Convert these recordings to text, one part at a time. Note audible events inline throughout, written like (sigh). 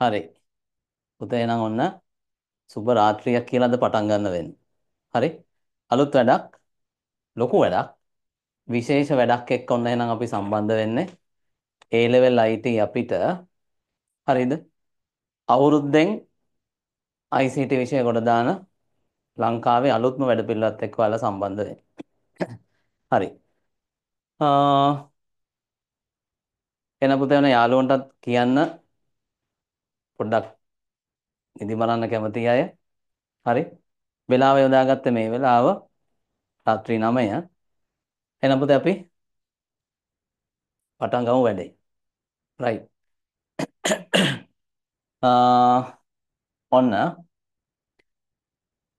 හරි. පුතේ එහෙනම් ඔන්න සුබ රාත්‍රියක් කියලා අද පටන් ගන්න වෙන්නේ. හරි? අලුත් වැඩක්, ලොකු වැඩක්, විශේෂ වැඩක් එක්ක ඔන්න එහෙනම් අපි සම්බන්ධ වෙන්නේ A level IT අපිට හරිද? අවුරුද්දෙන් ICT විෂය කොට දාන ලංකාවේ අලුත්ම වැඩපිළිවෙලත් එක්ක ඔයාලා සම්බන්ධ වෙන්නේ. හරි. අ එන පුතේ ඔන්න යාළුවන්ටත් කියන්න පොඩ්ඩක් ඉදි බලන්න කැමති අය හරි වෙලාව යොදාගත්තේ මේ වෙලාව රාත්‍රී 9 එහෙනම් පුතේ අපි පටන් ගමු වැඩේ right (coughs) ඔන්න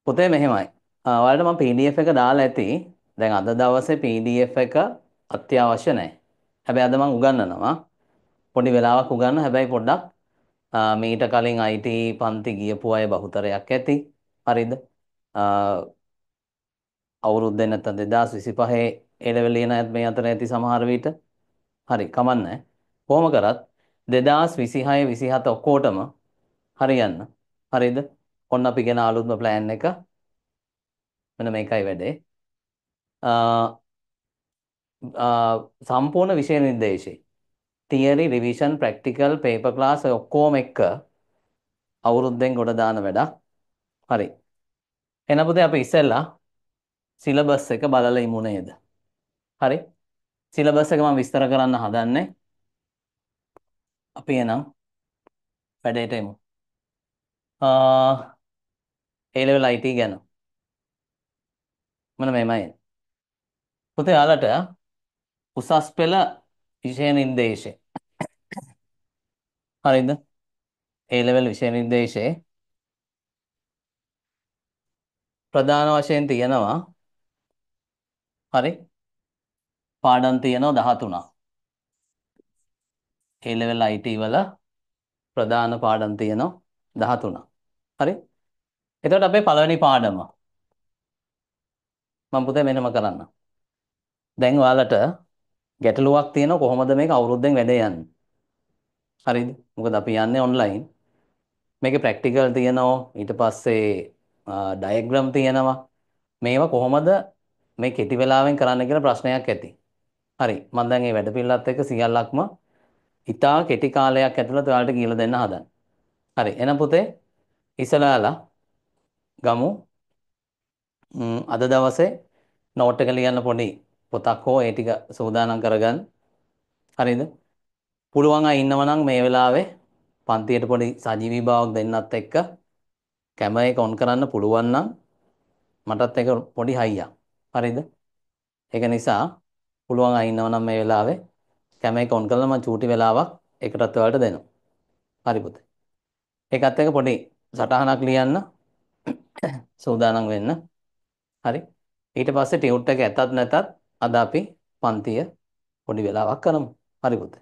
පුතේ මෙහෙමයි ඔයාලට මම PDF එක දාලා ඇති දැන් අද දවසේ PDF එක අත්‍යවශ්‍ය නැහැ හැබැයි අද මම උගන්වනවා පොඩි වෙලාවක් උගන්වන්න හැබැයි පොඩ්ඩක් මීට කලින් IT පන්ති ගියපු අය බහුතරයක් ඇති. හරිද? අවුරුද්දේ නැත්තම් 2025 A level ලියන අයත් මේ අතර ඇති සමහර විට. හරි, කමන්නේ. කොහොම කරත් 2026 27 ඔක්කොටම හරියන්න. හරිද? ඔන්න අපි ගෙන අලුත්ම plan එක. මෙන්න මේකයි වැඩේ. සම්පූර්ණ විෂය නිර්දේශය theory revision practical paper class ඔක්කොම එක්ක අවුරුද්දෙන් ගොඩ දාන වැඩක්. හරි. එහෙනම් පුතේ අපි ඉස්සෙල්ලා සිලබස් එක බලලා ඉමු නේද? හරි. සිලබස් එක මම විස්තර කරන්න හදන්නේ. අපි එහෙනම් වැඩේට එමු. ආ ඒ ලෙවල් IT ගැන. මොන මේමයි. පුතේ ඔයාලට උසස් පෙළ විෂය නිර්දේශය හරිද? ඒ ලෙවල් විෂය නිර්දේශයේ ප්‍රධාන වශයෙන් තියෙනවා හරි පාඩම් තියෙනවා 13ක්. ඒ ලෙවල් IT වල ප්‍රධාන පාඩම් තියෙනවා 13ක්. හරි? එතකොට අපේ පළවෙනි පාඩම මම පුතේ මෙන්නම කරන්න. දැන් ඔයාලට ගැටලුවක් තියෙනවා කොහොමද මේක අවුරුද්දෙන් වැඩේ යන්නේ? හරිද? මොකද අපි යන්නේ ඔන්ලයින්. මේකේ ප්‍රැක්ටිකල් තියෙනවා. ඊට පස්සේ ඩයග්‍රෑම් තියෙනවා. මේවා කොහොමද මේ කෙටි වෙලාවෙන් කරන්න කියලා ප්‍රශ්නයක් ඇති. හරි. මම දැන් මේ වැඩපිළිවෙලත් එක්ක සියල්ලක්ම ඉතා කෙටි කාලයක් ඇතුළත ඔයාලට කියලා දෙන්න හදන්නේ. හරි. එහෙනම් පුතේ ඉස්සලාලා ගමු අද දවසේ නෝට් එක ලියන්න පොඩි පොතක් හෝ ඒ ටික සූදානම් කරගන්න. හරිද? පුළුවන් අය ඉන්නවනම් මේ වෙලාවේ පන්තියට පොඩි සජීවී භාවයක් දෙන්නත් එක්ක කැමර එක ඔන් කරන්න පුළුවන් නම් මටත් ඒක පොඩි හයියක්. හරිද? ඒක නිසා පුළුවන් අය ඉන්නවනම් මේ වෙලාවේ කැමර එක ඔන් කරලා මම චූටි වෙලාවක් එකටත් ඔයාලට දෙනවා. හරි පුතේ. ඒකත් එක්ක පොඩි සටහනක් ලියන්න (coughs) සූදානම් වෙන්න. හරි. ඊට පස්සේ ටියුට් එක ඇතත් නැතත් අද අපි පන්තිය පොඩි වෙලාවක් කරමු. හරි පුතේ.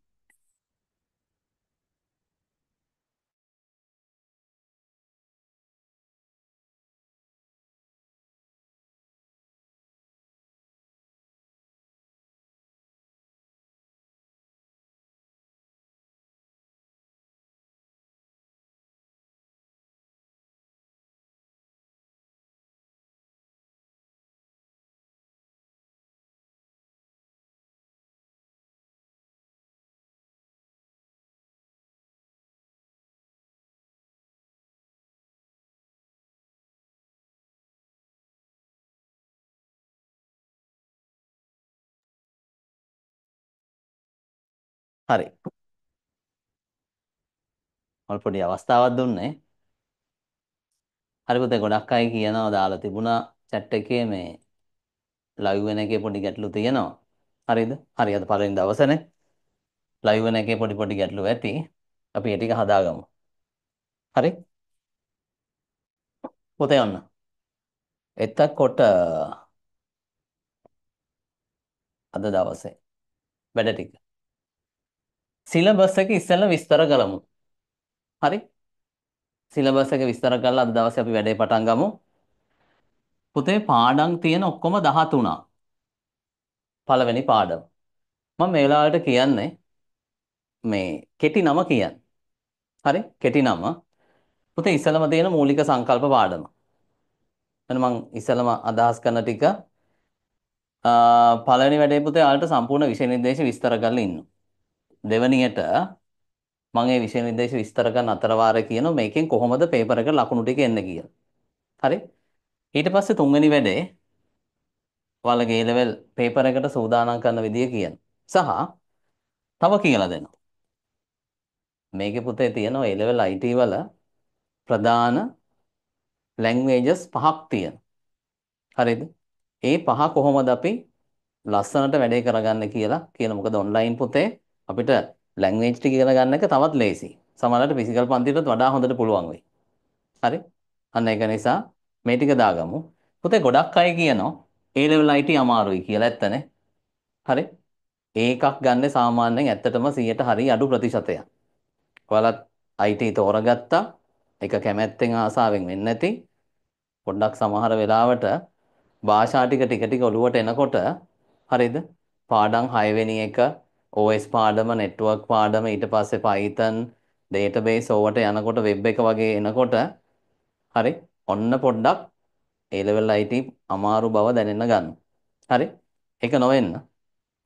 හරි. මල් පොඩි අවස්ථාවක් දුන්නේ. හරි පුතේ ගොඩක් අය කියනවා දාලා තිබුණා chat එකේ මේ live වෙන එකේ පොඩි ගැටලු තියෙනවා. හරිද? හරි අද පළවෙනි දවසනේ. live වෙන එකේ පොඩි පොඩි ගැටලු ඇති. අපි ඒ ටික හදාගමු. හරි? පුතේ යන්න. එතකොට අද දවසේ වැඩ ටික සිලබස් එක ඉස්සෙල්ලා විස්තර කරමු. හරි? සිලබස් එක විස්තර කරලා අද දවසේ අපි වැඩේ පටන් ගමු. පුතේ පාඩම් තියෙන ඔක්කොම 13ක්. පළවෙනි පාඩම. මම මේ වෙලාවට කියන්නේ මේ කෙටි නම කියන්න. හරි? කෙටි නම. පුතේ ඉස්සෙල්ලාම තියෙන මූලික සංකල්ප පාඩම. එහෙනම් මම ඉස්සෙල්ලාම අදහස් කරන ටික පළවෙනි වැඩේ පුතේ ඔයාලට සම්පූර්ණ විෂය නිර්දේශ විස්තර කරලා ඉන්නවා. දෙවැනියට මම ඒ විෂය නිර්දේශ විස්තර කරන අතර වාරේ කියනවා මේකෙන් කොහොමද පේපර් එක ලකුණු ටික එන්නේ කියලා. හරි? ඊට පස්සේ තුන්වෙනි වැඩේ ඔයාලගේ A-level පේපර් එකට සූදානම් කරන විදිය කියන. සහ තව කියලා දෙනවා. මේකේ පුතේ තියෙනවා A level IT වල ප්‍රධාන languages පහක් තියෙනවා. හරිද? ඒ පහ කොහොමද අපි ලස්සනට වැඩේ කරගන්න කියලා කියන මොකද ඔන්ලයින් පුතේ අපිට ලැන්ග්වේජ් ටික ඉගෙන ගන්න එක තවත් ලේසි. සමහරවිට ෆිසිකල් පන්තියටත් වඩා හොඳට පුළුවන් වෙයි. හරි? අන්න ඒක නිසා මේ ටික දාගමු. පුතේ ගොඩක් අය කියනවා A level IT අමාරුයි කියලා ඇත්තනේ. හරි? ඒකක් ගන්න සාමාන්‍යයෙන් ඇත්තටම 100ට හරි අඩු ප්‍රතිශතයක්. ඔයාලත් IT තෝරගත්තා. ඒක කැමැත්තෙන් ආසාවෙන් වෙන්නේ නැති. පොඩ්ඩක් සමහර වෙලාවට භාෂා ටික ටික ටික ඔලුවට එනකොට හරිද? පාඩම් 6 වෙනි එක OS පාඩම, network පාඩම, ඊට පස්සේ Python, database ඕවට යනකොට web එක වගේ එනකොට හරි ඔන්න පොඩ්ඩක් A level IT අමාරු බව දැනෙන්න ගන්න. හරි? ඒක නොවෙන්න.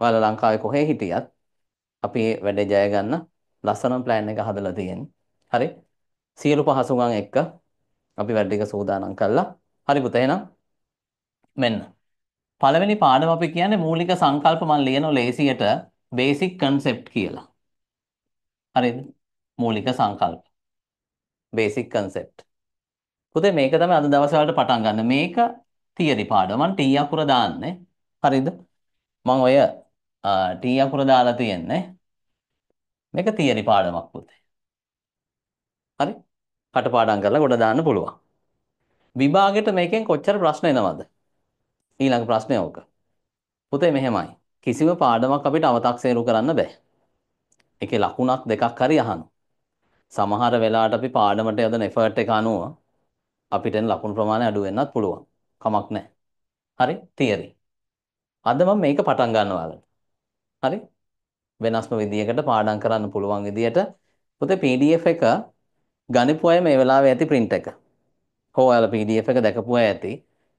ඔයාලා ලංකාවේ කොහේ හිටියත් අපි මේ වැඩේ ජය ගන්න ලස්සනම plan එක හදලා තියෙන්නේ. හරි? සියලු පහසුකම් එක්ක අපි වැඩ ටික සූදානම් කළා. හරි පුතේ එහෙනම් මෙන්න. පළවෙනි පාඩම අපි කියන්නේ මූලික සංකල්ප මම ලියන ලේසියට බේසික් කන්සෙප්ට් කියලා. හරිද? මූලික සංකල්ප. Basic concept. පුතේ මේක තමයි අද දවසේ වලට පටන් ගන්න. මේක තියරි පාඩම. මම T අකුර දාන්නේ. හරිද? මම ඔය T අකුර දාලා තියන්නේ. මේක තියරි පාඩමක් පුතේ. හරි? කටපාඩම් කරලා ගොඩ දාන්න පුළුවන්. විභාගෙට මේකෙන් කොච්චර ප්‍රශ්න එනවද? ඊළඟ ප්‍රශ්නය ඕක. පුතේ මෙහෙමයි. කිසිම පාඩමක් අපිට අව탁සේරු කරන්න බෑ. එකේ ලකුණක් දෙකක් හරි අහනවා. සමහර වෙලාවට අපි පාඩමට යොදන එෆර්ට් එක අනුව අපිට එන ලකුණු ප්‍රමාණය අඩු වෙන්නත් පුළුවන්. කමක් නැහැ. හරි? තියරි. අද මම මේක පටන් ගන්නවා හරි? වෙනස්ම විදියකට පාඩම් කරන්න පුළුවන් විදියට පුතේ PDF එක ගණිපු අය මේ වෙලාවේ ඇති print එක. ඔයාලා PDF එක දැකපු අය ඇති.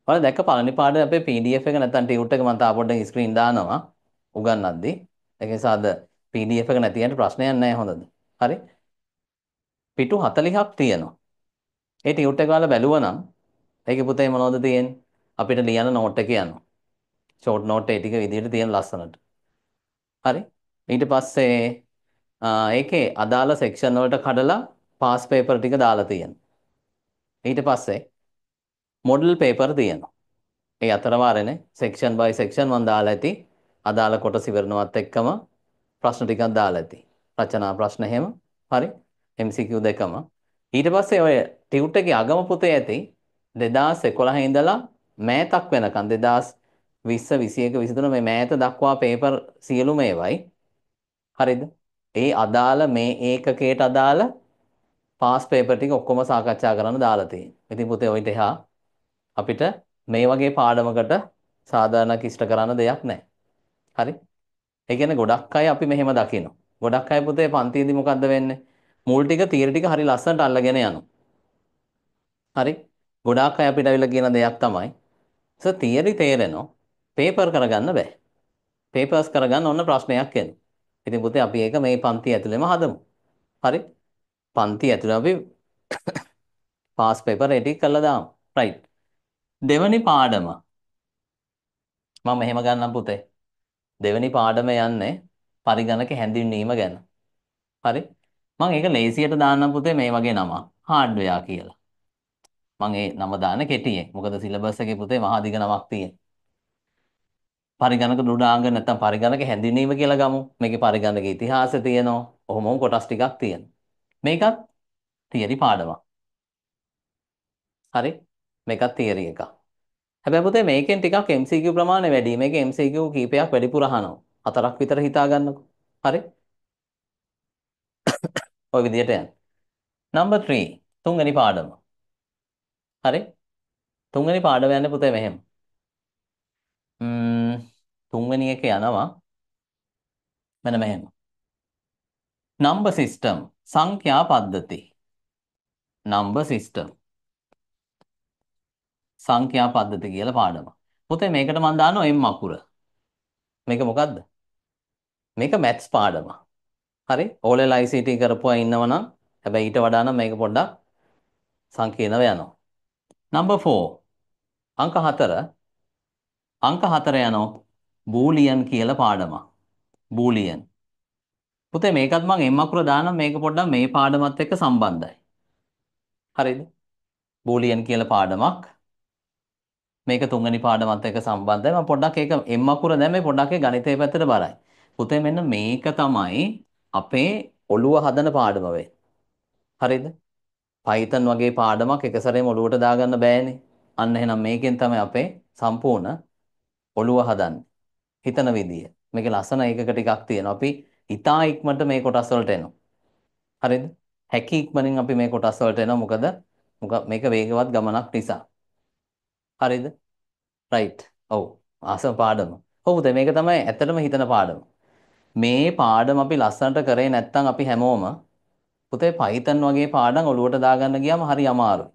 ඔයාලා දැක්ක පළවෙනි පාඩම අපේ PDF එක නැත්නම් ටියුට් එක මම තා පොඩ්ඩක් ස්ක්‍රීන් දානවා. උගන්වද්දී ඒක නිසා අද PDF එක නැති යන්න ප්‍රශ්නයක් නැහැ හොඳද හරි පිටු 40ක් තියෙනවා ඒ ටියුට් එක ගාලා බැලුවා නම් ඒකේ පුතේ මොනවද තියෙන්නේ අපිට ලියන නෝට් එක යනවා ෂෝට් නෝට් ඒ ටික විදිහට තියෙන ලස්සනට හරි ඊට පස්සේ ඒකේ අදාළ සෙක්ෂන් වලට කඩලා පාස් පේපර් ටික දාලා තියෙනවා ඊට පස්සේ මොඩල් පේපර් තියෙනවා ඒ අතරවාරනේ සෙක්ෂන් බයි සෙක්ෂන් මම දාලා ඇති අදාළ කොටස ඉවරනවත් එක්කම ප්‍රශ්න ටිකක් දාලා ඇති. රචනා ප්‍රශ්න එහෙම. හරි. MCQ දෙකම. ඊට පස්සේ ඔය ටියුට් එකේ අගම පොතේ ඇති 2011 ඉඳලා මෑතක් වෙනකන් 2020 21 23 මේ මෑත දක්වා පේපර් සියලුම ඒවයි. හරිද? ඒ අදාළ මේ ඒකකයට අදාළ පාස් පේපර් ටික ඔක්කොම සාකච්ඡා කරන්න දාලා තියෙනවා. ඉතින් පුතේ ඔයිට එහා අපිට මේ වගේ පාඩමකට සාධාරණක් ඉෂ්ට කරන්න දෙයක් නැහැ. හරි? ඒ කියන්නේ ගොඩක් අය අපි මෙහෙම දකිනවා. ගොඩක් අය පුතේ පන්තියේදී මොකද්ද වෙන්නේ? මුල් ටික තීර ටික හරි ලස්සනට අල්ලගෙන යනවා. හරි? ගොඩාක් අය අපිට අවිල කියන දෙයක් තමයි සර් තියරි තේරෙනවා. පේපර් කරගන්න බෑ. පේපර්ස් කරගන්න ඔන්න ප්‍රශ්නයක් එනවා. ඉතින් පුතේ අපි ඒක මේ පන්ති ඇතුළේම හදමු. හරි? පන්ති ඇතුළේ අපි පාස් පේපර් එඩි කරලා දාමු. රයිට්. දෙවනි පාඩම මම මෙහෙම ගන්නම් පුතේ. දෙවෙනි පාඩම යන්නේ පරිගණක හැඳින්වීම ගැන. හරි? මම ඒක ලේසියට දාන්නම් පුතේ මේ වගේ නම. හાર્ඩ්වෙයා කියලා. මම ඒ නම දාන්න කෙටියෙන්. මොකද සිලබස් එකේ පුතේ මහා දිග නමක් තියෙන. පරිගණක දෘඩාංග නැත්නම් පරිගණක හැඳින්වීම කියලා ගමු. මේකේ පරිගණක ඉතිහාසය තියෙනවා. ඔහොම කොටස් ටිකක් තියෙනවා. මේකත් තියරි පාඩමක්. හරි? මේකත් තියරි එකක්. හැබැයි පුතේ මේකෙන් ටිකක් MCQ ප්‍රමාණය වැඩි. මේක MCQ කීපයක් වැඩිපුර අහනවා. හතරක් විතර හිතා ගන්නකෝ. හරි? ඔය විදිහට යන්න. number 3 තුන්වෙනි පාඩම. හරි? තුන්වෙනි පාඩම යන්නේ පුතේ මෙහෙම. ම්ම් තුන්වෙනි එක යනවා මෙන්න මෙහෙම. number system සංඛ්‍යා පද්ධති. number system සංඛ්‍යා පද්ධති කියලා පාඩම. පුතේ මේකට මම දානවා M අකුර. මේක මොකද්ද? මේක මැත්ස් පාඩම. හරි? ඕල් එල් ICT කරපුවා ඉන්නවනම් හැබැයි ඊට වඩා නම් මේක පොඩ්ඩක් සංකීර්ණව යනවා. number 4 අංක 4 අංක 4 යනවා බූලියන් කියලා පාඩමක්. බූලියන්. පුතේ මේකත් මම M අකුර දානම් මේක පොඩ්ඩක් මේ පාඩමත් එක්ක සම්බන්ධයි. හරිද? බූලියන් කියලා පාඩමක් මේක තුන්ගනි පාඩමත් එක සම්බන්ධයි මම පොඩ්ඩක් ඒක එම් අකුර දැම්මේ පොඩ්ඩක් ඒ ගණිතය පැත්තට බරයි පුතේ මෙන්න මේක තමයි අපේ ඔළුව හදන පාඩම වෙන්නේ හරිද Python වගේ පාඩමක් එක සැරේම ඔළුවට දාගන්න බෑනේ අන්න එහෙනම් මේකෙන් තමයි අපේ සම්පූර්ණ ඔළුව හදන්නේ හිතන විදිය මේක ලස්සන එකක ටිකක් තියෙනවා අපි ඉතා ඉක්මනට මේ කොටස් වලට එනවා හරිද හැකි ඉක්මනින් අපි මේ කොටස් වලට එනවා මොකද මේක වේගවත් ගමනක් නිසා හරිද? right. ඔව්. ආසම පාඩම. ඔව් පුතේ මේක තමයි ඇත්තටම හිතන පාඩම. මේ පාඩම අපි ලස්සනට කරේ නැත්නම් අපි හැමෝම පුතේ Python වගේ පාඩම් ඔලුවට දාගන්න ගියාම හරි අමාරුයි.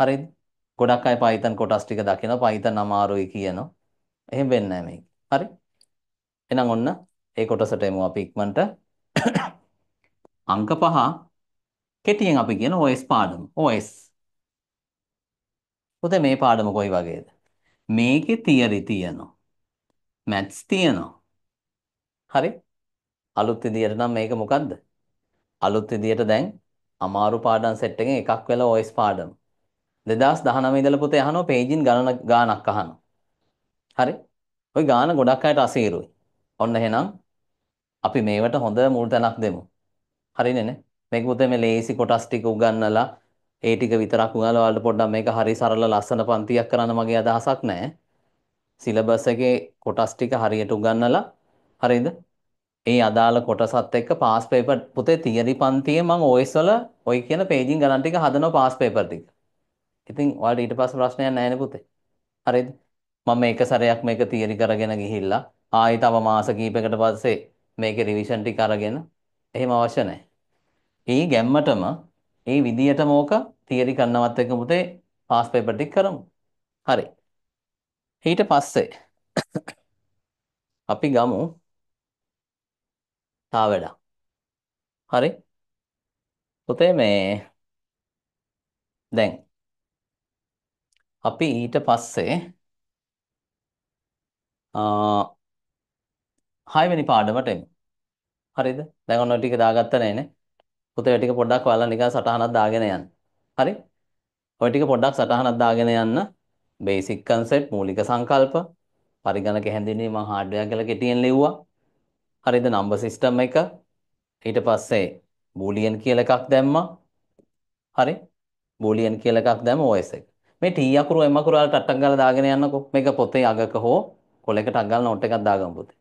හරිද? ගොඩක් අය Python කොටස් ටික දකිනවා Python අමාරුයි කියනවා. එහෙම වෙන්නේ නැහැ මේක. හරි? එහෙනම් ඔන්න ඒ කොටසට එමු අපි ඉක්මනට. (coughs) අංක පහ කෙටියෙන් අපි කියන OS පාඩම. OS පුතේ මේ පාඩම කොයි වගේද? මේකේ තියරි තියෙනවා. මැත්ස් තියෙනවා. හරි? අලුත් විදියට නම් මේක මොකද්ද? අලුත් විදියට දැන් අමාරු පාඩම් සෙට් එකෙන් එකක් වෙලා වොයිස් පාඩම. 2019 ඉඳලා පුතේ අහනවා පේජින් ගණන ගාණක් අහනවා. හරි? ওই ගාණ ගොඩක් අයට අසීරුයි. ඔන්න එහෙනම් අපි මේවට හොඳ මුල් තැනක් දෙමු. හරිනේ නේ? මේක පුතේ මේ ලේසි කොටස් ටික උගන්නලා ඒ ටික විතරක් උනාල ඔයාලට පොඩ්ඩක් මේක හරි සරල ලස්සන පන්තියක් කරන්න මගේ අදහසක් නෑ. සිලබස් එකේ කොටස් ටික හරියට උගන්නලා හරිද? ඒ අදාළ කොටසත් එක්ක පාස් පේපර් පුතේ තියරි පන්තියේ මම OS වල ওই කියන පේජින් ගණන් ටික හදනවා පාස් පේපර් ටික. ඉතින් ඔයාලට ඊට පස්සේ ප්‍රශ්නයක් නෑනේ පුතේ. හරිද? මම එක සැරයක් මේක තියරි කරගෙන ගිහිල්ලා ආයෙ තව මාස කීපයකට පස්සේ මේකේ රිවිෂන් ටික අරගෙන එහෙම අවශ්‍ය නැහැ. ඒ ගැම්මටම ඒ විදියටම ඕක තියරි ගන්නවත් එක්ක පුතේ පාස් පේපර් ටික කරමු. හරි. ඊට පස්සේ අපි ගමු තා වැඩක්. හරි. පුතේ මේ දැන් අපි ඊට පස්සේ ආ 6 වෙනි පාඩමට එමු. හරිද? දැන් ඔන්න ටික දාගත්ත නෑනේ. පුතේ ටික පොඩ්ඩක් ඔයාලා නිකන් සටහනක් දාගෙන යන්න. හරි? ඔය ටික පොඩ්ඩක් සටහනක් දාගෙන යන්න. බේසික් concept මූලික සංකල්ප පරිගණක හැඳින්වීම මම hardware කියලා කෙටියෙන් ලිව්වා. හරිද? number system එක. ඊට පස්සේ boolean කියලා එකක් දැම්මා. හරි? boolean කියලා එකක් දැම්ම OS එක. මේ T අකුරු M අකුරු වලට අට්ටක් ගාලා දාගෙන යන්නකෝ. මේක පොතේ අගක හෝ කොලයකට අග ගාලා note එකක් දාගමු පුතේ.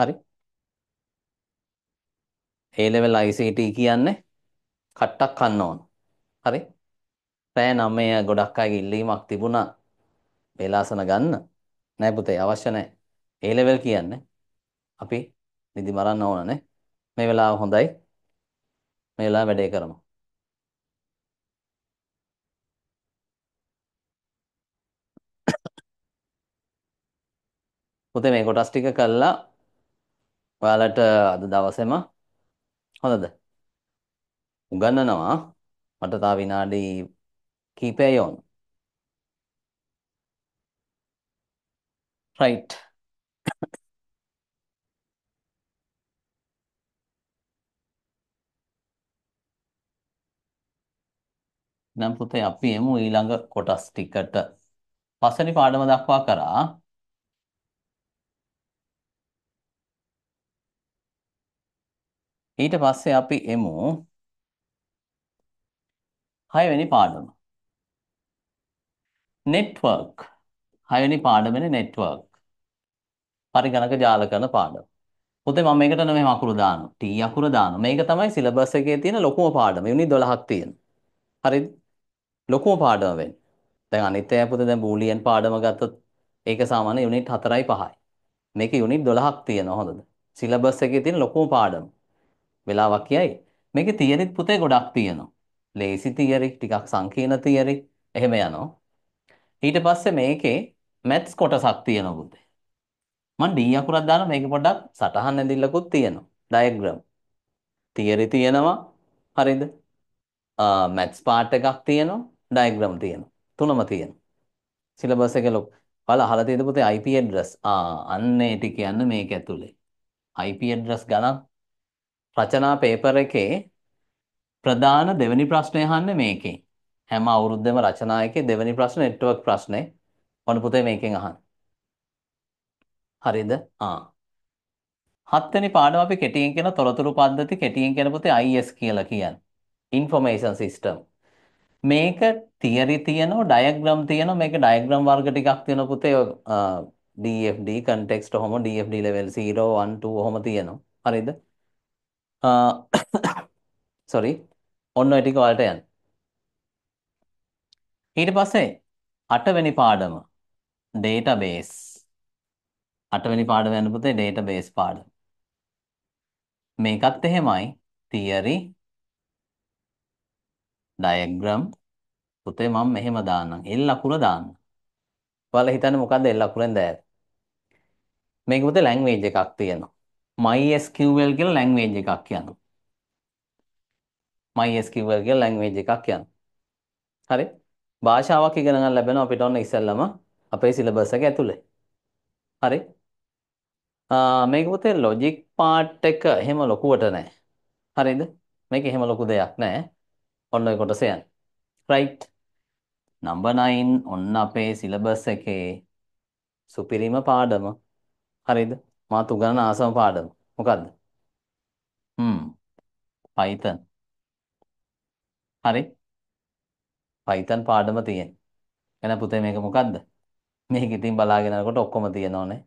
හරි? A-level ICT කියන්නේ කට්ටක් කන්න ඕන. හරි? පෑ 9 ගොඩක් අයගේ ඉල්ලීමක් තිබුණා වේලාසන ගන්න. නෑ පුතේ අවශ්‍ය නෑ. A-level කියන්නේ අපි නිදි මරන්න ඕන නේ. මේ වෙලාව හොඳයි. මේ වෙලාව වැඩේ කරමු. (coughs) පුතේ මේ කොටස් ටික කළා ඔයාලට අද දවසේම හොඳද? උගන්නනවා මට තව විනාඩි කීපය යොන්. right (coughs) නම් පුතේ අපි එමු ඊළඟ කොටස් ටිකට පස්වෙනි පාඩම දක්වා කරා ඊට පස්සේ අපි එමු 6 වෙනි පාඩම. network 6 වෙනි පාඩමනේ network. පරිගණක ජාල කරන පාඩම. පුතේ මම මේකට නෙමෙයි අකුරු දානවා. T අකුර දානවා. මේක තමයි සිලබස් එකේ තියෙන ලොකුම පාඩම. යුනිට් 12ක් තියෙන. හරිද? ලොකුම පාඩම වෙන්නේ. දැන් අනිත් අය පුතේ දැන් බූලියන් පාඩම ගත්තොත් ඒක සාමාන්‍ය යුනිට් 4යි 5යි. මේක යුනිට් 12ක් තියෙනවා හොඳද? සිලබස් එකේ තියෙන ලොකුම පාඩම. වෙලාවක් කියයි. මේකේ තියරිත් පුතේ ගොඩක් තියෙනවා. ලේසි තියරි, ටිකක් සංකීර්ණ තියරි, එහෙම යනවා. ඊට පස්සේ මේකේ මැත්ස් කොටසක් තියෙනවා පුතේ. මම D අකුරක් දාලා මේක පොඩ්ඩක් සටහන් ඇඳිල්ලකුත් තියෙනවා. ඩයග්‍රෑම්. තියරි තියෙනවා. හරිද? මැත්ස් පාට් එකක් තියෙනවා. ඩයග්‍රෑම් තියෙනවා. තුනම තියෙනවා. සිලබස් එකේ ලොකු බල අහලා තියෙද පුතේ IP address ආ අන්න ඒ ටික යන්න මේක ඇතුලේ IP address ගණන් රචනා පේපර් එකේ ප්‍රධාන දෙවෙනි ප්‍රශ්නය අහන්නේ මේකෙන්. හැම අවුරුද්දෙම රචනා එකේ දෙවෙනි ප්‍රශ්නේ network ප්‍රශ්නේ. ඔන්න පුතේ මේකෙන් අහන්න. හරිද? ආ. හත්වෙනි පාඩම අපි කෙටියෙන් කියන තොරතුරු පද්ධති කෙටියෙන් කියන පුතේ IS කියලා කියන්නේ. information system. මේක තියරි තියෙනවා, ඩයග්‍රෑම් තියෙනවා. මේක ඩයග්‍රෑම් වර්ග ටිකක් තියෙනවා පුතේ. DFD context ඔහොම DFD level 0 1 2 ඔහොම තියෙනවා. හරිද? සෝරි uh, (coughs) ඔන්න ඔය ටික ඔයාලට යන්න. ඊට පස්සේ 8 වෙනි පාඩම database 8 වෙනි පාඩම යන පුතේ database පාඩම. මේකත් එහෙමයි theory diagram පුතේ මම මෙහෙම දාන්නම්. එල් ලකුණ දාන්න. ඔයාලා හිතන්නේ මොකද්ද එල් ලකුණෙන් දෑත්? මේක පුතේ language එකක් තියෙනවා. MySQL කියලා ලැන්ග්වේජ් එකක් යනවා. MySQL කියලා ලැන්ග්වේජ් එකක් යනවා. හරි? භාෂාවක් ඉගෙන ගන්න ලැබෙනවා අපිට ඔන්න ඉස්සෙල්ලම අපේ සිලබස් එක ඇතුලේ. හරි? මේක පුතේ ලොජික් පාර්ට් එක එහෙම ලොකුවට නැහැ. හරිද? මේක එහෙම ලොකු දෙයක් නැහැ. ඔන්න ඔය කොටස යන්න. right number 9 ඔන්න අපේ සිලබස් එකේ සුපිරිම පාඩම. හරිද? මාත් උගන්වන ආසම පාඩම. මොකද්ද? හ්ම්. Python. හරි. Python පාඩම තියෙන. එන පුතේ මේක මොකද්ද? මේක ඉතින් බලාගෙන යනකොට ඔක්කොම තියෙනවනේ.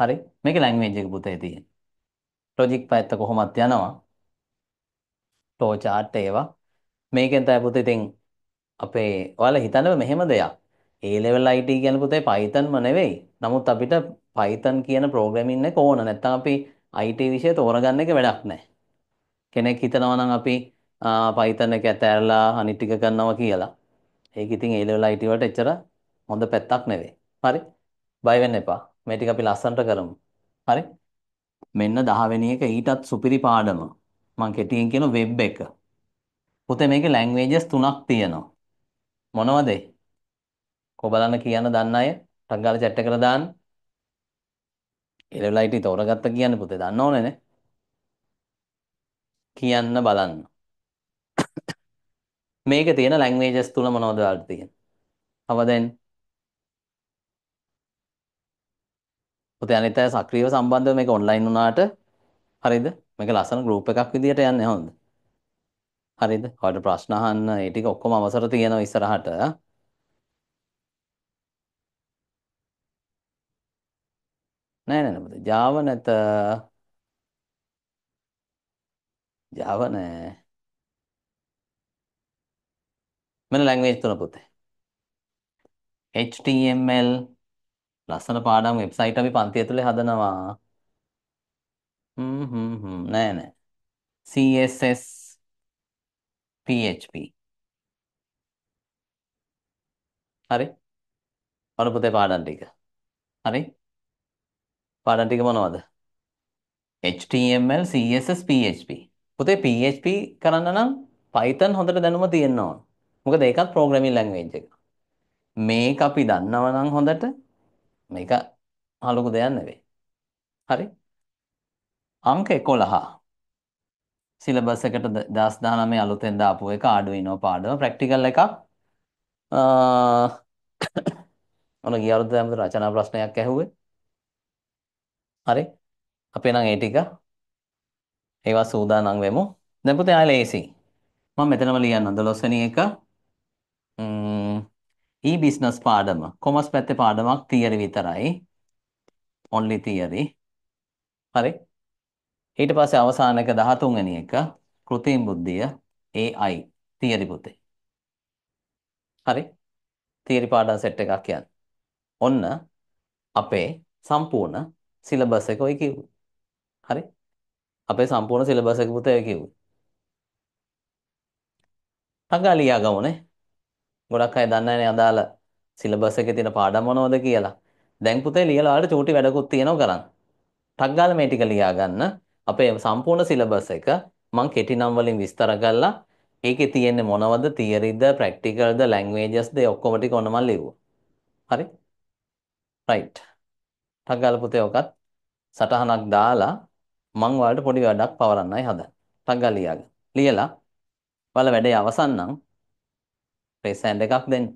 හරි. මේක ලැන්ග්වේජ් එක පුතේ තියෙන. logic පැත්ත කොහොමත් යනවා. flowchart ඒවා. මේකෙන් තමයි පුතේ ඉතින් අපේ ඔයාලා හිතන්නේ මෙහෙම දෙයක්. ඒ ලෙවල් IT කියන පුතේ Pythonම නෙවෙයි. නමුත් අපිට Python කියන ප්‍රෝග්‍රෑමින් එක ඕන. නැත්නම් අපි IT විෂය තෝරගන්න එක වැඩක් නැහැ. කෙනෙක් හිතනවා නම් අපි Python එක ඇතෑරලා අනිත් ටික කරනවා කියලා. ඒක ඉතින් A level IT වලට එච්චර හොඳ පැත්තක් නෙවෙයි. හරි. බය වෙන්න එපා. මේ ටික අපි ලස්සනට කරමු. හරි. මෙන්න 10 වෙනි එක ඊටත් සුපිරි පාඩම. මං කෙටියෙන් කියන වෙබ් එක. පුතේ මේකේ ලැන්ග්වේජස් තුනක් තියෙනවා. මොනවද? කොබලන්න කියන්න දන්න අය ටක් ගාලා chat එකලා දාන්න. එලවලයිටි තෝරගත්ත කියන්න පුතේ දන්න ඕනනේ කියන්න බලන්න මේක තියෙන ලැංග්වේජස් තුල මොනවද වලට තියෙන අවදෙන් පුතේ අනිත් අය සක්‍රීයව සම්බන්ධව මේක ඔන්ලයින් වුණාට හරිද මේක ලස්සන ගෲප් එකක් විදියට යන්නේ හොඳ හරිද ඔයාලට ප්‍රශ්න අහන්න ඒ ටික ඔක්කොම අවසර තියෙනවා ඉස්සරහට නෑ නෑ නෑ පුතේ. Java නැත. Java නෑ. මෙන්න ලැන්ග්වේජ් තුන පුතේ. HTML ලස්සන පාඩම් වෙබ්සයිට් අපි පන්ති ඇතුලේ හදනවා. හ්ම් හ්ම් හ්ම් නෑ නෑ. CSS PHP හරි? බලපොතේ පාඩම් ටික. හරි? පාඩම් ටික මොනවද? HTML, CSS, PHP. පුතේ PHP කරන්න නම් Python හොඳට දැනුම තියෙන්න ඕන. මොකද ඒකත් programming language එක. මේක අපි දන්නව නම් හොඳට මේක අලුකු දෙයක් නෙවෙයි. හරි? අංක 11. සිලබස් එකට 2019 අලුතෙන් දාපු එක Arduino පාඩම ප්‍රැක්ටිකල් එකක්. අ (coughs) ඔන්න ගිය අවුරුද්දේ අපිට රචනා ප්‍රශ්නයක් ඇහුවේ. හරි. අපි නම් ඒ ටික ඒවා සූදානම් වෙමු. දැන් පුතේ ආයෙ ලේසි. මම මෙතනම ලියන්නම් 12 වෙනි එක. ම්ම් e-business පාඩම. කොමර්ස් පැත්තේ පාඩමක් තියරි විතරයි. only theory. හරි. ඊට පස්සේ අවසාන එක 13 වෙනි එක කෘත්‍රිම බුද්ධිය AI තියරි පුතේ. හරි. තියරි පාඩම් සෙට් එකක් කියන්නේ. ඔන්න අපේ සම්පූර්ණ සිලබස් එක ඔය කිව්වේ. හරි? අපේ සම්පූර්ණ සිලබස් එක පුතේ ඔය කිව්වේ. ටඟා ලියා ගමුනේ. ගොඩක් අය දන්නේ නැහැ අදාළ සිලබස් එකේ තියෙන පාඩම් මොනවද කියලා. දැන් පුතේ ලියලා වලට චූටි වැඩකුත් තියෙනවා කරන්න. ටක් ගාලා මේ ටික ලියා ගන්න. අපේ සම්පූර්ණ සිලබස් එක මං කෙටි නම් වලින් විස්තර කරලා ඒකේ තියෙන්නේ මොනවද තියරිද ප්‍රැක්ටිකල්ද ලැන්ග්වේජස්ද ඔක්කොම ටික ඔන්න මම ලියුවා. හරි? right ටග්ගාල පුතේ ඔකත් සටහනක් දාලා මං ඔයාලට පොඩි වැඩක් පවරන්නයි හදන්නේ. ටග්ගාල ලියාගන්න. ලියලා ඔයාලා වැඩේ අවසන් නම් ප්‍රෙස් හෑන්ඩ් එකක් දෙන්න.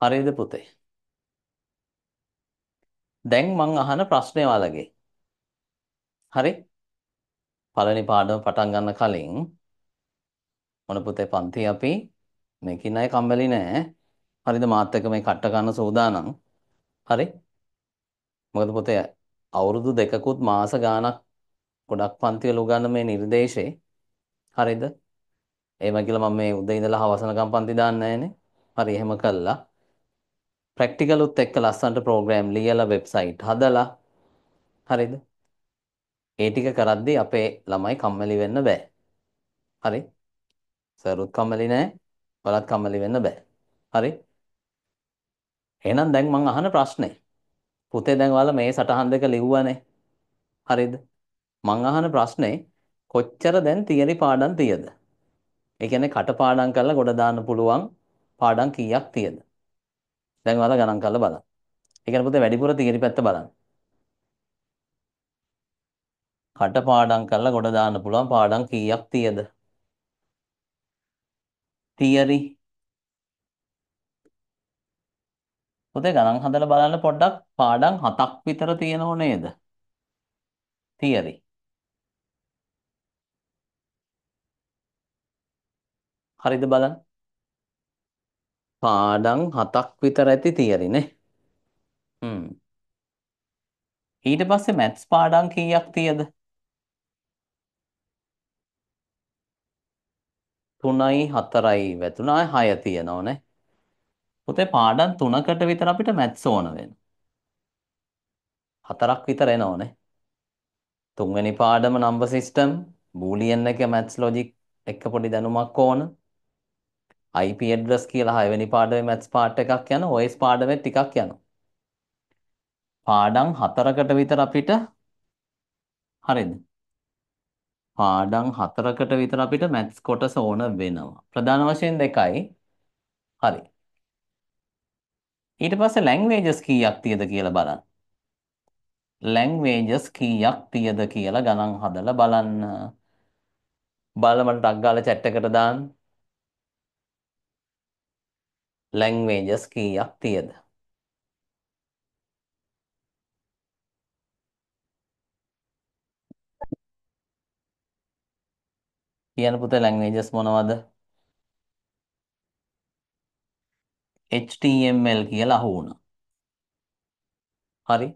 හරිද පුතේ? දැන් මං අහන ප්‍රශ්නේ ඔයාලගේ. හරි? පළවෙනි පාඩම පටන් ගන්න කලින් මොන පුතේ පන්ති අපි මේකින් අය කම්මැලි නෑ. හරිද මාත් එක්ක මේ කට්ට ගන්න සූදානම්. හරි? මොකද පුතේ අවුරුදු දෙකකුත් මාස ගාණක් ගොඩක් පන්තිවල උගන්න මේ නිර්දේශේ. හරිද? එහෙම කියලා මම මේ උදේ ඉඳලා හවසනකම් පන්ති දාන්නේ නැහනේ. හරි එහෙම කළා. ප්‍රැක්ටිකලුත් එක්ක ලස්සන්ට ප්‍රෝග්‍රෑම් ලියලා වෙබ්සයිට් හදලා හරිද? ඒ ටික කරද්දී අපේ ළමයි කම්මැලි වෙන්න බෑ. හරි? සරුත් කම්මැලි නෑ. ඔයාලත් කම්මැලි වෙන්න බෑ. හරි? එහෙනම් දැන් මම අහන ප්‍රශ්නේ. පුතේ දැන් ඔයාලා මේ සටහන් දෙක ලිව්වනේ. හරිද? මං අහන ප්‍රශ්නේ කොච්චර දැන් තියරි පාඩම් තියද? ඒ කියන්නේ කටපාඩම් කරලා ගොඩ දාන්න පුළුවන් පාඩම් කීයක් තියද? දැන් ඔයාලා ගණන් කරලා බලන්න. ඒ කියන්නේ පුතේ වැඩිපුර තීරි පැත්ත බලන්න. කට පාඩම් කරලා ගොඩ දාන්න පුළුවන් පාඩම් කීයක් තියද? තියරි පුතේ ගණන් හදලා බලන්න පොඩ්ඩක් පාඩම් හතක් විතර තියෙනව නේද? තියරි හරිද බලන්න පාඩම් හතක් විතර ඇති තියරි නේ. හ්ම්. ඊට පස්සේ මැත්ස් පාඩම් කීයක් තියද? 3යි 4යි වැතුණා 6 තියෙනව නේ. පුතේ පාඩම් 3කට විතර අපිට මැත්ස් ඕන වෙනවා. හතරක් විතර එනවනේ. තුන්වෙනි පාඩම නම්බර් සිස්ටම්, බූලියන් එක මැත්ස් ලොජික් එක පොඩි දැනුමක් ඕන. IP address කියලා 6 වෙනි පාඩමේ maths part එකක් යන OS පාඩමේ ටිකක් යනවා. පාඩම් හතරකට විතර අපිට හරිද? පාඩම් හතරකට විතර අපිට maths කොටස ඕන වෙනවා. ප්‍රධාන වශයෙන් දෙකයි. හරි. ඊට පස්සේ languages කීයක් තියද කියලා බලන්න. languages කීයක් තියද කියලා ගණන් හදලා බලන්න. බලමට ටක් ගාලා chat එකට දාන්න. ලැංවේජස් කීයක් තියද? කියන පුතේ ලැංවේජස් මොනවද? HTML කියලා අහු වුණා. හරි.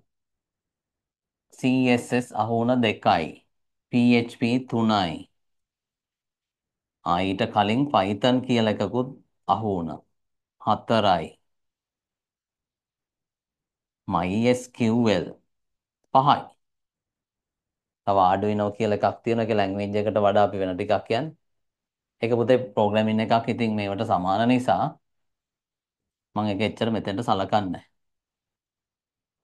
CSS අහු වුණ දෙකයි. PHP තුනයි. ආ ඊට කලින් Python කියලා එකකුත් අහු වුණා. 4යි MySQL 5යි තව Arduino කියලා එකක් තියෙනවා ඒක ලැන්ග්වේජ් එකට වඩා අපි වෙන ටිකක් කියන්නේ ඒක පුතේ ප්‍රෝග්‍රෑමින් එකක් ඉතින් මේවට සමාන නිසා මම ඒක එච්චර මෙතෙන්ට සලකන්නේ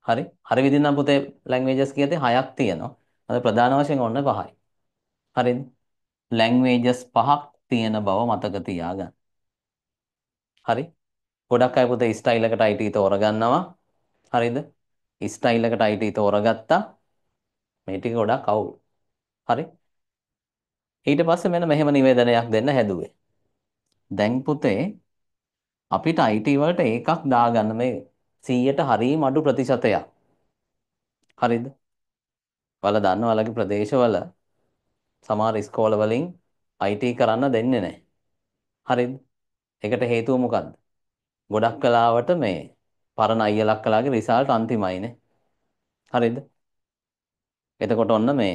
හරි හරි විදිහ නම් පුතේ ලැන්ග්වේජස් කියතේ හයක් තියෙනවා. අද ප්‍රධාන වශයෙන් ඔන්න පහයි. හරිද? ලැන්ග්වේජස් පහක් තියෙන බව මතක තියාගන්න. හරි? ගොඩක් අය පුතේ ස්ටයිල් එකට IT තෝරගන්නවා. හරිද? ස්ටයිල් එකට IT තෝරගත්තා. මේ ටික ගොඩක් අවුල්. හරි? ඊට පස්සේ මෙන්න මෙහෙම නිවේදනයක් දෙන්න හැදුවේ. දැන් පුතේ අපිට IT වලට එකක් දාගන්න මේ 100ට හරියම අඩු ප්‍රතිශතයක්. හරිද? ඔයාලා දන්න ඔයාලගේ ප්‍රදේශවල සමහර ස්කෝල වලින් IT කරන්න දෙන්නේ නැහැ. හරිද? ඒකට හේතුව මොකද්ද? ගොඩක් කලාවට මේ පරණ අයියලක් කලාගේ රිසල්ට් අන්තිමයිනේ. හරිද? එතකොට ඔන්න මේ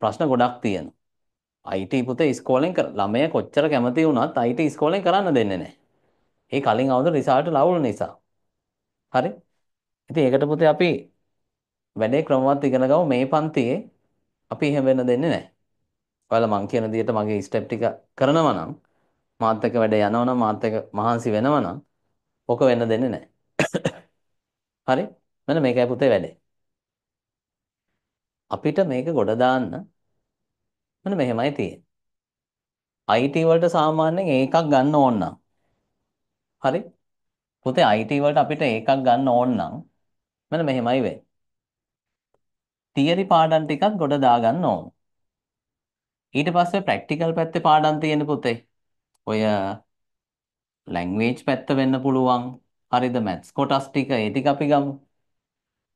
ප්‍රශ්න ගොඩක් තියෙනවා. IT පුතේ ඉස්කෝලෙන් ළමයා කොච්චර කැමති වුණත් IT ඉස්කෝලෙන් කරන්න දෙන්නේ නැහැ. ඒ කලින් අවුරුදු රිසල්ට් ලවුල් නිසා. හරි? ඉතින් ඒකට පුතේ අපි වැඩේ ක්‍රමවත් ඉගෙන ගමු මේ පන්තියේ අපි එහෙම වෙන දෙන්නේ නැහැ. ඔයාලා මං කියන විදිහට මගේ ස්ටෙප් ටික කරනවා නම් මාත් එක්ක වැඩ යනවා නම් මාත් එක්ක මහන්සි වෙනවා නම් ඕක වෙන්න දෙන්නේ නැහැ. හරි? මෙන්න මේකයි පුතේ වැඩේ. අපිට මේක ගොඩ දාන්න මෙන්න මෙහෙමයි තියෙන්නේ. IT වලට සාමාන්‍යයෙන් ඒකක් ගන්න ඕන නම්. හරි? පුතේ IT වලට අපිට ඒකක් ගන්න ඕන නම් මෙන්න මෙහෙමයි වෙන්නේ. තියරි පාඩම් ටිකක් ගොඩ දා ගන්න ඕන. ඊට පස්සේ ප්‍රැක්ටිකල් පැත්තේ පාඩම් තියෙන පුතේ. ඔය ලැංග්වේජ් පැත්ත වෙන්න පුළුවන්. හරිද මැත්ස් කොටස් ටික ඒ ටික අපි ගමු.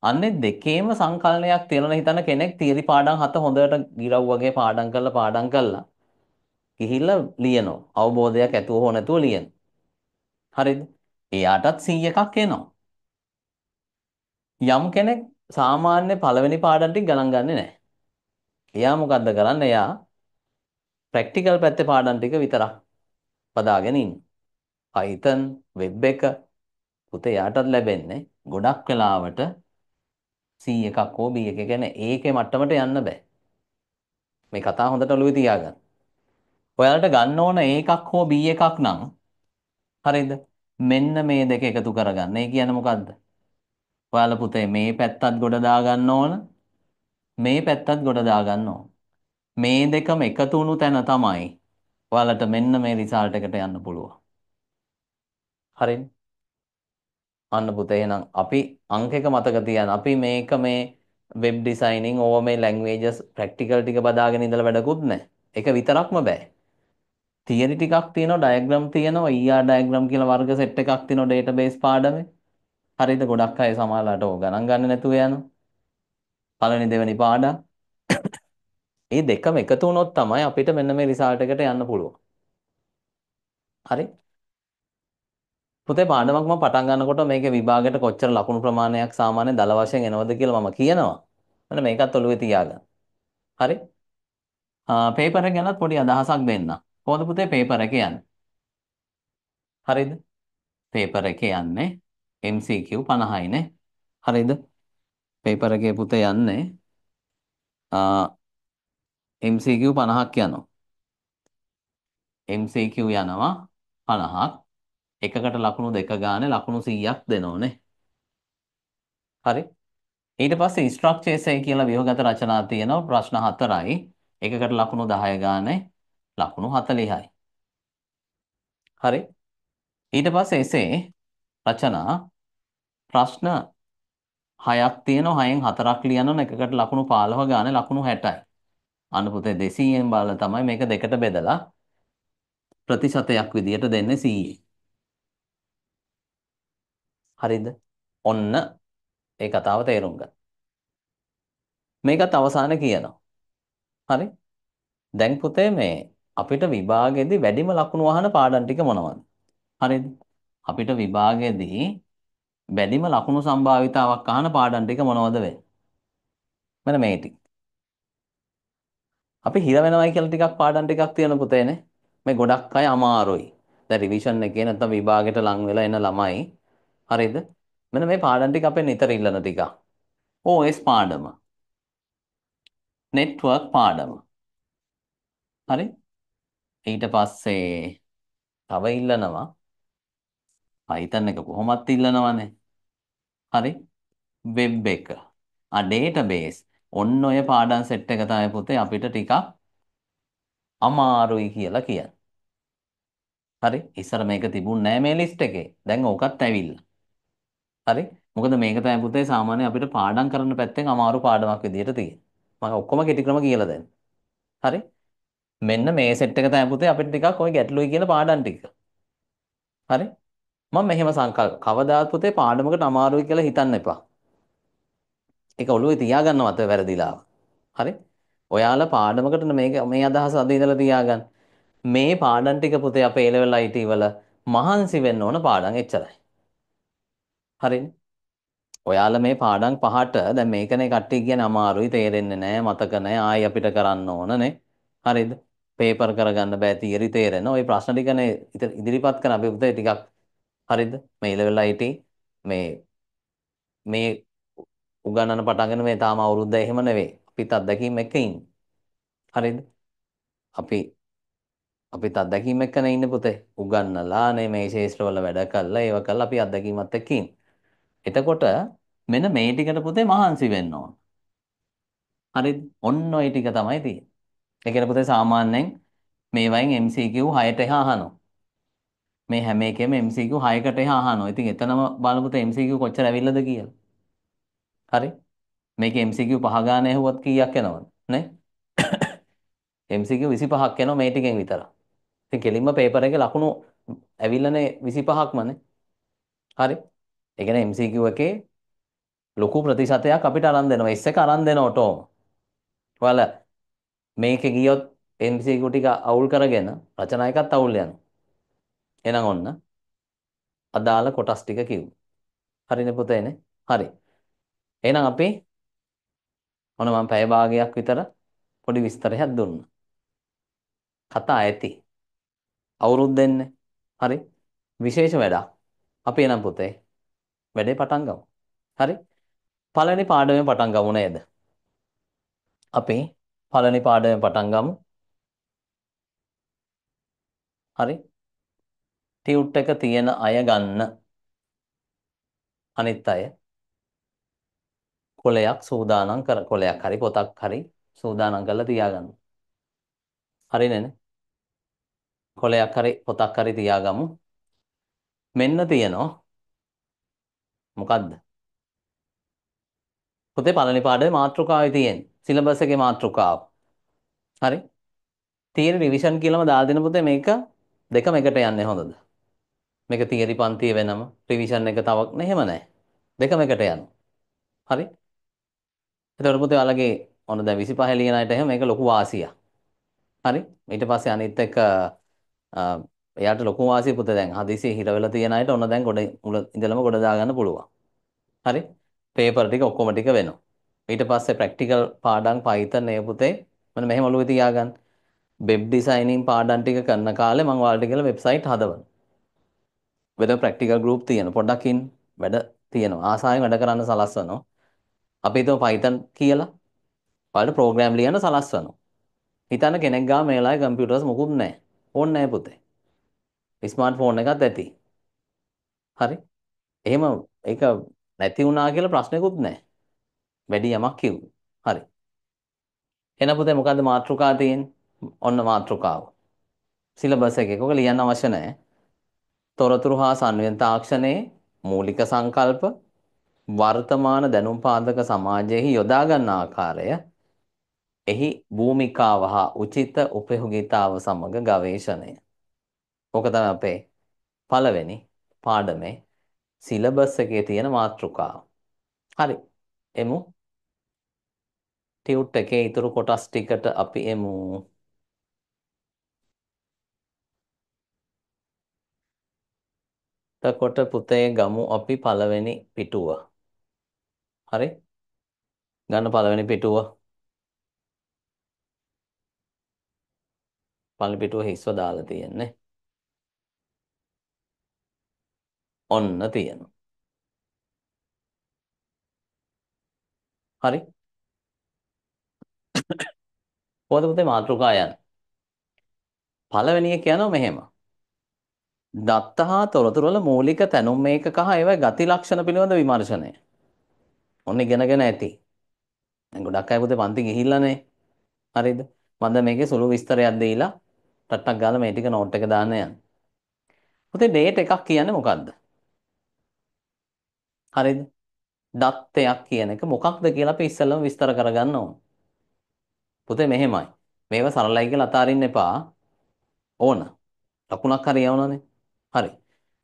අන්නේ දෙකේම සංකලනයක් තියනවා හිතන කෙනෙක් තියරි පාඩම් හත හොඳට ගිරව් වගේ පාඩම් කරලා පාඩම් කරලා ගිහිල්ලා ලියනවා. අවබෝධයක් ඇතුව හෝ නැතුව ලියනවා. හරිද? එයාටත් 100ක් එනවා. යම් කෙනෙක් සාමාන්‍ය පළවෙනි පාඩම් ටික ගණන් ගන්නෙ නැහැ. එයා මොකද්ද කරන්නේ? එයා ප්‍රැක්ටිකල් පැත්තේ පාඩම් ටික විතරක් පදාගෙන ඉන්නේ. Python වෙබ් එක පුතේ යාටත් ලැබෙන්නේ ගොඩක් වෙලාවට C එකක් හෝ B එකක් කියන්නේ ඒකේ මට්ටමට යන්න බෑ. මේ කතාව හොඳට ඔළුවේ තියාගන්න. ඔයාලට ගන්න ඕන ඒකක් හෝ B එකක් නම් හරිද? මෙන්න මේ දෙක එකතු කරගන්න. ඒ කියන්නේ මොකද්ද? ඔයාලා පුතේ මේ පැත්තත් ගොඩ දාගන්න ඕන. මේ පැත්තත් ගොඩ දාගන්න ඕන. මේ දෙකම එකතු වුණු තැන තමයි ඔයාලට මෙන්න මේ රිසල්ට් එකට යන්න පුළුවන්. හරිනේ. අන්න පුතේ එහෙනම් අපි අංක එක මතක තියාගන්න. අපි මේක මේ වෙබ් ඩිසයිනින් ඕව මේ ලැන්ග්වේජස් ප්‍රැක්ටිකල් ටික බදාගෙන ඉඳලා වැඩකුත් නැහැ. ඒක විතරක්ම බෑ. තියරි ටිකක් තියෙනවා ඩයග්‍රම් තියෙනවා ER ඩයග්‍රම් කියලා වර්ග සෙට් එකක් තියෙනවා ඩේටාබේස් පාඩමේ. හරිද ගොඩක් අය සමහරලාට ඕක ගණන් ගන්න නැතුව යනවා. පළවෙනි දෙවෙනි පාඩම්. මේ දෙකම එකතු වුණොත් තමයි අපිට මෙන්න මේ රිසල්ට් එකට යන්න පුළුවන්. හරි? පුතේ පාඩමක් මම පටන් ගන්නකොට මේක විභාගයට කොච්චර ලකුණු ප්‍රමාණයක් සාමාන්‍ය දල වශයෙන් එනවද කියලා මම කියනවා. මම මේකත් ඔළුවේ තියාගන්න. හරි? ආ පේපර් එක ගැනත් පොඩි අදහසක් දෙන්න. කොහොමද පුතේ පේපර් එක යන්නේ? හරිද? පේපර් එක යන්නේ MCQ 50යි නේ. හරිද? පේපර් එකේ පුතේ යන්නේ ආ MCQ 50ක් යනවා. MCQ යනවා 50ක්. එකකට ලකුණු දෙක ගානේ ලකුණු 100ක් දෙනෝනේ. හරි. ඊට පස්සේ ස්ට්‍රක්චර්ස් එක කියලා ව්‍යුහගත රචනා තියෙනවා ප්‍රශ්න 4යි. එකකට ලකුණු 10 ගානේ ලකුණු 40යි. හරි. ඊට පස්සේ එසේ රචනා ප්‍රශ්න හයක් තියෙනවා හයෙන් හතරක් ලියනවා එකකට ලකුණු 15 ගානේ ලකුණු 60යි. අනුපතේ 200න් බලලා තමයි මේක දෙකට බෙදලා ප්‍රතිශතයක් විදියට දෙන්නේ 100. හරිද? ඔන්න ඒ කතාව තේරුම් ගන්න. මේකත් අවසාන කියනවා. හරි? දැන් පුතේ මේ අපිට විභාගයේදී වැඩිම ලකුණු වහන පාඩම් ටික මොනවද? හරිද? අපිට විභාගයේදී වැඩිම ලකුණු සම්භාවිතාවක් අහන පාඩම් ටික මොනවද වෙන්නේ? මෙන්න මේ ටික. අපි හිර වෙනවයි කියලා ටිකක් පාඩම් ටිකක් තියෙන පුතේනේ. මේ ගොඩක් අය අමාරුයි. දැන් රිවිෂන් එකේ නැත්නම් විභාගෙට ලං වෙලා එන ළමයි හරිද? මෙන්න මේ පාඩම් ටික අපෙන් නිතර ඉල්ලන ටික. OS පාඩම. network පාඩම. හරි? ඊට පස්සේ තව ඉල්ලනවා Python එක කොහොමත් ඉල්ලනවානේ. හරි? web එක. ආ database. ඔන්න ඔය පාඩම් සෙට් එක තමයි පුතේ අපිට ටිකක් අමාරුයි කියලා කියන්නේ. හරි? ඉස්සර මේක තිබුණ නෑ මේ ලිස්ට් එකේ. දැන් ඕකත් ඇවිල්ලා. හරි. මොකද මේක තමයි පුතේ සාමාන්‍ය අපිට පාඩම් කරන පැත්තෙන් අමාරු පාඩමක් විදියට තියෙන්නේ. මම ඔක්කොම කෙටි ක්‍රම කියලා දැන්. හරි. මෙන්න මේ සෙට් එක තමයි පුතේ අපිට ටිකක් ওই ගැටලුයි කියන පාඩම් ටික. හරි. මම මෙහෙම සංකල්ප කවදාත් පුතේ පාඩමකට අමාරුයි කියලා හිතන්න එපා. ඒක ඔළුවේ තියාගන්න මත වැරදිලා. හරි? ඔයාලා පාඩමකට මේක මේ අදහස අද ඉඳලා තියාගන්න. මේ පාඩම් ටික පුතේ අපේ A level IT වල මහන්සි වෙන්න ඕන පාඩම් එච්චරයි. හරිනේ. ඔයාලා මේ පාඩම් පහට දැන් මේකනේ කට්ටිය කියන්නේ අමාරුයි තේරෙන්නේ නැහැ මතක නැහැ ආයි අපිට කරන්න ඕනනේ. හරිද? පේපර් කරගන්න බෑ තියරි තේරෙන. ওই ප්‍රශ්න ටිකනේ ඉදිරිපත් කරන අපි උදේ ටිකක් හරිද? මේ level IT මේ මේ උගන්නන පටන්ගෙන මේ තාම අවුරුද්ද එහෙම නෙවෙයි. අපිත් අත්දැකීම් එක ඉන්නේ. හරිද? අපි අපිත් අත්දැකීම් එක්කනේ ඉන්නේ පුතේ. උගන්නලා නේ මේ ශේෂ්ත්‍රවල වැඩ කළා. ඒව කළා අපි අත්දැකීමත් එක්ක ඉන්නේ. එතකොට මෙන්න මේ ටිකට පුතේ මහන්සි වෙන්න ඕන. හරිද? ඔන්න ඔය ටික තමයි තියෙන්නේ. ඒ කියන්නේ පුතේ සාමාන්‍යයෙන් මේ වයින් MCQ 6ට එහා අහනවා. මේ හැම එකෙම MCQ 6කට එහා අහනවා. ඉතින් එතනම බලපොත MCQ කොච්චර ඇවිල්ලාද කියලා. හරි? මේකේ MCQ පහ ගාන ඇහුවත් කීයක් එනවද? නේ? (coughs) MCQ 25ක් එනවා මේ ටිකෙන් විතර. ඉතින් කෙලින්ම පේපර් එකේ ලකුණු ඇවිල්ලානේ 25ක්මනේ. හරි? ඒ කියන්නේ MCQ එකේ ලොකු ප්‍රතිශතයක් අපිට අරන් දෙනවා. ඉස් එක අරන් දෙනවා ටෝම. ඔයාලා මේකේ ගියොත් MCQ ටික අවුල් කරගෙන රචනා එකත් අවුල් යනවා. එහෙනම් ඔන්න අදාළ කොටස් ටික කිව්වා. හරිනේ පුතේනේ. හරි. එහෙනම් අපි ඔන්න මම පැය භාගයක් විතර පොඩි විස්තරයක් දුන්නා. කතා ඇති. අවුරුද්දෙන්නේ. හරි. විශේෂ වැඩක්. අපි එනම් පුතේ වැඩේ පටන් ගමු. හරි? පළවෙනි පාඩමෙන් පටන් ගමු නේද? අපි පළවෙනි පාඩමෙන් පටන් ගමු. හරි? ටියුට් එක තියෙන අය ගන්න. අනිත් අය කොලයක් සූදානම් කර කොලයක් හරි පොතක් හරි සූදානම් කරලා තියාගන්න. හරි නේද? කොලයක් හරි පොතක් හරි තියාගමු. මෙන්න තියෙනවා මොකද්ද? පොතේ පළවෙනි පාඩමේ මාතෘකාවයි තියෙන්නේ. සිලබස් එකේ මාතෘකාව. හරි? තියරි රිවිෂන් කියලාම දාලා දෙන පුතේ මේක දෙකම එකට යන්නේ හොඳද? මේක තියරි පන්තිය වෙනම රිවිෂන් එක තවක් නෙහෙම නැහැ. දෙකම එකට යනවා. හරි? එතකොට පුතේ ඔයාලගේ ඔන්න දැන් 25 ලියන අයට එහෙම මේක ලොකු වාසියක්. හරි? ඊට පස්සේ අනිත් එක එයාට ලොකු වාසිය පුත දැන් හදිසියේ හිර වෙලා තියෙන අයට ඔන්න දැන් ගොඩ මුල ඉඳලම ගොඩ දාගන්න පුළුවන්. හරි? පේපර් ටික ඔක්කොම ටික වෙනවා. ඊට පස්සේ ප්‍රැක්ටිකල් පාඩම් Python ඒ පුතේ මම මෙහෙම ඔළුවේ තියාගන්න. වෙබ් ඩිසයිනින් පාඩම් ටික කරන කාලේ මම ඔයාලට කියලා වෙබ්සයිට් හදවන. වෙන ප්‍රැක්ටිකල් ගෲප් තියෙන පොඩ්ඩක් ඉන්න වැඩ තියෙනවා. ආසාවෙන් වැඩ කරන්න සලස්වනවා. අපි හිතමු Python කියලා. ඔයාලට ප්‍රෝග්‍රෑම් ලියන්න සලස්වනවා. හිතන්න කෙනෙක් ගාව මේ වෙලාවේ කම්පියුටර්ස් මොකුත් නැහැ. ඕනේ නැහැ පුතේ. ස්මාර්ට් ෆෝන් එකත් ඇති. හරි. එහෙම ඒක නැති වුණා කියලා ප්‍රශ්නකුත් නැහැ. වැඩි යමක් කිව්වේ. හරි. එන පුතේ මොකද්ද මාතෘකා තියෙන්නේ? ඔන්න මාතෘකාව. සිලබස් එකේ කොක ලියන්න අවශ්‍ය නැහැ. තොරතුරු හා සංවේදන තාක්ෂණයේ මූලික සංකල්ප වර්තමාන දැනුම් පාදක සමාජයෙහි යොදා ගන්න ආකාරය එහි භූමිකාව හා උචිත උපයෝගීතාව සමග ගවේෂණය ඕක තමයි අපේ පළවෙනි පාඩමේ සිලබස් එකේ තියෙන මාතෘකාව. හරි. එමු. ටියුට් එකේ ඊතුරු කොටස් ටිකට අපි එමු. එතකොට පුතේ ගමු අපි පළවෙනි පිටුව. හරි? ගන්න පළවෙනි පිටුව. පළවෙනි පිටුව හිස්ව දාලා තියෙන්නේ. ඔන්න තියෙනවා. හරි. පොත පුතේ මාතෘකා යන. පළවෙනි එක යනවා මෙහෙම. දත්ත හා තොරතුරු වල මූලික තැනුම් මේකක හා ඒවයි ගති ලක්ෂණ පිළිබඳ විමර්ශනය. ඔන්න ඉගෙනගෙන ඇති. දැන් ගොඩක් අය පුතේ පන්ති ගිහිල්ලානේ. හරිද? මම දැන් මේකේ සුළු විස්තරයක් දීලා ටට්ටක් ගාලා මේ ටික නෝට් එක දාන්න යන්න. පුතේ ඩේට් එකක් කියන්නේ මොකද්ද? හරිද? දත්තයක් කියන එක මොකක්ද කියලා අපි ඉස්සෙල්ලම විස්තර කරගන්න ඕන. පුතේ මෙහෙමයි. මේව සරලයි කියලා අතාරින්න එපා. ඕන. ලකුණක් හරි යවනනේ. හරි.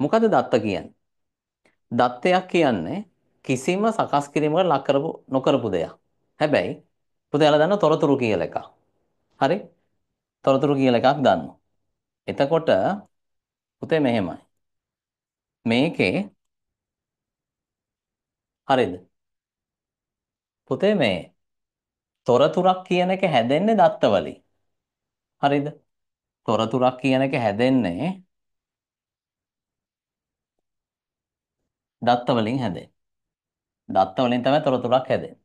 මොකද දත්ත කියන්නේ? දත්තයක් කියන්නේ කිසිම සකස් කිරීමකට ලක් කරපු නොකරපු දෙයක්. හැබැයි පුතේ යාලා දන්න තොරතුරු කියලා එකක්. හරි? තොරතුරු කියලා එකක් දන්නවා. එතකොට පුතේ මෙහෙමයි. මේකේ හරිද? පුතේ මේ තොරතුරක් කියන එක හැදෙන්නේ දත්ත වලින්. හරිද? තොරතුරක් කියන එක හැදෙන්නේ දත්ත වලින් හැදෙන්නේ. දත්ත වලින් තමයි තොරතුරක් හැදෙන්නේ.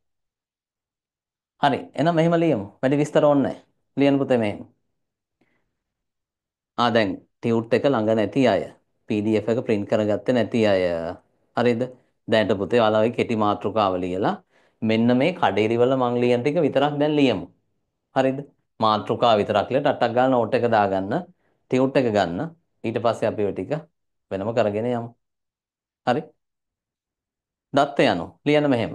හරි. එහෙනම් මෙහෙම ලියමු. වැඩි විස්තර ඕනේ නැහැ. ලියන්න පුතේ මෙහෙම. ආ දැන් ටියුට් එක ළඟ නැති අය PDF එක print කරගත්තේ නැති අය. හරිද? දැනට පුතේ ඔයාලා ඔය කෙටි මාතෘකාව ලියලා මෙන්න මේ කඩේරිවල මං ලියන ටික විතරක් දැන් ලියමු. හරිද? මාතෘකාව විතරක් ලියලා ටට්ටක් ගාලා නෝට් එක දාගන්න, ටියුට් එක ගන්න. ඊට පස්සේ අපි ඔය ටික වෙනම කරගෙන යමු. හරි? දත්ත යනු ලියන මෙහෙම.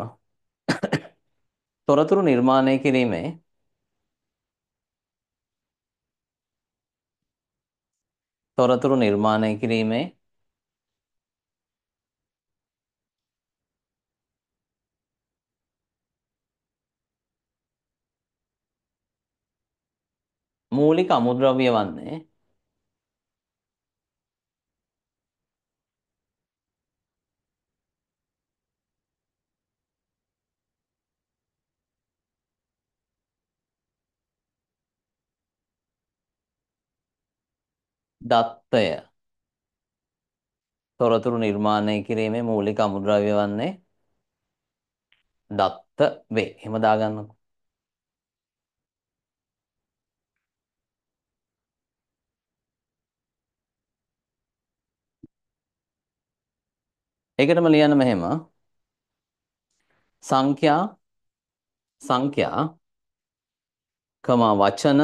තොරතුරු නිර්මාණය කිරීමේ තොරතුරු නිර්මාණය කිරීමේ මූලික අමුද්‍රව්‍ය වන්නේ දත්තය තොරතුරු නිර්මාණය කිරීමේ මූලික අමුද්‍රව්‍ය වන්නේ දත්ත වේ. එහෙම දාගන්නකෝ. ඒකටම ලියන්න මෙහෙම සංඛ්‍යා සංඛ්‍යා කමා වචන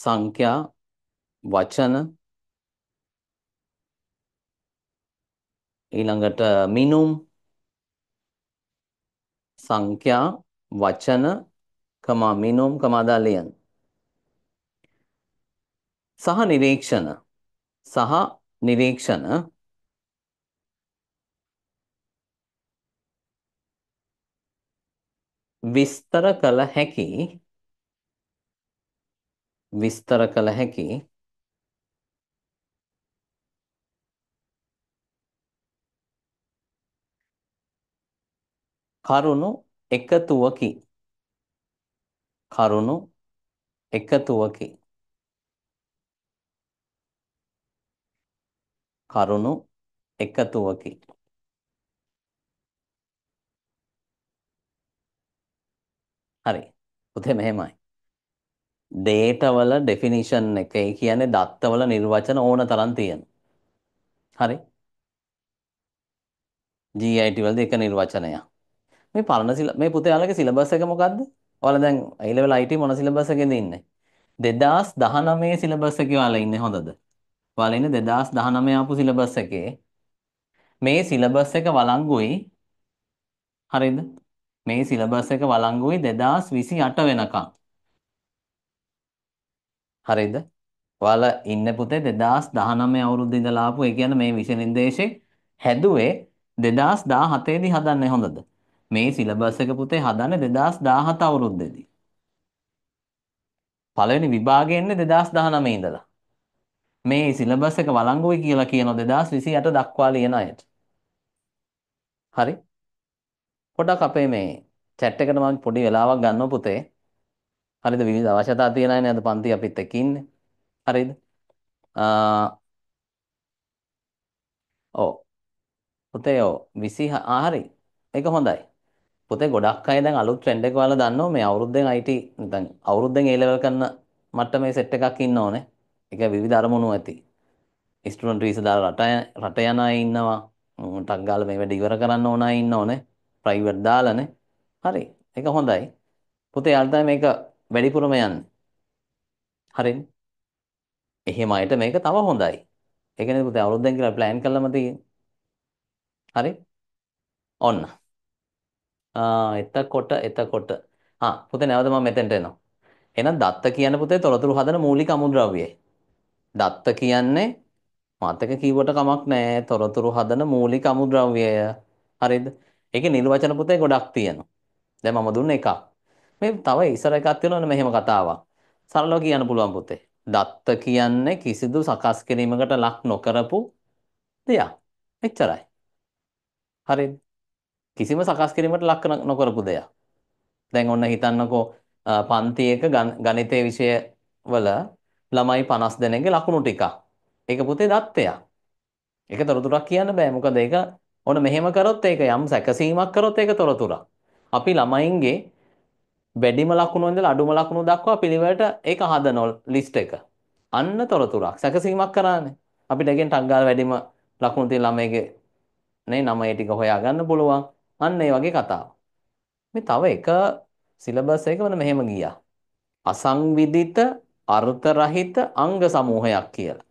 සංඛ්‍යා වචන ඊළඟට මිනුම් සංඛ්‍යා වචන කමා මිනුම් කමා දාලා ලියන්න සහ නිරීක්ෂණ සහ නිරීක්ෂණ විස්තර කළ හැකි විස්තර කළ හැකි කරුණු එකතුවකි කරුණු එකතුවකි කරුණු එකතුවකි. හරි. පුතේ මෙහෙමයි. data වල definition එක, ඒ කියන්නේ දත්තවල නිර්වචන ඕන තරම් තියෙනවා. හරි. GIT වලද එක නිර්වචනයක්. මේ පරණ සිල මේ පුතේ ඔයාලගේ සිලබස් එක මොකද්ද? ඔයාලා දැන් A level IT මොන සිලබස් එකේද ඉන්නේ? 2019 සිලබස් එකේ ඔයාලා ඉන්නේ හොඳද? ඔයාලා ඉන්නේ 2019 ආපු සිලබස් එකේ. මේ සිලබස් එක වළංගුයි. හරිද? මේ සිලබස් එක වළංගුයි 2028 වෙනකම්. හරිද? ඔයාලා ඉන්න පුතේ 2019 අවුරුද්දේ ඉඳලා ආපු ඒ කියන්නේ මේ විෂය නිර්දේශේ හැදුවේ 2017 දී හදන්නේ හොඳද? මේ සිලබස් එක පුතේ හදන්නේ 2017 අවුරුද්දේදී. පළවෙනි විභාගය එන්නේ 2019 ඉඳලා. මේ සිලබස් එක වළංගුයි කියලා කියන 2028 දක්වා ලියන අයට. හරි. පොඩක් අපේ මේ chat එකට මම පොඩි වෙලාවක් ගන්නවා පුතේ. හරිද විවිධ අවශ්‍යතා තියෙන අය නේද පන්ති අපිත් එක්ක ඉන්නේ. හරිද? ඔව්. පුතේ ඔව් 20 ආ හරි. ඒක හොඳයි. පුතේ ගොඩක් අය දැන් අලුත් ට්‍රෙන්ඩ් එක ඔයාලා දන්නවා මේ අවුරුද්දෙන් IT නැත්නම් අවුරුද්දෙන් A level කරන මට්ටමේ සෙට් එකක් ඉන්න ඕනේ. ඒක විවිධ අරමුණු ඇති. ස්ටුඩන්ට් වීසා දාලා රට රට යන අය ඉන්නවා. ටක් ගාලා මේ වැඩ ඉවර කරන්න ඕන අය ඉන්නෝනේ. ප්‍රයිවට් දාලානේ. හරි. ඒක හොඳයි. පුතේ යාළුවා මේක වැඩිපුරම යන්නේ. හරිනේ. එහෙම අයට මේක තව හොඳයි. ඒ කියන්නේ පුතේ අවුරුද්දෙන් කියලා plan කළාම තියෙන්නේ. හරි? ඔන්න. ආ එතකොට එතකොට ආ පුතේ නැවත මම මෙතෙන්ට එනවා. එහෙනම් දත්ත කියන පුතේ තොරතුරු හදන මූලික අමුද්‍රව්‍යයයි. දත්ත කියන්නේ මතක කීවට කමක් නෑ තොරතුරු හදන මූලික අමුද්‍රව්‍යය. හරිද? ඒකේ නිර්වචන පොතේ ගොඩක් තියෙනවා. දැන් මම දුන්න එකක්. මේ තව ඉස්සර එකක් තියෙනවනේ මෙහෙම කතාවක්. සරලව කියන්න පුළුවන් පුතේ. දත්ත කියන්නේ කිසිදු සකස් කිරීමකට ලක් නොකරපු දෙයක්. එච්චරයි. හරිද? කිසිම සකස් කිරීමකට ලක් නොකරපු දෙයක්. දැන් ඔන්න හිතන්නකෝ පන්ති එක ගණිතයේ විෂය වල ළමයි 50 දෙනෙක්ගේ ලකුණු ටිකක්. ඒක පුතේ දත්තයක්. ඒක තොරතුරක් කියන්න බෑ. මොකද ඒක ඔන්න මෙහෙම කරොත් ඒක යම් සැකසීමක් කරොත් ඒක තොරතුරක්. අපි ළමයින්ගේ වැඩිම ලකුණු ඉඳලා අඩුම ලකුණු දක්වා පිළිවෙලට ඒක හදන ලිස්ට් එක. අන්න තොරතුරක්. සැකසීමක් කරානේ. අපිට එකෙන් ටක් ගාලා වැඩිම ලකුණු තියෙන ළමයිගේ නේ නම ඒ ටික හොයාගන්න පුළුවන්. අන්න ඒ වගේ කතාව. මේ තව එක සිලබස් එක වෙන මෙහෙම ගියා. අසංවිධිත අර්ථ රහිත අංග සමූහයක් කියලා.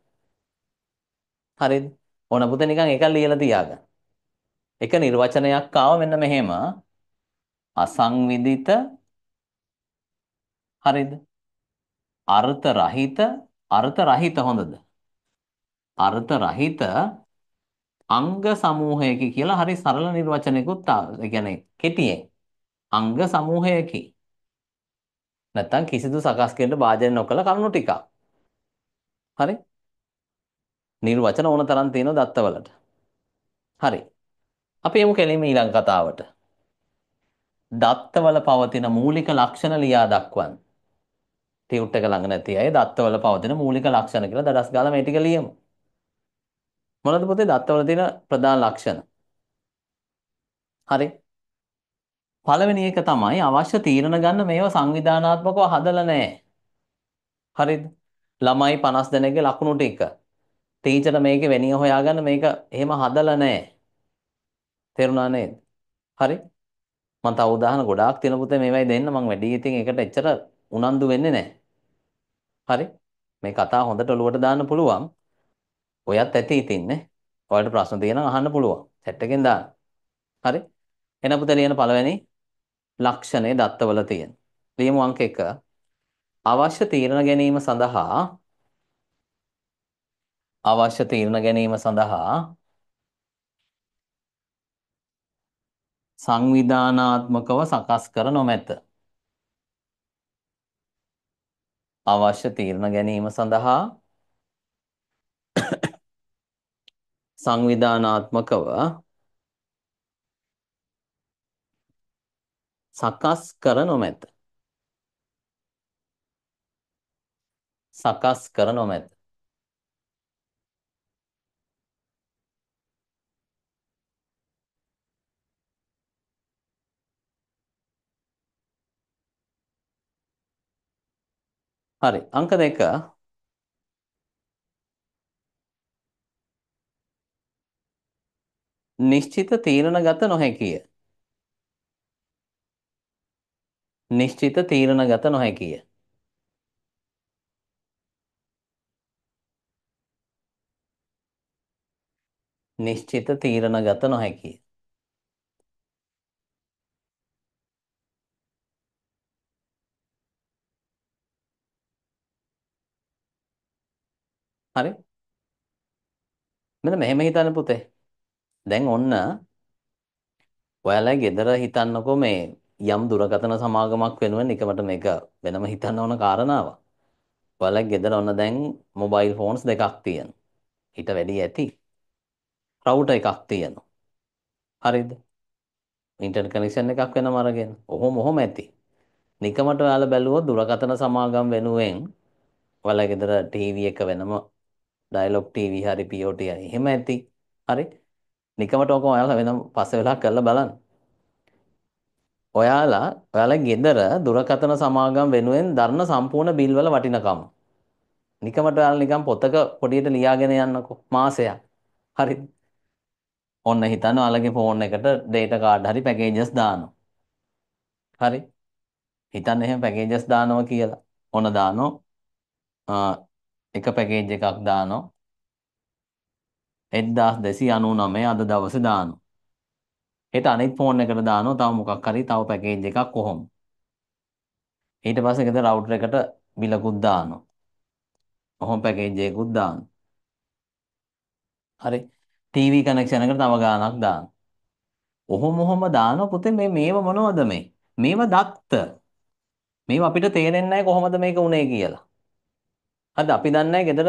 හරිද? ඕන පුතේ නිකන් එකක් ලියලා තියාගන්න. එක නිර්වචනයක් ආව මෙන්න මෙහෙම අසංවිධිත හරිද? අර්ථ රහිත අර්ථ රහිත හොඳද? අර්ථ රහිත අංග සමූහයකි කියලා හරි සරල නිර්වචනයකුත් ආවා. ඒ කියන්නේ කෙටියෙන් අංග සමූහයකි. නැත්තම් කිසිදු සකස් කිරීමට භාජනය නොකළ කරුණු ටිකක්. හරි? නිර්වචන ඕන තරම් තියෙනවා දත්තවලට. හරි. අපි යමු කෙලින්ම ඊළඟ කතාවට. දත්තවල පවතින මූලික ලක්ෂණ ලියා දක්වන්න. ටියුට් එක ළඟ නැති අය දත්තවල පවතින මූලික ලක්ෂණ කියලා දඩස් ගාලා මේ ටික ලියමු. මොනවද පුතේ දත්තවල තියෙන ප්‍රධාන ලක්ෂණ? හරි. පළවෙනි එක තමයි අවශ්‍ය තීරණ ගන්න මේව සංවිධානාත්මකව හදලා නැහැ. හරිද? ළමයි 50 දෙනෙක්ගේ ලකුණු ටික. ටීචර් මේකේ වෙණිය හොයාගන්න මේක එහෙම හදලා නැහැ. තේරුණා නේද? හරි. මම තව උදාහරණ ගොඩාක් තියෙන පුතේ මේවයි දෙන්න මම වැඩි ඉතින් ඒකට එච්චර උනන්දු වෙන්නේ නැහැ. හරි. මේ කතා හොඳට ඔලුවට දාන්න පුළුවන්. ඔයත් ඇති ඉතින් නේ. ඔයාලට ප්‍රශ්න තියෙනවා අහන්න පුළුවන්. සෙට් එකෙන් දාන්න. හරි. එන පුතේ ලියන පළවෙනි ලක්ෂණය දත්තවල තියෙන. ලියමු අංක 1. අවශ්‍ය තීරණ ගැනීම සඳහා අවශ්‍ය තීරණ ගැනීම සඳහා සංවිධානාත්මකව සකස් කර නොමැත. අවශ්‍ය තීරණ ගැනීම සඳහා සංවිධානාත්මකව සකස් කර නොමැත. සකස් කර නොමැත. හරි අංක දෙක නිශ්චිත තීරණගත නොහැකිය. නිශ්චිත තීරණගත නොහැකිය. නිශ්චිත තීරණගත නොහැකිය. හරි. මෙන්න මෙහෙම හිතන්න පුතේ. දැන් ඔන්න ඔයාලා ගෙදර හිතන්නකෝ මේ යම් දුරකතන සමාගමක් වෙනුවෙන් එකමට මේක වෙනම හිතන්න ඕන කාරණාවක්. ඔයාලා ගෙදර ඔන්න දැන් මොබයිල් ෆෝන්ස් දෙකක් තියෙනවා. ඊට වැඩි ඇති. රවුටර් එකක් තියෙනවා. හරිද? ඉන්ටර්නෙට් කනෙක්ෂන් එකක් වෙනම අරගෙන. ඔහොම ඔහොම ඇති. නිකමට ඔයාලා බැලුවොත් දුරකතන සමාගම් වෙනුවෙන් ඔයාලා ගෙදර ටීවී එක වෙනම ඩයලොග් ටීවී හරි POT හරි එහෙම ඇති. හරි. නිකමට ඔක ඔයාලා වෙනම පස්සේ වෙලා කරලා බලන්න. ඔයාලා ඔයාලා ගෙදර දුරකථන සමාගම් වෙනුවෙන් දරන සම්පූර්ණ බිල් වල වටිනකම. නිකමට ඔයාලා නිකන් පොතක පොඩියට ලියාගෙන යන්නකෝ මාසයක්. හරිද? ඔන්න හිතන්න ඔයාලගේ ෆෝන් එකට ඩේටා කාඩ් හරි පැකේජස් දානවා. හරි? හිතන්න එහෙම පැකේජස් දානවා කියලා. ඔන්න දානවා. එක පැකේජ් එකක් දානවා. 1299 අද දවසේ දානවා. ඒත් අනිත් ෆෝන් එකට දානවා තව මොකක් හරි තව පැකේජ් එකක් කොහොම. ඊට පස්සේ ගෙදර රවුටර් එකට බිලකුත් දානවා. කොහොම පැකේජ් එකකුත් දානවා. හරි. ටීවී කනෙක්ෂන් එකට තව ගානක් දානවා. ඔහොම ඔහොම දානවා පුතේ මේ මේව මොනවද මේ? මේව දත්ත. මේව අපිට තේරෙන්නේ නැහැ කොහොමද මේක උනේ කියලා. හරිද? අපි දන්නේ නැහැ ගෙදර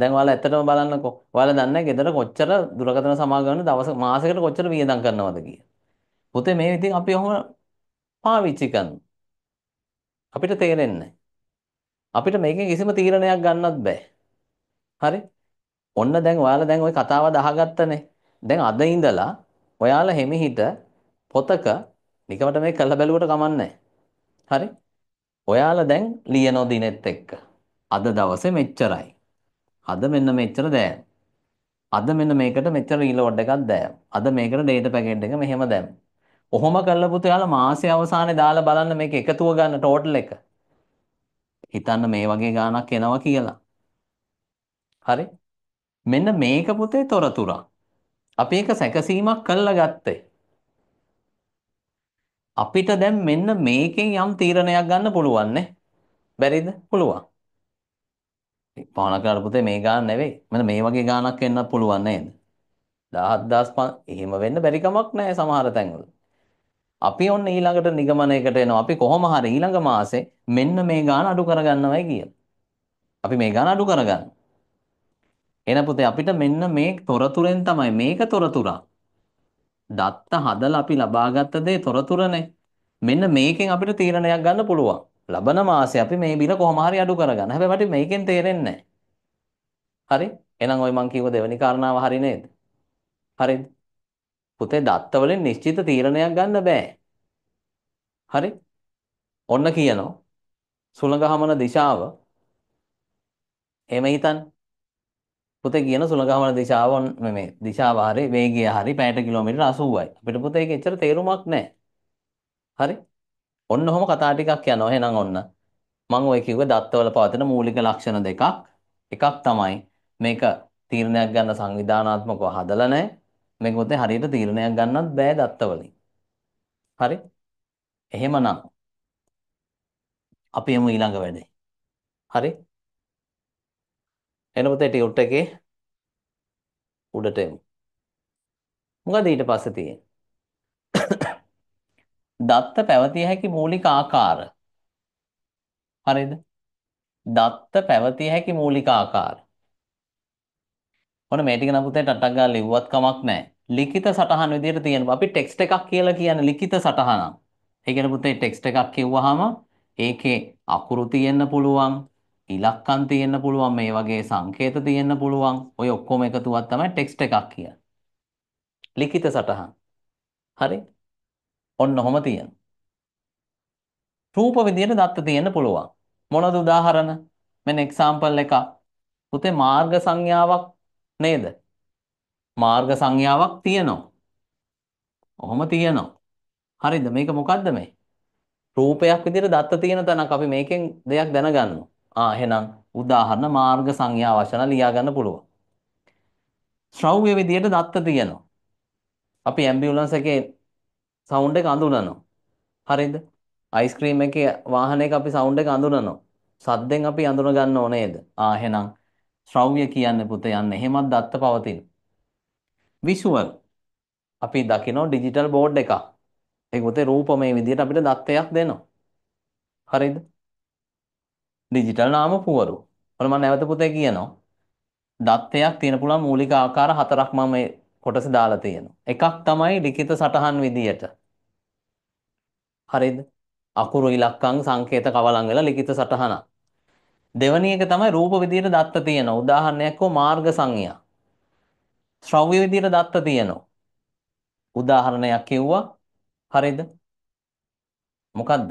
දැන් ඔයාලා ඇත්තටම බලන්නකෝ. ඔයාලා දන්නේ ගෙදර කොච්චර දුරකථන සමාගමන දවස මාසෙකට කොච්චර වියදම් කරනවද කියලා. පුතේ මේ ඉතින් අපි ඔහොම පාවිච්චි කරනවා. අපිට තේරෙන්නේ අපිට මේකෙන් කිසිම තීරණයක් ගන්නත් බෑ. හරි? ඔන්න දැන් ඔයාලා දැන් ওই කතාව දහගත්තනේ. දැන් අද ඉඳලා ඔයාලා හිමිහිට පොතක නිකමට මේ කළ බැලුවට කමන්නේ හරි? ඔයාලා දැන් ලියනෝ දිනෙත් එක්ක. අද දවසේ මෙච්චරයි. අද මෙන්න මෙච්චර දෑම්. අද මෙන්න මේකට මෙච්චර රීලෝඩ් එකක් දෑම්. අද මේකට ඩේටා පැකට් එක මෙහෙම දෑම්. ඔහොම කරලා පුතේ යාලා මාසේ අවසානයේ දාලා බලන්න මේක එකතුව ගන්න ටෝටල් එක. හිතන්න මේ වගේ ගාණක් එනවා කියලා. හරි? මෙන්න මේක පුතේ තොරතුරක්. අපි එක සැකසීමක් කළා ගත්තේ. අපිට දැන් මෙන්න මේකෙන් යම් තීරණයක් ගන්න පුළුවන් නේ. බැරිද? පුළුවන්. භාවනා කරලා පුතේ මේ ගාන නෙවෙයි. මම මේ වගේ ගානක් වෙන්න පුළුවන් නේද? 17000 එහෙම වෙන්න බැරි කමක් නැහැ සමහර තැන්වල. අපි ඔන්න ඊළඟට නිගමනයකට එනවා. අපි කොහොම හරි ඊළඟ මාසේ මෙන්න මේ ගාන අඩු කරගන්නවයි කියලා. අපි මේ ගාන අඩු කරගන්න. එන පුතේ අපිට මෙන්න මේ තොරතුරෙන් තමයි මේක තොරතුරක්. දත්ත හදලා අපි ලබාගත් දේ තොරතුරනේ. මෙන්න මේකෙන් අපිට තීරණයක් ගන්න පුළුවන්. ලබන මාසේ අපි මේ බිල කොහොම හරි අඩු කරගන්න. හැබැයි මට මේකෙන් තේරෙන්නේ හරි? එහෙනම් ওই මං කිව්ව දෙවෙනි කාරණාව හරි නේද? හරිද? පුතේ දත්ත වලින් නිශ්චිත තීරණයක් ගන්න බෑ. හරි? ඔන්න කියනවා සුළඟහමන දිශාව එහෙම හිතන්න. පුතේ කියන සුළඟහමන දිශාව මේ දිශාව හරි වේගය හරි 60 කිලෝමීටර 80යි. අපිට පුතේ ඒක එච්චර තේරුමක් නැහැ. හරි? ඔන්න ඔහොම කතා ටිකක් යනවා. එහෙනම් ඔන්න මම ඔය කිව්ව දත්තවල පවතින මූලික ලක්ෂණ දෙකක්. එකක් තමයි මේක තීරණයක් ගන්න සංවිධානාත්මකව හදලා නැහැ. මේක මොතේ හරියට තීරණයක් ගන්නත් බෑ දත්තවලින්. හරි? එහෙමනම් අපි යමු ඊළඟ වැඩේ. හරි? එනකොට ටියුට් එකේ උඩට එමු. මොකද ඊට පස්සේ තියෙන්නේ? දත්ත පැවතිය හැකි මූලික ආකාර. හරිද? දත්ත පැවතිය හැකි මූලික ආකාර. ඔන්න මේ ටික නම් පුතේ ටටක් ගාලා ලිව්වත් කමක් නැහැ. ලිඛිත සටහන් විදියට තියෙනවා. අපි ටෙක්ස්ට් එකක් කියලා කියන ලිඛිත සටහනක්. ඒ කියන්නේ පුතේ ටෙක්ස්ට් එකක් කිව්වහම ඒකේ අකුරු තියෙන්න පුළුවන්, ඉලක්කම් තියෙන්න පුළුවන්, මේ වගේ සංකේත තියෙන්න පුළුවන්. ඔය ඔක්කොම එකතුවක් තමයි ටෙක්ස්ට් එකක් කියන්නේ. ලිඛිත සටහන්. හරි? ඔන්න ඔහොම තියෙන. රූප විදියට දත්ත තියෙන්න පුළුවන්. මොනද උදාහරණ? මෙන්න එක්සැම්පල් එකක්. පුතේ මාර්ග සංඥාවක් නේද? මාර්ග සංඥාවක් තියෙනවා. ඔහොම තියෙනවා. හරිද? මේක මොකද්ද මේ? රූපයක් විදියට දත්ත තියෙන තැනක් අපි මේකෙන් දෙයක් දැනගන්නවා. ආ එහෙනම් උදාහරණ මාර්ග සංඥා වචන ලියා ගන්න පුළුවන්. ශ්‍රව්‍ය විදියට දත්ත තියෙනවා. අපි ඇම්බියුලන්ස් එකේ සවුන්ඩ් එක අඳුනනවා. හරිද? අයිස්ක්‍රීම් එකේ වාහනයක අපි සවුන්ඩ් එක අඳුනනවා. සද්දෙන් අපි අඳුන ගන්න ඕනේද? ආ එහෙනම් ශ්‍රව්‍ය කියන්නේ පුතේ යන්න. එහෙමත් දත්ත පවතින. විෂුවල් අපි දකිනවා ඩිජිටල් බෝඩ් එකක්. ඒක පුතේ රූපමය විදිහට අපිට දත්තයක් දෙනවා. හරිද? ඩිජිටල් නාම පුවරු. ඔන්න මම නැවත පුතේ කියනවා. දත්තයක් තියෙන පුළුවන් මූලික ආකාර හතරක් මම මේ කොටස දාලා තියෙනවා. එකක් තමයි ලිඛිත සටහන් විදියට. හරිද? අකුරු ඉලක්කම් සංකේත කවලම් වෙලා ලිඛිත සටහන. දෙවැනි එක තමයි රූප විදියට දත්ත තියෙනවා. උදාහරණයක් හෝ මාර්ග සංඥා. ශ්‍රව්‍ය විදියට දත්ත තියෙනවා. උදාහරණයක් කිව්වා. හරිද? මොකද්ද?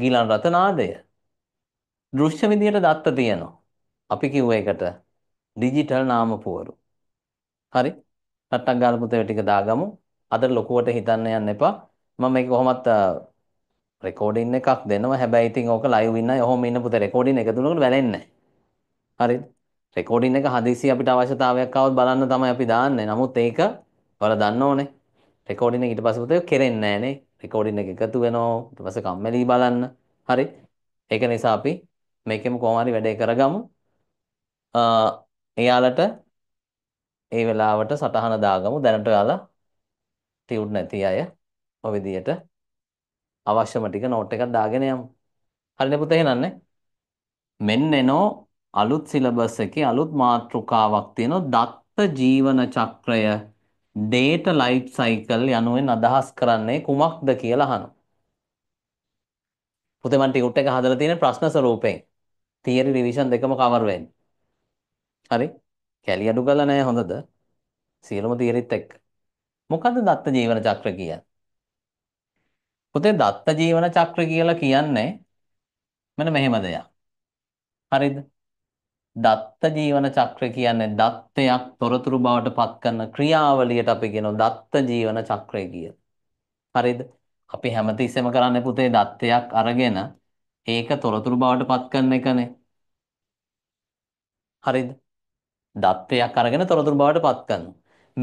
ගීලන් රතනාදය. දෘශ්‍ය විදියට දත්ත තියෙනවා. අපි කිව්ව එකට ඩිජිටල් නාමපුවරු. හරි? රට්ටක් ගාලා පුතේ ටික දාගමු. අද ලොකුවට හිතන්න යන්න එපා. මම මේක කොහොමත් රෙකෝඩින් එකක් දෙනවා. හැබැයි ඉතින් ඕක ලයිව් ඉන්නයි ඔහොම ඉන්න පුතේ රෙකෝඩින් එක දුන්නොත් වැලෙන්නේ නැහැ. හරිද? රෙකෝඩින් එක හදිසි අපිට අවශ්‍යතාවයක් ආවොත් බලන්න තමයි අපි දාන්නේ. නමුත් ඒක ඔයාලා දන්න ඕනේ. රෙකෝඩින් එක ඊට පස්සේ පුතේ කෙරෙන්නේ නැහැ නේ. රෙකෝඩින් එක එකතු වෙනවා. ඊට පස්සේ කම්මැලි බලන්න. හරි? ඒක නිසා අපි මේකෙම කොහොම හරි වැඩේ කරගමු. එයාලට ඒ වෙලාවට සටහන දාගමු. දැනට ඔයාලා ටියුන් නැති අය ඔය විදියට අවශ්‍යම ටික නෝට් එකක් දාගෙන යමු. හරිනේ පුතේ එහෙනම් නේ? මෙන්නනෝ අලුත් සිලබස් එකේ අලුත් මාතෘකාවක් තියෙනවා දත්ත ජීවන චක්‍රය data life cycle යනුවෙන් අදහස් කරන්නේ කුමක්ද කියලා අහනවා. පුතේ මන්ට ටිකට් එක හදලා තියෙන ප්‍රශ්න ස්වරූපයෙන්. තියරි රිවිෂන් දෙකම කවර් වෙන්නේ. හරි? කැලිය අඩු කරලා නැහැ හොඳද? සියලුම තියරිත් එක්ක. මොකද්ද දත්ත ජීවන චක්‍ර කියන්නේ? පුතේ දත්ත ජීවන චක්‍ර කියලා කියන්නේ මෙන්න මෙහෙම දෙයක්. හරිද? දත්ත ජීවන චක්‍රය කියන්නේ දත්තයක් තොරතුරු බවට පත් කරන ක්‍රියාවලියට අපි කියනවා දත්ත ජීවන චක්‍රය කියලා. හරිද? අපි හැමතිස්සෙම කරන්නේ පුතේ දත්තයක් අරගෙන ඒක තොරතුරු බවට පත් කරන එකනේ. හරිද? දත්තයක් අරගෙන තොරතුරු බවට පත් කරනවා.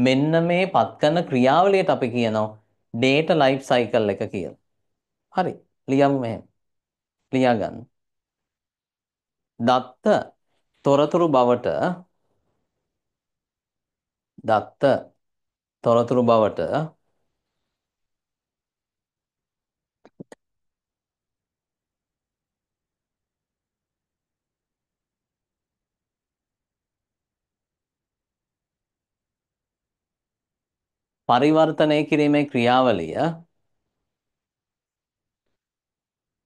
මෙන්න මේ පත් කරන ක්‍රියාවලියට අපි කියනවා data life cycle එක කියලා. හරි. ලියමු මෙහෙම. ලියා ගන්න. දත්ත තොරතුරු බවට දත්ත තොරතුරු බවට පරිවර්තනය කිරීමේ ක්‍රියාවලිය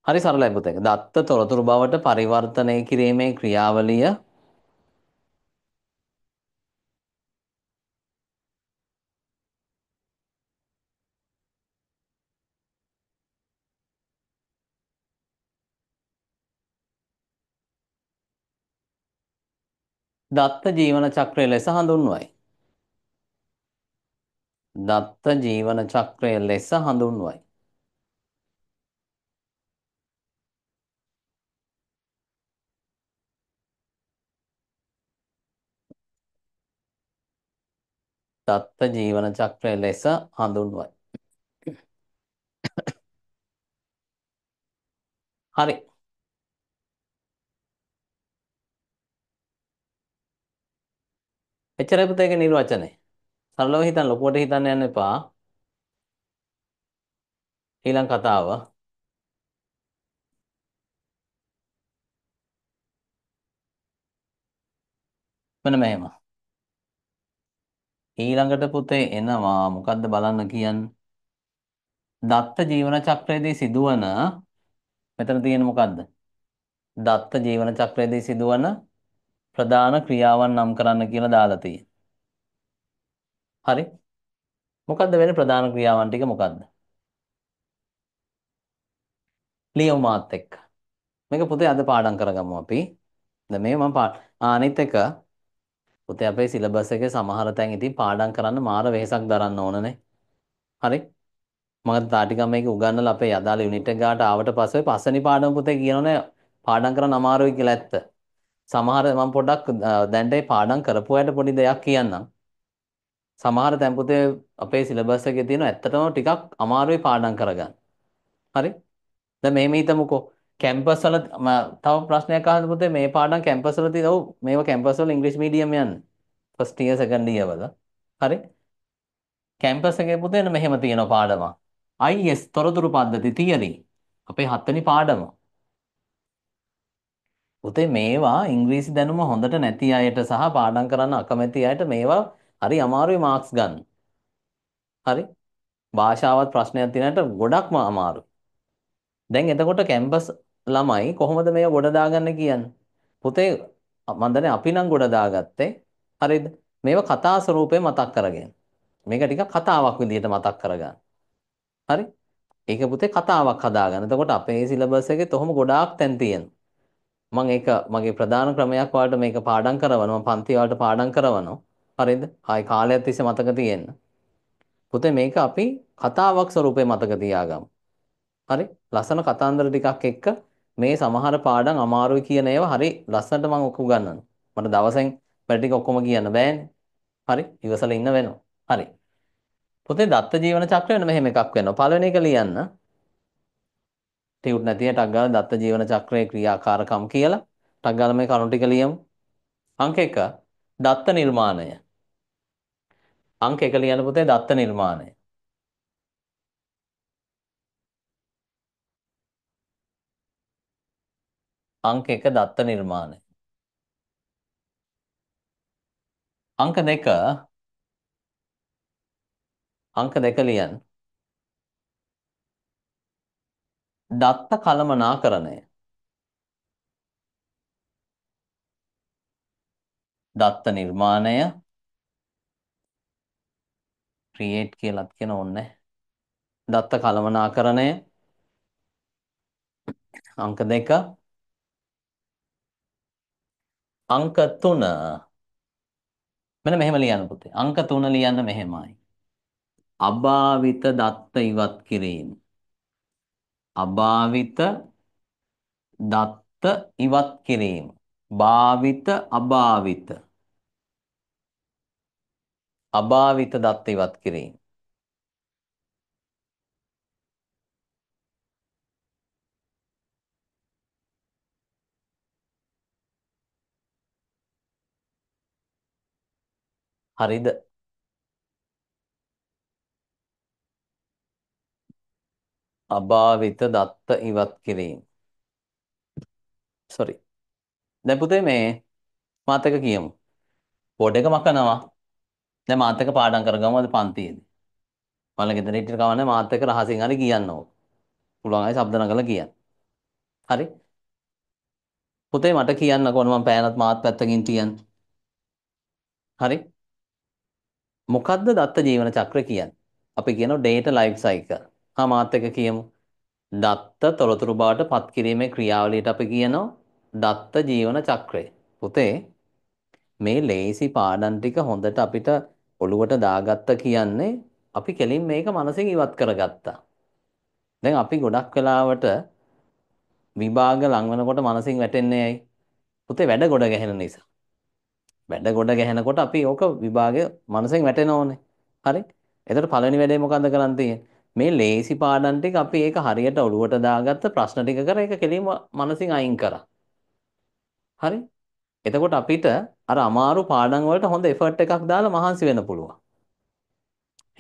හරි සරලයි පුතේ. දත්ත තොරතුරු බවට පරිවර්තනය කිරීමේ ක්‍රියාවලිය දත්ත ජීවන චක්‍රය ලෙස හඳුන්වයි. දත්ත ජීවන චක්‍රය ලෙස හඳුන්වයි. දත්ත ජීවන චක්‍රය ලෙස හඳුන්වයි. හරි. එච්චරයි පුතේ ඒක නිර්වචනය. සරලව හිතන්න ලොකුවට හිතන්න යන්න එපා. ඊළඟ කතාව මෙන්න මෙහෙම. ඊළඟට පුතේ එනවා මොකද්ද බලන්න කියන්නේ? දත්ත ජීවන චක්‍රයේදී සිදුවන මෙතන තියෙන මොකද්ද? දත්ත ජීවන චක්‍රයේදී සිදුවන ප්‍රධාන ක්‍රියාවන් නම් කරන්න කියලා දාලා තියෙනවා. හරි. මොකද්ද වෙන ප්‍රධාන ක්‍රියාවන් ටික මොකද්ද? ලියමු මාත් එක්ක. මේක පුතේ අද පාඩම් කරගමු අපි. දැන් මේ මම අනිත් එක පුතේ අපේ සිලබස් එකේ සමහර තැන් ඉතින් පාඩම් කරන්න මාර වෙහෙසක් දරන්න ඕනනේ. හරි? මම තාටිකම් මේක උගන්වලා අපේ අදාළ යුනිට් එක ගාට ආවට පස්සේ පස්වෙනි පාඩම පුතේ කියනෝනේ පාඩම් කරන්න අමාරුයි කියලා ඇත්ත. සමහර මම පොඩ්ඩක් දැන්ට පාඩම් කරපු අයට පොඩි දෙයක් කියන්නම්. සමහර තැන් පුතේ අපේ සිලබස් එකේ තියෙන ඇත්තටම ටිකක් අමාරුයි පාඩම් කරගන්න. හරි? දැන් මෙහෙම හිතමුකෝ කැම්පස් වල තව ප්‍රශ්නයක් අහන්න පුතේ මේ පාඩම් කැම්පස් වල තියෙන ඔව් මේවා කැම්පස් වල ඉංග්‍රීසි මීඩියම් යන ෆස්ට් ඉයර් සෙකන්ඩ් ඉයර් වල හරි කැම්පස් එකේ පුතේ මෙහෙම තියෙන පාඩම IS තොරතුරු පද්ධති තියරි අපේ හත්වෙනි පාඩම පුතේ මේවා ඉංග්‍රීසි දැනුම හොඳට නැති අයට සහ පාඩම් කරන්න අකමැති අයට මේවා හරි අමාරුයි මාක්ස් ගන්න හරි භාෂාවත් ප්‍රශ්නයක් තියෙනට ගොඩක්ම අමාරුයි දැන් එතකොට කැම්පස් ළමයි කොහොමද මේව ගොඩදාගන්න කියන්නේ? පුතේ මන්දනේ අපි නම් ගොඩදාගත්තේ හරිද? මේව කතා ස්වරූපේ මතක් කරගෙන. මේක ටිකක් කතාවක් විදිහට මතක් කරගන්න. හරි? ඒක පුතේ කතාවක් හදාගන්න. එතකොට අපේ සිලබස් එකේ තොහොම ගොඩාක් තැන් තියෙනවා. මම ඒක මගේ ප්‍රධාන ක්‍රමයක් වලට මේක පාඩම් කරවනවා. මම පන්ති වලට පාඩම් කරවනවා. හරිද? ආයි කාලයක් තිස්සේ මතක තියෙන්න. පුතේ මේක අපි කතාවක් ස්වරූපේ මතක තියාගමු. හරි? ලස්සන කතන්දර ටිකක් එක්ක මේ සමහර පාඩම් අමාරුයි කියන ඒවා හරි ලස්සනට මම ඔක උගන්වනවා. මට දවසෙන් පැය ටික ඔක්කොම කියන්න බෑනේ. හරි ඉවසලා ඉන්න වෙනවා. හරි. පොතේ දත්ත ජීවන චක්‍රය වෙන මෙහෙම එකක් වෙනවා. පළවෙනි එක ලියන්න. ටියුට් නැති ටක් ගාලා දත්ත ජීවන චක්‍රයේ ක්‍රියාකාරකම් කියලා ටක් ගාලා මේ කරුණු ටික ලියමු. අංක 1 දත්ත නිර්මාණය. අංක 1 ලියන පොතේ දත්ත නිර්මාණය. අංක 1 දත්ත නිර්මාණය. අංක 2 අංක 2 ලියන්න. දත්ත කළමනාකරණය. දත්ත නිර්මාණය ක්‍රියේට් කියලත් කියන ඕනේ. දත්ත කළමනාකරණය අංක 2 අංක 3 මෙන්න මෙහෙම ලියන්න පුතේ. අංක 3 ලියන්න මෙහෙමයි. අභාවිත දත්ත ඉවත් කිරීම. අභාවිත දත්ත ඉවත් කිරීම. භාවිත අභාවිත. අභාවිත දත්ත ඉවත් කිරීම. හරිද? අභාවිත දත්ත ඉවත් කිරීම. සෝරි. දැන් පුතේ මේ මාතක කියමු. බෝඩ් එක මකනවා. දැන් මාතක පාඩම් කරගමු අද පන්තියේදී. මල ගෙදර හිටියට කවන්නේ මාතක රහසින් හරි කියන්න ඕක. පුළුවන් අය શબ્ද නගලා කියන්න. හරි. පුතේ මට කියන්නකෝ මම පෑනත් මාත් පැත්තකින් තියන්න. හරි. මොකද්ද දත්ත ජීවන චක්‍ර කියන්නේ? අපි කියනවා data life cycle. හා මාත් එක කියමු. දත්ත තොරතුරු බවට පත් කිරීමේ ක්‍රියාවලියට අපි කියනවා දත්ත ජීවන චක්‍රය. පුතේ මේ ලේසි පාඩම් ටික හොඳට අපිට ඔළුවට දාගත්ත කියන්නේ අපි කෙලින් මේක මනසින් ඉවත් කරගත්තා. දැන් අපි ගොඩක් වෙලාවට විභාග ලං වෙනකොට මනසින් වැටෙන්නේ ඇයි? පුතේ වැඩ ගොඩ ගැහෙන නිසා. වැඩ ගොඩ ගැහෙනකොට අපි ඕක විභාගය මනසෙන් වැටෙනෝනේ. හරි? එතකොට පළවෙනි වැඩේ මොකන්ද කරන්න තියෙන්නේ? මේ ලේසි පාඩම් ටික අපි ඒක හරියට ඔළුවට දාගත්ත ප්‍රශ්න ටික කර ඒක කෙලින්ම මනසින් අයින් කරා. හරි? එතකොට අපිට අර අමාරු පාඩම් වලට හොඳ එෆර්ට් එකක් දාලා මහන්සි වෙන්න පුළුවන්.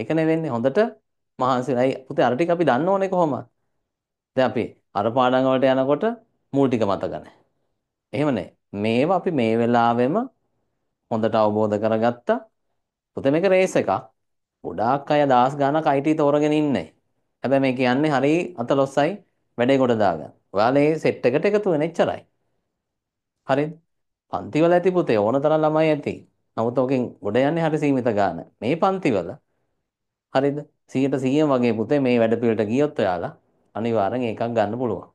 ඒකනේ වෙන්නේ හොඳට මහන්සිලයි පුතේ අර ටික අපි දන්න ඕනේ කොහොමද? දැන් අපි අර පාඩම් වලට යනකොට මුල් ටික මතක නැහැ. එහෙම නැහැ. මේවා අපි මේ වෙලාවෙම හොඳට අවබෝධ කරගත්තා. පුතේ මේක රේස් එකක්. ගොඩාක් අය දහස් ගණනක් IT තෝරගෙන ඉන්නේ. හැබැයි මේ කියන්නේ හරි අතලොස්සයි වැඩේ කොට දාගන්න. ඔයාලා මේ සෙට් එකට එකතු වෙන එච්චරයි. හරිද? පන්ති වල ඇති පුතේ ඕන තරම් ළමයි ඇති. නමුත් ඔකෙන් ගොඩ යන්නේ හරි සීමිත ගාන. මේ පන්ති වල හරිද? 100ට 100 වගේ පුතේ මේ වැඩ පිළිවෙලට ගියොත් ඔයාලා අනිවාර්යෙන් එකක් ගන්න පුළුවන්.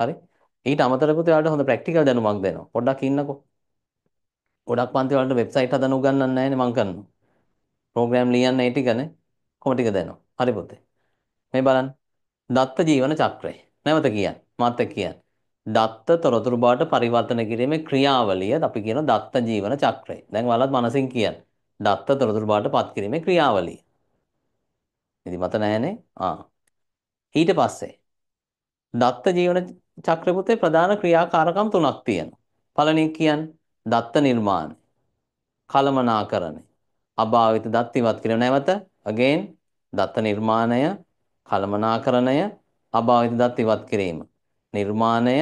හරි? ඊට අමතරව පුතේ ඔයාලට හොඳ ප්‍රැක්ටිකල් දැනුමක් දෙනවා. පොඩ්ඩක් ඉන්නකෝ. ගොඩක් පන්ති වලට වෙබ්සයිට් හදන්න උගන්වන්නේ නැහැනේ මං කරනවා. ප්‍රෝග්‍රෑම් ලියන්න ඒ ටිකනේ කොහොම ටික දෙනවා. හරි පුතේ. මේ බලන්න. දත්ත ජීවන චක්‍රය. නැවත කියන්නේ. මාත් එක්ක කියන්නේ. දත්ත තොරතුරු බවට පරිවර්තන කිරීමේ ක්‍රියාවලිය අපි කියන දත්ත ජීවන චක්‍රය. දැන් ඔයාලත් මනසින් කියන්න. දත්ත තොරතුරු බවට පත් කිරීමේ ක්‍රියාවලිය. ඉතින් මත නැහැනේ. ආ. ඊට පස්සේ දත්ත ජීවන චක්‍රය පුතේ ප්‍රධාන ක්‍රියාකාරකම් තුනක් තියෙනවා. පළවෙනි කියන්නේ දත්ත නිර්මාණය කලමනාකරණය අභාවිත දත් ඉවත් කිරීම නැවත again දත්ත නිර්මාණය කලමනාකරණය අභාවිත දත් ඉවත් කිරීම නිර්මාණය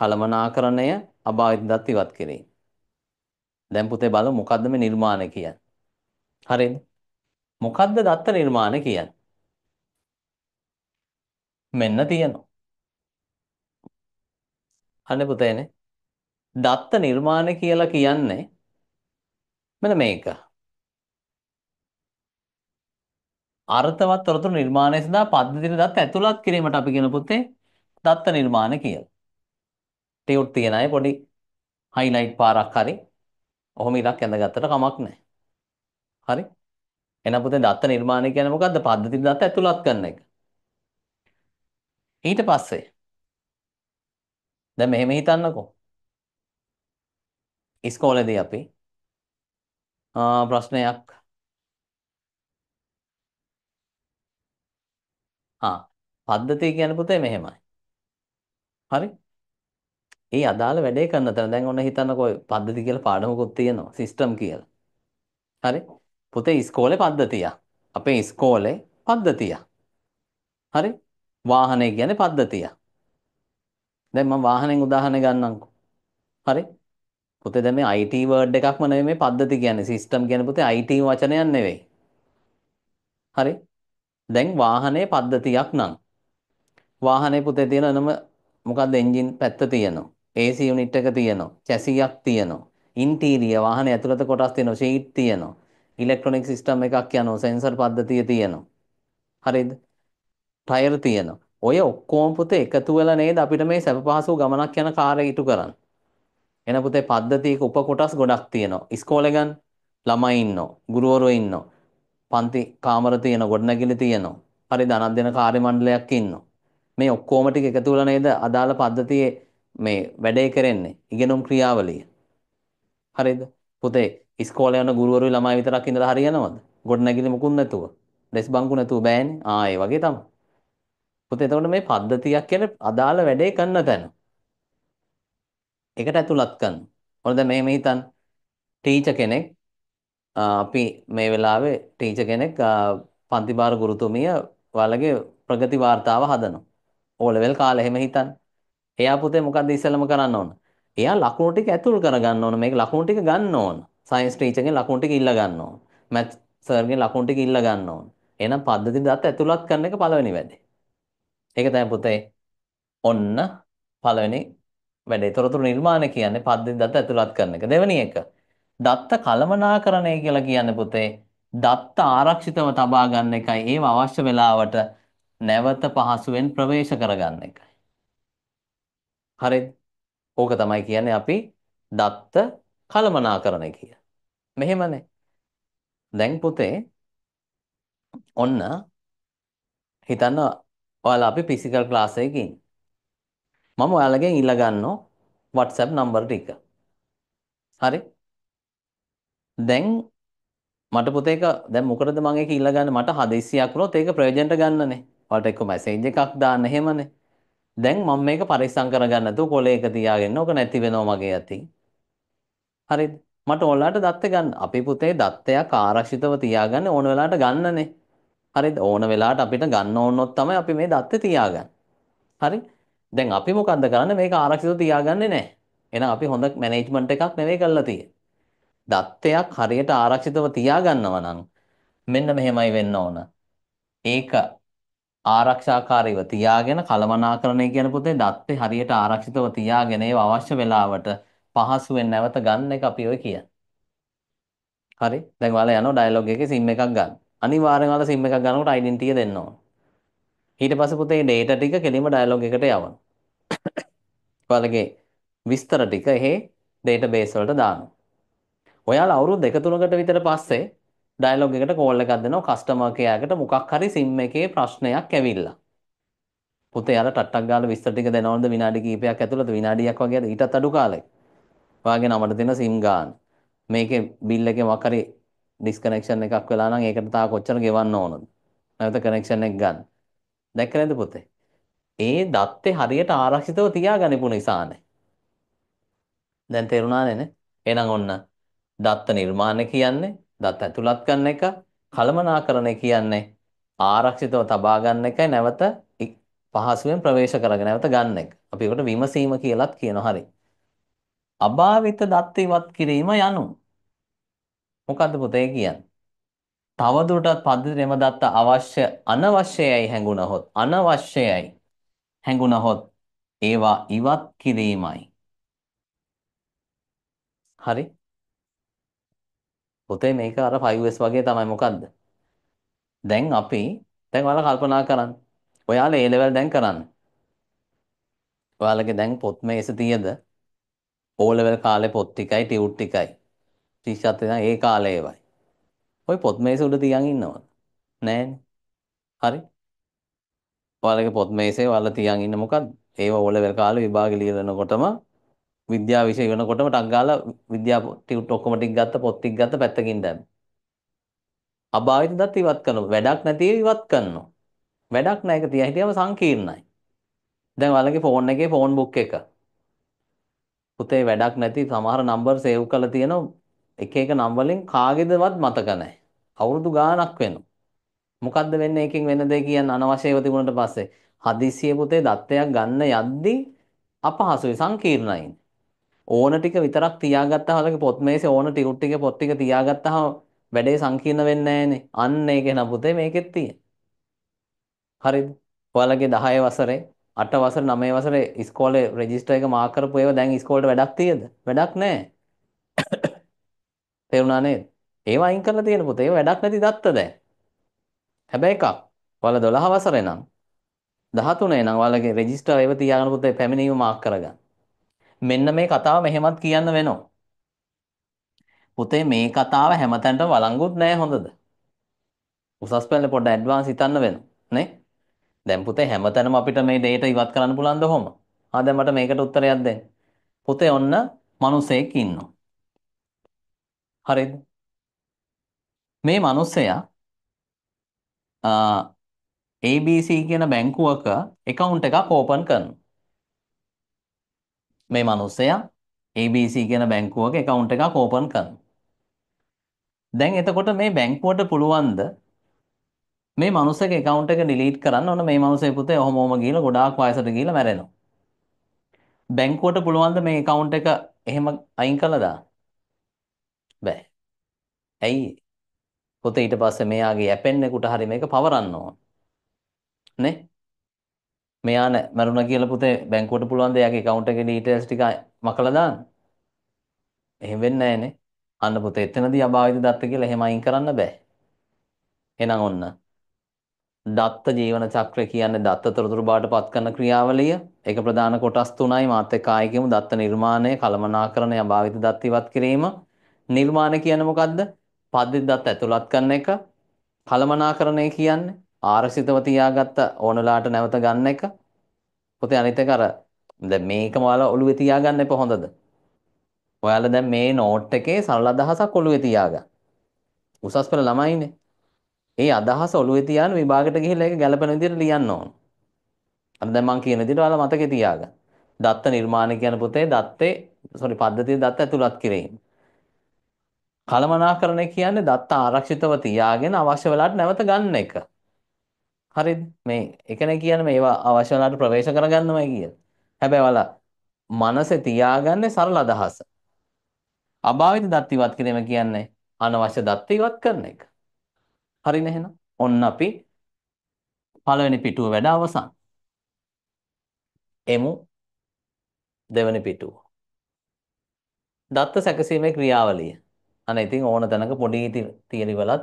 කලමනාකරණය අභාවිත දත් ඉවත් කිරීම දැන් පුතේ බලමු මොකද්ද මේ නිර්මාණ කියන්නේ හරිද මොකද්ද දත්ත නිර්මාණ කියන්නේ මෙන්න තියෙනවා අනේ පුතේනේ දත්ත නිර්මාණ කියලා කියන්නේ මෙන්න මේක. අර්ථවත් තොරතුරු නිර්මාණය සඳහා පද්ධතින දත්ත ඇතුළත් කිරීමට අපි කියන පුතේ දත්ත නිර්මාණ කියලා. ටියුට් තියන අය පොඩි හයිලයිට් පාරක් හරි ඔහොම ඉලක්ක ඇඳගත්තට කමක් නැහැ. හරි? එහෙනම් පුතේ දත්ත නිර්මාණය කියන්නේ මොකද්ද? පද්ධතින දත්ත ඇතුළත් කරන එක. ඊට පස්සේ දැන් මෙහෙම හිතන්නකෝ ඉස්කෝලේදී අපි ප්‍රශ්නයක් ආ පද්ධතිය කියන්නේ පුතේ මෙහෙමයි. හරි? ඒ අදාළ වැඩේ කරන තැන දැන් ඔන්න හිතන්නකෝ පද්ධති කියලා පාඩමකුත් තියෙනවා සිස්ටම් කියලා. හරි? පුතේ ඉස්කෝලේ පද්ධතිය. අපේ ඉස්කෝලේ පද්ධතිය. හරි? වාහනේ කියන්නේ පද්ධතිය. දැන් මම වාහනෙන් උදාහරණ ගන්නම්කෝ. හරි? පුතේ දැන් මේ IT වර්ඩ් එකක්ම නෙමෙයි මේ පද්ධති කියන්නේ සිස්ටම් කියන්නේ පුතේ IT වචනයක් නෙවෙයි. හරි? දැන් වාහනේ පද්ධතියක් නම් වාහනේ පුතේ තියෙන නම මොකද්ද එන්ජින් පැත්ත තියෙනවා. AC යුනිට් එක තියෙනවා. චැසියක් තියෙනවා. ඉන්ටීරියර් වාහනේ ඇතුළත කොටස් තියෙනවා. ෂීට් තියෙනවා. ඉලෙක්ට්‍රොනික සිස්ටම් එකක් යනවා. සෙන්සර් පද්ධතිය තියෙනවා. හරිද? ටයර් තියෙනවා. ඔය ඔක්කොම පුතේ එකතු වෙලා නේද අපිට මේ සැප පහසු ගමනක් යන කාර්යය ඉටු කරන්නේ. එන පුතේ පද්ධතියක උපකොටස් ගොඩක් තියෙනවා. ඉස්කෝලේ ගන්න ළමයි ඉන්නවා, ගුරුවරයෝ ඉන්නවා. පන්ති කාමර තියෙනවා, ගොඩනැගිලි තියෙනවා. හරි ධනක් දෙන කාර්ය මණ්ඩලයක් ඉන්නවා. මේ ඔක්කොම ටික එකතු වෙලා නේද අදාළ පද්ධතියේ මේ වැඩේ කරන්නේ. ඉගෙනුම් ක්‍රියාවලිය. හරිද? පුතේ ඉස්කෝලේ යන ගුරුවරු ළමයි විතරක් ඉඳලා හරියනවද? ගොඩනැගිලි මුකුත් නැතුව. ඩෙස් බංකු නැතුව බෑනේ. ආ ඒ වගේ තමයි. පුතේ එතකොට මේ පද්ධතියක් කියන්නේ අදාළ වැඩේ කරන තැන. ඒකට ඇතුළත් කරනවා. මොකද දැන් මේ හිතන්න ටීචර් කෙනෙක් අපි මේ වෙලාවේ ටීචර් කෙනෙක් පන්ති භාර ගුරුතුමිය ඔයාලගේ ප්‍රගති වාර්තාව හදනවා. ඕ ලෙවල් කාලේ එහෙම හිතන්න. එයා පුතේ මොකද්ද ඉස්සෙල්ලම කරන්න ඕන? එයා ලකුණු ටික ඇතුල් කරගන්න ඕන. මේක ලකුණු ටික ගන්න ඕන. සයන්ස් ටීචර්ගෙන් ලකුණු ටික ඉල්ල ගන්න ඕන. මැත් සර්ගෙන් ලකුණු ටික ඉල්ල ගන්න ඕන. එහෙනම් පද්ධති දත් ඇතුළත් කරන එක පළවෙනි වැඩේ. ඒක තමයි පුතේ. ඔන්න පළවෙනි වැඩේ. තොරතුරු නිර්මාණය කියන්නේ පද්ධති දත්ත ඇතුළත් කරන එක. දෙවෙනි එක දත්ත කළමනාකරණය කියලා කියන්නේ පුතේ දත්ත ආරක්ෂිතව තබා ගන්න එකයි ඒව අවශ්‍ය වෙලාවට නැවත පහසුවෙන් ප්‍රවේශ කරගන්න එකයි. හරිද? ඕක තමයි කියන්නේ අපි දත්ත කළමනාකරණය කියලා. මෙහෙමනේ. දැන් පුතේ ඔන්න හිතන්න ඔයාලා අපි ෆිසිකල් ක්ලාස් එකකින් මම ඔයාලගෙන් ඉල්ලගන්නෝ WhatsApp නම්බර ටික. හරි? දැන් මට පුතේක දැන් මොකටද මම ඒක ඉල්ලගන්නේ මට හදිස්සියක් වුණොත් ඒක ප්‍රයෝජනට ගන්නනේ. ඔයාලට එක්ක මැසේජ් එකක් දාන්න එහෙමනේ. දැන් මම මේක පරිස්සම් කරගන්න නැතුව කොලේ එක තියාගෙන ඕක නැති වෙනවා මගේ අතින්. හරිද? මට ඔයාලට දත්ත ගන්න. අපි පුතේ දත්තයක් ආරක්ෂිතව තියාගන්න ඕන වෙලාවට ගන්නනේ. හරිද? ඕන වෙලාවට අපිට ගන්න ඕනොත් තමයි අපි මේ දත්ත තියාගන්නේ. හරි? දැන් අපි මොකද්ද කරන්නේ මේක ආරක්ෂිතව තියාගන්නේ නැහැ. එහෙනම් අපි හොඳ මැනේජ්මන්ට් එකක් නෙවෙයි කරලා තියෙන්නේ. දත්තයක් හරියට ආරක්ෂිතව තියාගන්නවා නම් මෙන්න මෙහෙමයි වෙන්න ඕන. ඒක ආරක්ෂාකාරීව තියාගෙන කළමනාකරණය කියන පුතේ දත්තේ හරියට ආරක්ෂිතව තියාගෙන ඒව අවශ්‍ය වෙලාවට පහසුවෙන් නැවත ගන්න එක අපි ඔය කියන්නේ. හරි. දැන් ඔයාලා යනවා ඩයලොග් එකේ SIM එකක් ගන්න. අනිවාර්යෙන් ඔයාලා SIM එකක් ගන්නකොට ඩෙන්ටිය දෙන්න ඕන. ඊට පස්සේ පුතේ data ටික කෙලින්ම ඩයලොග් එකට යවනවා. ඔයාලගේ (coughs) විස්තර ටික එහේ ඩේටාබේස් වලට දානවා. ඔයාලා අවුරුදු දෙක තුනකට විතර පස්සේ ඩයලොග් එකට කෝල් එකක් දෙනවා කස්ටමර් කෙයාකට මොකක් හරි සිම් එකේ ප්‍රශ්නයක් ඇවිල්ලා. පුතේ අර ටට්ටක් ගාලා විස්තර ටික දෙනවද විනාඩි කීපයක් ඇතුළත විනාඩියක් වගේද ඊටත් අඩු කාලයක්. ඔයාගේ නමට දෙන සිම් ගාන. මේකේ බිල් එකේ මොකක් හරි ඩිස්කනෙක්ෂන් එකක් වෙලා නම් ඒකට තා කොච්චර ගෙවන්න ඕනද? නැවත කනෙක්ෂන් එක ගන්න. දැක්කද පුතේ? ඒ දත්තේ හරියට ආරක්ෂිතව තියාගනිපු නිසානේ. දැන් තේරුණානේ නේ? එහෙනම් ඔන්න දත්ත නිර්මාණය කියන්නේ දත් ඇතුළත් ගන්න එක, කලමනාකරණය කියන්නේ ආරක්ෂිතව තබා ගන්න එකයි නැවත පහසුවෙන් ප්‍රවේශ කරගෙන නැවත ගන්න එක. අපි ඒකට විමසීම කියලත් කියනවා හරි. අභාවිත දත් ඉවත් කිරීම යනු. මොකද්ද පුතේ කියන්නේ? තවදුරටත් පද්ධතිරෙම දත්ත අවශ්‍ය අනවශ්‍යයයි හැඟුණහොත් අනවශ්‍යයයි හැඟුණහොත් ඒවා ඉවත් කිරීමයි. හරි? පුතේ මේක අර 5S වගේ තමයි මොකද්ද? දැන් අපි දැන් ඔයාලා කල්පනා කරන්න. ඔයාලා A level දැන් කරන්න. ඔයාලගේ දැන් පොත් මේස 100ද? O level කාලේ පොත් ටිකයි, ටියුට් ටිකයි. ශිෂ්‍යත් ඉතින් ඒ කාලේ ඒවයි. ওই පොත් මේස උඩ තියන් ඉන්නවද? නෑනේ. හරි. ඔයාලගේ පොත් මේසේ ඔයාලා තියන් ඉන්න මොකක්ද? ඒව ඕල වෙල කාලේ විභාගෙ ලියනකොටම විද්‍යාව විෂය ඉගෙනකොටම ටක් ගාලා විද්‍යා ටික ඔක්කොම ටික ගත්ත පොත් ටික ගත්ත පැත්තකින් දැම්ම. අභාවිත දත් ඉවත් කරනවා. වැඩක් නැති ඉවත් කරනවා. වැඩක් නැහැ ඒක තියා හිටියම සංකීර්ණයි. දැන් ඔයාලගේ ෆෝන් එකේ ෆෝන් බුක් එක. පුතේ වැඩක් නැති සමහර නම්බර් සේව් කරලා තියෙනවා. එක එක නම් වලින් කාගේදවත් මතක නැහැ. අවුරුදු ගාණක් වෙනවා. මොකද්ද වෙන්නේ එකකින් වෙන දේ කියන්න අනවශ්‍යව තිබුණට පස්සේ හදිසිය පුතේ දත්තයක් ගන්න යද්දී අපහසුයි සංකීර්ණයි ඕන ටික විතරක් තියාගත්තාම ඔලගේ පොත් මේසේ ඕන ටිකුට් ටික පොත් ටික තියාගත්තාම වැඩේ සංකීර්ණ වෙන්නේ නැහනේ අන්න ඒක නපුතේ මේකෙත් තියෙන හරිද ඔයාලගේ 10 වසරේ අට වසර නමේ වසර ස්කෝල රෙජිස්ට එක මාකරපු ඒව දැන් ස්කෝල්ට වැඩක් තියද වැඩක් නෑ (coughs) තෙරුණා නේද ඒවා අයින් කරලා තියෙන පුතේ වැඩක් නැති දත්ත දැන් හැබැයි එකක් ඔයාලා 12 වසරේ නම් 13 නම් ඔයාලගේ රෙජිස්ටර් ඒව තියාගෙන පුතේ පැමිණීම මාක් කරගන්න. මෙන්න මේ කතාව මෙහෙමත් කියන්න වෙනවා. පුතේ මේ කතාව හැමතැනටම වළංගුත් නෑ හොඳද? උසස් පෙළ පොඩ්ඩ ඇඩ්වාන්ස් හිතන්න වෙනවා නේ? දැන් පුතේ හැමතැනම අපිට මේ ඩේටා ඉවත් කරන්න පුළුවන්ද කොහොම? ආ දැන් මට මේකට උත්තරයක් දෙන්න. පුතේ ඔන්න මිනිසෙක් ඉන්නවා. හරිද? මේ මිනිසයා ABC කියන බැංකුවක account එකක් open කරනවා. මේ මිනිස්සයා ABC කියන බැංකුවක account එකක් open කරනවා. දැන් එතකොට මේ බැංකුවට පුළුවන්ද මේ මනුස්සගේ account එක delete කරන්න ඕන මේ මනුස්සය පුතේ ඔහොම ඔහොම ගිහලා ගොඩාක් වයසට ගිහලා මැරෙනවා. බැංකුවට පුළුවන්ද මේ account එක එහෙම අයින් කළා දා? බෑ. ඇයි? පොත ඊට පස්සේ මෙයාගේ යැපෙන්නෙකුට හරි මේක පවරන්න ඕන. නේ? මෙයා මැරුණා කියලා පුතේ බැංකුවට පුළුවන් ද එයාගේ account එකේ details ටික මකලා දාන්න? එහෙම වෙන්නේ නැහනේ. අන්න පුතේ එතනදී අභාවිත දත්ත කියලා එහෙම අයින් කරන්න බෑ. එහෙනම් ඔන්න. දත්ත ජීවන චක්‍රය කියන්නේ දත්ත තොරතුරු බාට පත් කරන ක්‍රියාවලිය. ඒක ප්‍රධාන කොටස් තුනයි මාත් එක්ක ආයෙ කියමු දත්ත නිර්මාණය, කළමනාකරණය, අභාවිත දත්ත ඉවත් කිරීම. නිර්මාණ කියන්නේ මොකද්ද? පද්ධතිදත් ඇතුළත් කරන එක කළමනාකරණය කියන්නේ ආරක්ෂිතව තියාගත්ත ඕනලාට නැවත ගන්න එක පුතේ අනිත් එක අර දැන් මේක ඔයාලා ඔළුවේ තියාගන්න එපා හොඳද ඔයාලා දැන් මේ නෝට් එකේ සරල අදහසක් ඔළුවේ තියාගන්න උසස් පෙළ ළමයිනේ ඒ අදහස ඔළුවේ තියාගෙන විභාගෙට ගිහිල්ලා ඒක ගැළපෙන විදිහට ලියන්න ඕන අර දැන් මම කියන විදිහට ඔයාලා මතකේ තියාගන්න දත්ත නිර්මාණ කියන පුතේ දත්තේ සෝරි පද්ධතිය දත්ත ඇතුළත් කිරීම කළමනාකරණය කියන්නේ දත්ත ආරක්ෂිතව තියාගෙන අවශ්‍ය වෙලාවට නැවත ගන්න එක. හරිද? මේ එකනේ කියන්නේ මේවා අවශ්‍ය වෙලාවට ප්‍රවේශ කරගන්නමයි කියන්නේ. හැබැයි වල මනසේ තියාගන්නේ සරල අදහස. අභාවිත දත් ඉවත් කිරීම කියන්නේ අනවශ්‍ය දත් ඉවත් කරන එක. හරිනේ එහෙනම්. ඔන්න අපි පළවෙනි පිටුව වැඩ අවසන්. එමු දෙවැනි පිටුව. දත්ත සැකසීමේ ක්‍රියාවලිය. අනේ ඉතින් ඕන තැනක පොඩි තියරිවලත්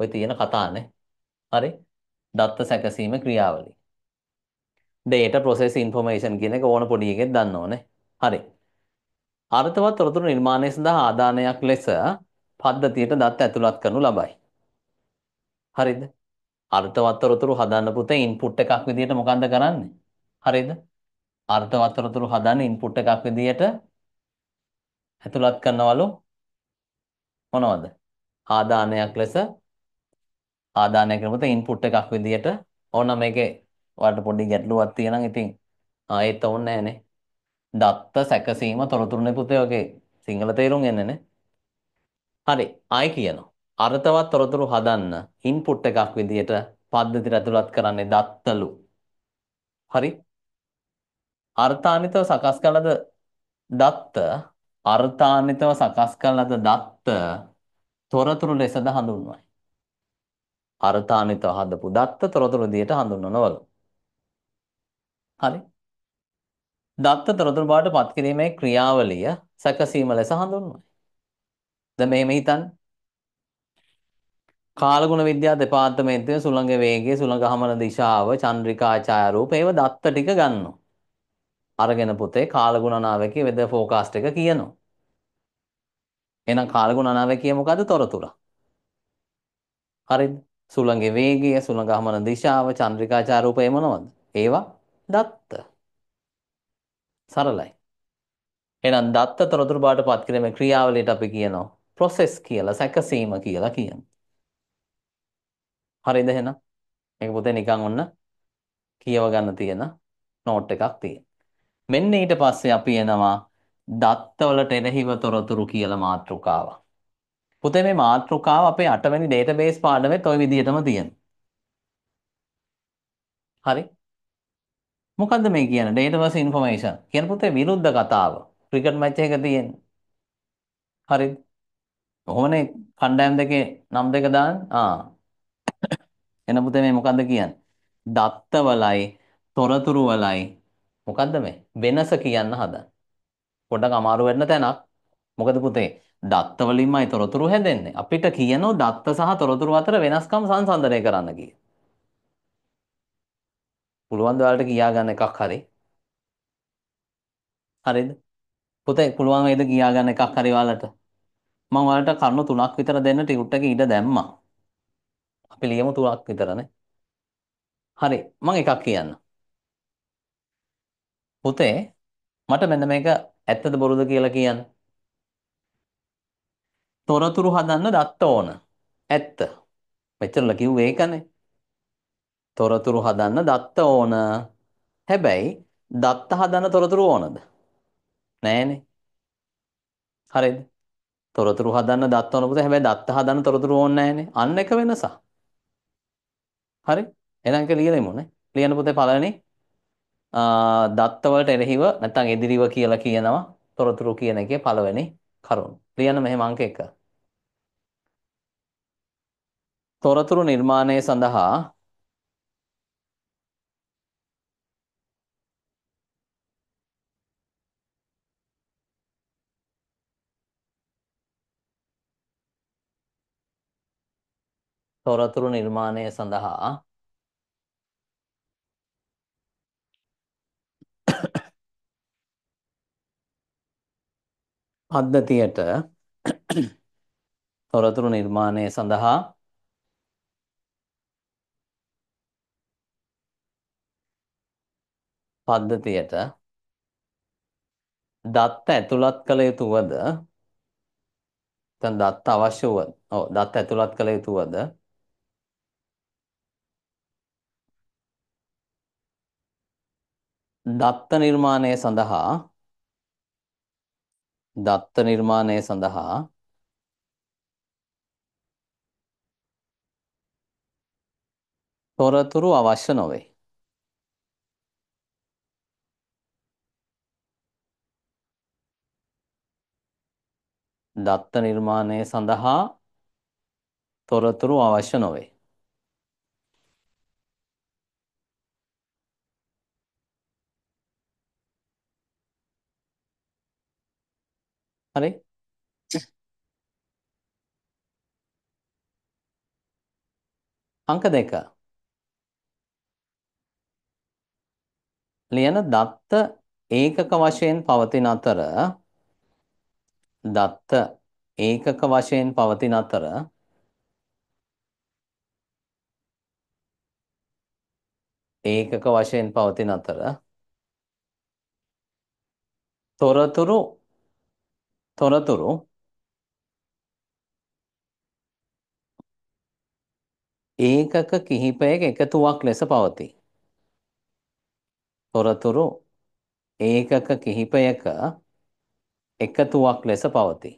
ඔය තියෙන කතානේ. හරි. දත්ත සැකසීම ක්‍රියාවලිය. data process information කියන එක ඕන පොඩි එකෙක් දන්න ඕනේ. හරි. අර්ථවත් තොරතුරු නිර්මාණය සඳහා ආදානයක් ලෙස පද්ධතියට දත්ත ඇතුළත් කරනු ලබයි. හරිද? අර්ථවත් තොරතුරු හදන්න පුතේ ඉන්පුට් එකක් විදියට මොකන්ද කරන්නේ? හරිද? අර්ථවත් තොරතුරු හදන්න ඉන්පුට් එකක් විදියට ඇතුළත් කරනවලු මොනවද? ආදානයක් ලෙස ආදානය කරපොත ඉන්පුට් එකක් විදියට ඕන මේකේ ඔයාලට පොඩි ගැටලුවක් තියෙනම් ඉතින් ආයෙත් ඕනේ නැහනේ. දත්ත සැකසීම තොරතුරුනේ පුතේ ඔගේ සිංහල තේරුම් එන්නනේ. හරි ආයෙ කියනවා. අර්ථවත් තොරතුරු හදන්න ඉන්පුට් එකක් විදියට පද්ධතියට ඇතුළත් කරන්නේ දත්තලු. හරි? අර්ථානිතව සකස් කළද දත්ත අර්ථාන්විතව සකස් කළ ලද දත්ත තොරතුරු ලෙසද හඳුන්වයි. අර්ථාන්විතව හදපු දත්ත තොරතුරු විදියට හඳුන්වනවලු. හරි. දත්ත තොරතුරු බවට පත් කිරීමේ ක්‍රියාවලිය සැකසීම ලෙස හඳුන්වයි. දැන් මෙහෙම හිතන්න. කාලගුණ විද්‍යා දෙපාර්තමේන්තුවේ සුළඟ වේගය, සුළඟ හමන දිශාව, චන්ද්‍රිකා ඡායාරූප ඒව දත්ත ටික ගන්නවා. අරගෙන පුතේ කාලගුණනාවකේ වෙද ෆෝකාස්ට් එක කියනවා. එහෙනම් කාලගුණනාවකේ මොකද්ද තොරතුරු? හරිද? සුළඟේ වේගය, සුළඟ හමන දිශාව, චන්ද්‍රිකා චාරූපය මොනවද? ඒවා දත්ත. සරලයි. එහෙනම් දත්ත තොරතුරු බාටපත් කිරීමේ ක්‍රියාවලියට අපි කියනවා process කියලා, සැකසීම කියලා කියනවා. හරිද එහෙනම්? මේක පුතේ නිකන් ඔන්න කියව ගන්න තියෙන නෝට් එකක් තියෙනවා. මෙන්න ඊට පස්සේ අපි එනවා දත්තවලට එරෙහිව තොරතුරු කියලා මාතෘකාව. පුතේ මේ මාතෘකාව අපේ 8 වෙනි ඩේටාබේස් පාඩමෙත් ওই විදිහටම තියෙනවා. හරි. මොකද්ද මේ කියන්නේ? data versus information. කියන පුතේ විරුද්ධ කතාව. ක්‍රිකට් මැච් එක තියෙන්නේ. හරිද? කොහොමනේ කණ්ඩායම් දෙකේ නම් දෙක දාන්නේ? ආ. එන පුතේ මේ මොකද්ද කියන්නේ? දත්තවලයි තොරතුරු වලයි මොකද්ද මේ? වෙනස කියන්න හදන. පොඩක් අමාරු වෙන්න තැනක්. මොකද පුතේ දත්ත වලින්මයි තොරතුරු හැදෙන්නේ. අපිට කියනෝ දත්ත සහ තොරතුරු අතර වෙනස්කම් සංසන්දනය කරන්න කිය. පුළුවන් ඔයාලට කියා ගන්න එකක් හරි. හරිද? පුතේ පුළුවන් වේද කියා ගන්න එකක් හරි ඔයාලට. මම ඔයාලට කරුණු තුනක් විතර දෙන්න ටිකුට් එක ඉඩ දැම්මා. අපි ලියමු තුනක් විතරනේ. හරි. මම එකක් කියන්නම්. පුතේ මට මෙන්න මේක ඇත්තද බොරුද කියලා කියන්න. තොරතුරු හදන්න දත්ත ඕන. ඇත්ත. මෙච්චරලා කිව්වේ ඒකනේ. තොරතුරු හදන්න දත්ත ඕන. හැබැයි දත්ත හදන්න තොරතුරු ඕනද? නෑනේ. හරිද? තොරතුරු හදන්න දත්ත ඕන පුතේ. හැබැයි දත්ත හදන්න තොරතුරු ඕනේ නෑනේ. අන්න එක වෙනසක්. හරි? එහෙනම් කියලා ලියමුනේ. ලියන්න පුතේ පළවෙනි දත්තවලට එරෙහිව නැත්නම් එදිරිව කියලා කියනවා තොරතුරු කියන එකේ පළවෙනි කරුණ. ලියන්න මෙහෙම අංක 1. තොරතුරු නිර්මාණය සඳහා තොරතුරු නිර්මාණය සඳහා පද්ධතියට තොරතුරු නිර්මාණය සඳහා පද්ධතියට දත්ත ඇතුළත් කළ යුතු වද නැත්නම් දත්ත අවශ්‍ය වද ඔව් දත්ත ඇතුළත් කළ යුතු වද දත්ත නිර්මාණය සඳහා දත්ත නිර්මාණය සඳහා තොරතුරු අවශ්‍ය නොවේ. දත්ත නිර්මාණය සඳහා තොරතුරු අවශ්‍ය නොවේ. හරි අංක දෙක ලියන දත්ත ඒකක වශයෙන් පවතින අතර දත්ත ඒකක වශයෙන් පවතින අතර ඒකක වශයෙන් පවතින අතර තොරතුරු තොරතුරු ඒකක කිහිපයක එකතුවක් ලෙස පවතී. තොරතුරු ඒකක කිහිපයක එකතුවක් ලෙස පවතී.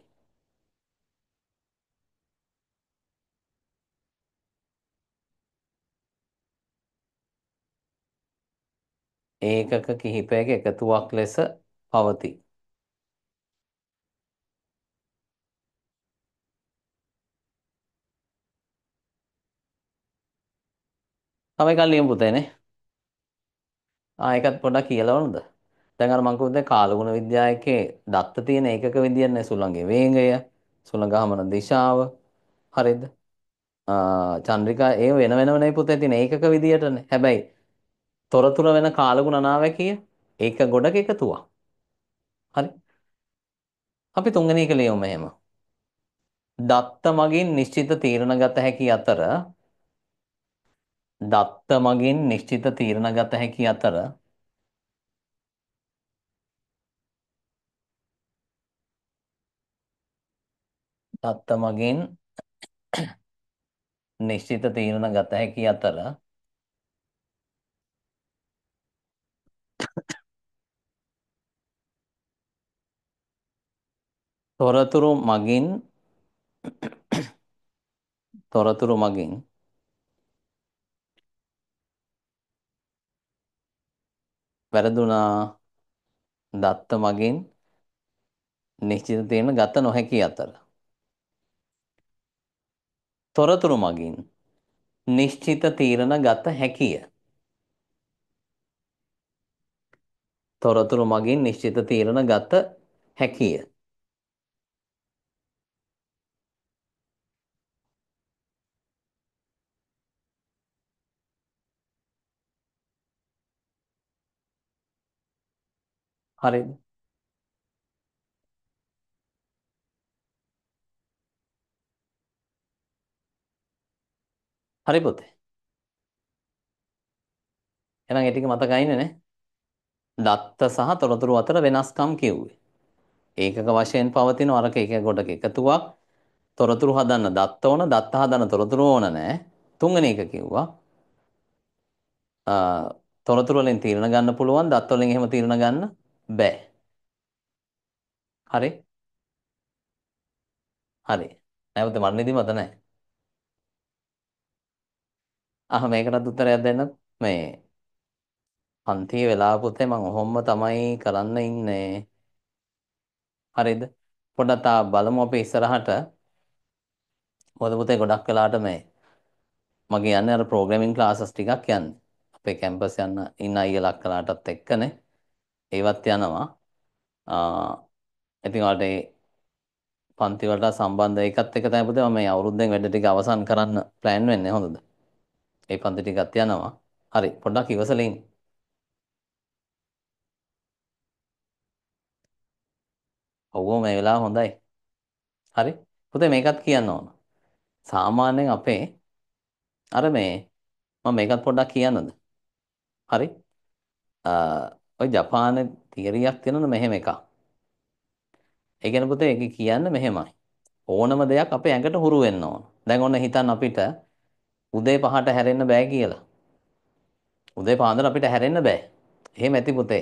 ඒකක කිහිපයක එකතුවක් ලෙස පවතී. තමයි කල්ලියම් පුතේනේ. ආ ඒකත් පොඩ්ඩක් කියලා වුණද? දැන් අර මං කිව්වද කාලගුණ විද්‍යාව එකේ දත්ත තියෙන ඒකක විදියන්නේ සුළඟේ වේගය, සුළඟ ගමන දිශාව. හරිද? චන්ද්‍රිකා ඒ වෙන වෙනම නේ පුතේ තියෙන ඒකක විදියටනේ. හැබැයි තොරතුර වෙන කාලගුණ අනාවැකිය ඒක ගොඩක එකතුවක්. හරි. අපි තුන්වෙනි එක ලියමු එහෙම. දත්ත මගින් නිශ්චිත තීරණ ගත හැකි අතර දත්ත මගින් නිශ්චිත තීරණ ගත හැකි අතර දත්ත මගින් නිශ්චිත තීරණ ගත හැකි අතර තොරතුරු මගින් තොරතුරු මගින් වැරදුනා දත්ත මගින් නිශ්චිත තීරණ ගත නොහැකි අතර තොරතුරු මගින් නිශ්චිත තීරණ ගත හැකිය. තොරතුරු මගින් නිශ්චිත තීරණ ගත හැකිය. හරිද? හරි පුතේ. එහෙනම් ඒ ටික මතකයිනේ නේ? දත්ත සහ තොරතුරු අතර වෙනස්කම් කිව්වේ. ඒකක වශයෙන් පවතින අරක එක කොටක එකතුවක් තොරතුරු හදන්න දත්ත ඕන දත්ත හදන්න තොරතුරු ඕන නෑ. තුන්වෙනි එක කිව්වා. තොරතුරු වලින් තීරණ ගන්න පුළුවන් දත් වලින් එහෙම තීරණ ගන්න බෑ. හරි? හරි. නැවත මරණ නිදි මත නැහැ. අහ මේකටත් උත්තරයක් දෙන්නත් මේ පන්තියේ වෙලා පුතේ මම ඔහොම තමයි කරන්න ඉන්නේ. හරිද? පොඩ්ඩක් ආ බලමු අපි ඉස්සරහට. මොකද පුතේ ගොඩක් වෙලාට මේ මගේ යන්නේ අර ප්‍රෝග්‍රෑමින් ක්ලාසස් ටිකක් යන්නේ. අපේ කැම්පස් යන ඉන්න අයියලා කලාටත් එක්කනේ. ඒවත් යනවා. ඉතින් ඔයාලට ඒ පන්ති වලට සම්බන්ධ ඒකත් එක තමයි පුතේ මම මේ අවුරුද්දෙන් වැඩ ටික අවසන් කරන්න plan වෙන්නේ හොඳද? ඒ පන්ති ටිකත් යනවා. හරි පොඩ්ඩක් ඉවසලින් ඔව්ව මේ වෙලාව හොඳයි. හරි. පුතේ මේකත් කියන්න ඕන. සාමාන්‍යයෙන් අපේ අර මේ මම මේකත් පොඩ්ඩක් කියන්නද? හරි. ඔය ජපාන තියරියක් තියෙනවනේ මෙහෙම එකක්. ඒ කියන්නේ පුතේ ඒක කියන්නේ මෙහෙමයි. ඕනම දෙයක් අපේ ඇඟට හුරු වෙන්න ඕන. දැන් ඔන්න හිතන්න අපිට උදේ පහට හැරෙන්න බෑ කියලා. උදේ පාන්දර අපිට හැරෙන්න බෑ. එහෙම ඇති පුතේ.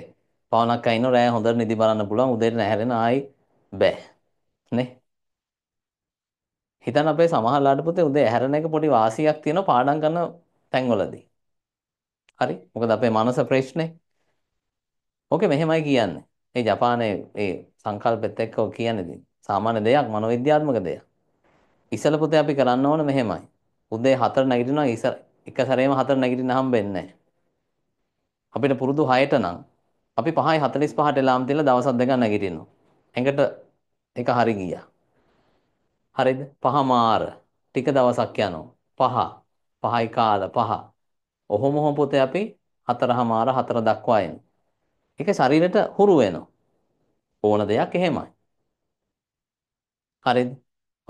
පවනක් අයින්න රෑ හොඳට නිදි බලන්න පුළුවන් උදේට නැහැරෙන ආයි බෑ. නේ? හිතන්න අපේ සමහරලාට පුතේ උදේ හැරෙන එක පොඩි වාසියක් තියෙනවා පාඩම් කරන තැන්වලදී. හරි? මොකද අපේ මනස ප්‍රශ්නේ. ඕකේ මෙහෙමයි කියන්නේ. මේ ජපානයේ ඒ සංකල්පෙත් එක්ක ඔය කියන්නේ සාමාන්‍ය දෙයක් මනෝවිද්‍යාත්මක දෙයක්. ඉසල පුතේ අපි කරන්න ඕන මෙහෙමයි. උදේ 4 නැගිටිනවා ඉසල එක සැරේම 4 නැගිටින්න හම්බෙන්නේ නැහැ. අපිට පුරුදු 6ට නම් අපි 5යි 45ට එලාම් තියලා දවස් දෙකක් නැගිටිනවා. එඟට එක හරි ගියා. හරිද? පහමාර ටික දවසක් යනවා. පහ. පහයි කාලා පහ. ඔහොම ඔහොම පුතේ අපි හතරහමාර හතර දක්වා එනවා. ඒක ශරීරයට හුරු වෙනවා. ඕන දෙයක් එහෙමයි. හරිද?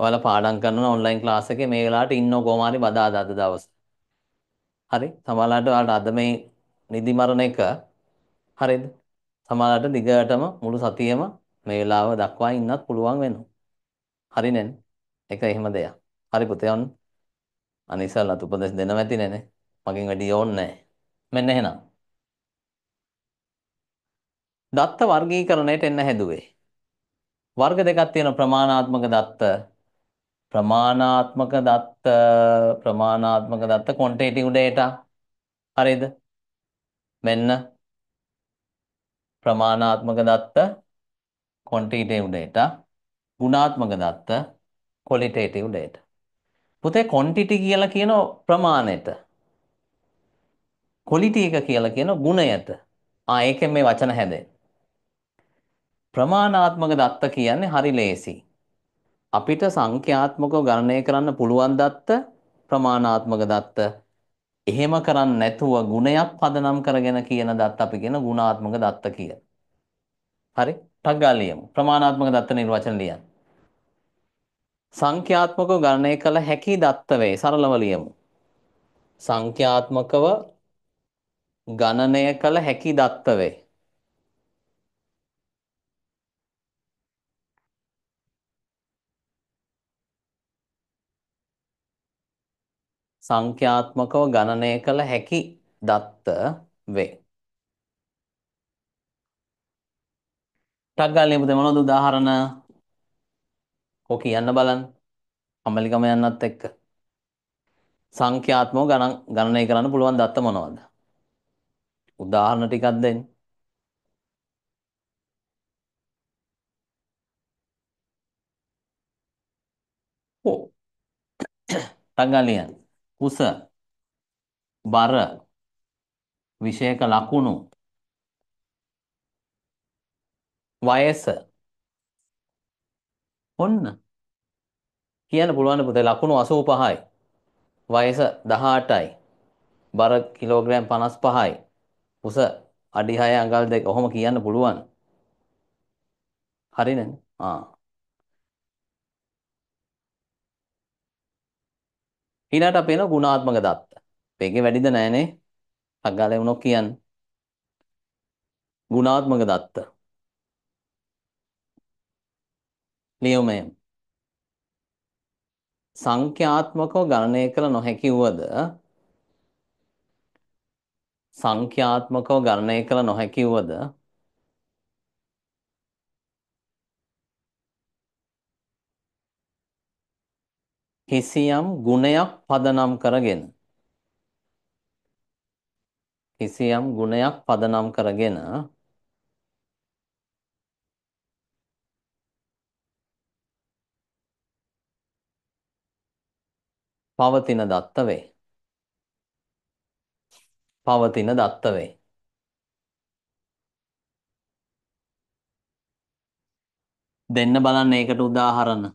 ඔයාලා පාඩම් කරනවා ඔන්ලයින් ක්ලාස් එකේ මේ වෙලාවට ඉන්නෝ කොමාරි බදාදා අද දවස්. හරි? සමහරවිට ඔයාලට අද මේ නිදි මරණ එක හරිද? සමහරවිට දිගටම මුළු සතියෙම මේ වෙලාව දක්වා ඉන්නත් පුළුවන් වෙනවා. හරි නේද? ඒක එහෙම දෙයක්. හරි පුතේ ඔන්න. අනිසල්ලත් උපදෙස් දෙනවා ඇතිනේ නේ. මගෙන් වැඩි ඕනේ නැහැ. මෙන්න එහෙනම් දත්ත වර්ගීකරණයට එන්න හැදුවේ. වර්ග දෙකක් තියෙන ප්‍රමාණාත්මක දත්ත ප්‍රමාණාත්මක දත්ත ප්‍රමාණාත්මක දත්ත quantitative data හරිද? මෙන්න ප්‍රමාණාත්මක දත්ත quantitative data ගුණාත්මක දත්ත qualitative data පුතේ quantity කියලා කියන ප්‍රමාණයට quality එක කියලා කියන ගුණයට ආ ඒකෙන් මේ වචන හැදෙන්නේ ප්‍රමාණාත්මක දත්ත කියන්නේ හරි ලේසි. අපිට සංඛ්‍යාත්මකව ගණනය කරන්න පුළුවන් දත්ත ප්‍රමාණාත්මක දත්ත. එහෙම කරන්නේ නැතුව ගුණයක් පදනම් කරගෙන කියන දත්ත අපි කියන ගුණාත්මක දත්ත කියලා. හරි? ටග්ගාලියමු. ප්‍රමාණාත්මක දත්ත නිර්වචන ලියන්න. සංඛ්‍යාත්මකව ගණනය කළ හැකි දත්ත වේ සරලව ලියමු. සංඛ්‍යාත්මකව ගණනය කළ හැකි දත්ත වේ. සංඛ්‍යාත්මකව ගණනය කළ හැකි දත්ත වේ. ටක් ගාලේ පුතේ මොනවද උදාහරණ? කො කියන්න බලන්න. අමලිකම යන්නත් එක්ක. සංඛ්‍යාත්මකව ගණන් ගණනය කරන්න පුළුවන් දත්ත මොනවද? උදාහරණ ටිකක් දෙන්න. ඔව්. ටක් ගාලේ යන්න. කුස බර විශේෂක ලකුණු වයස ඔන්න කියන්න පුළුවන් පුතේ ලකුණු 85යි වයස 18යි බර කිලෝග්‍රෑම් 55යි උස අඩි 6 අඟල් 2 ඔහොම කියන්න පුළුවන් හරිනේ ආ ඊළඟට අපි එනවා ගුණාත්මක දත්ත. මේකේ වැඩිද නැහනේ. අගාලේ වුණොත් කියන්න. ගුණාත්මක දත්ත. ලියුමය. සංඛ්‍යාත්මකව ගණනය කළ නොහැකි වුවද සංඛ්‍යාත්මකව ගණනය කළ නොහැකි වුවද කිසියම් ගුණයක් පදනම් කරගෙන කිසියම් ගුණයක් පදනම් කරගෙන පවතින දත්ත වේ. පවතින දත්ත වේ. දෙන්න බලන්න ඒකට උදාහරණ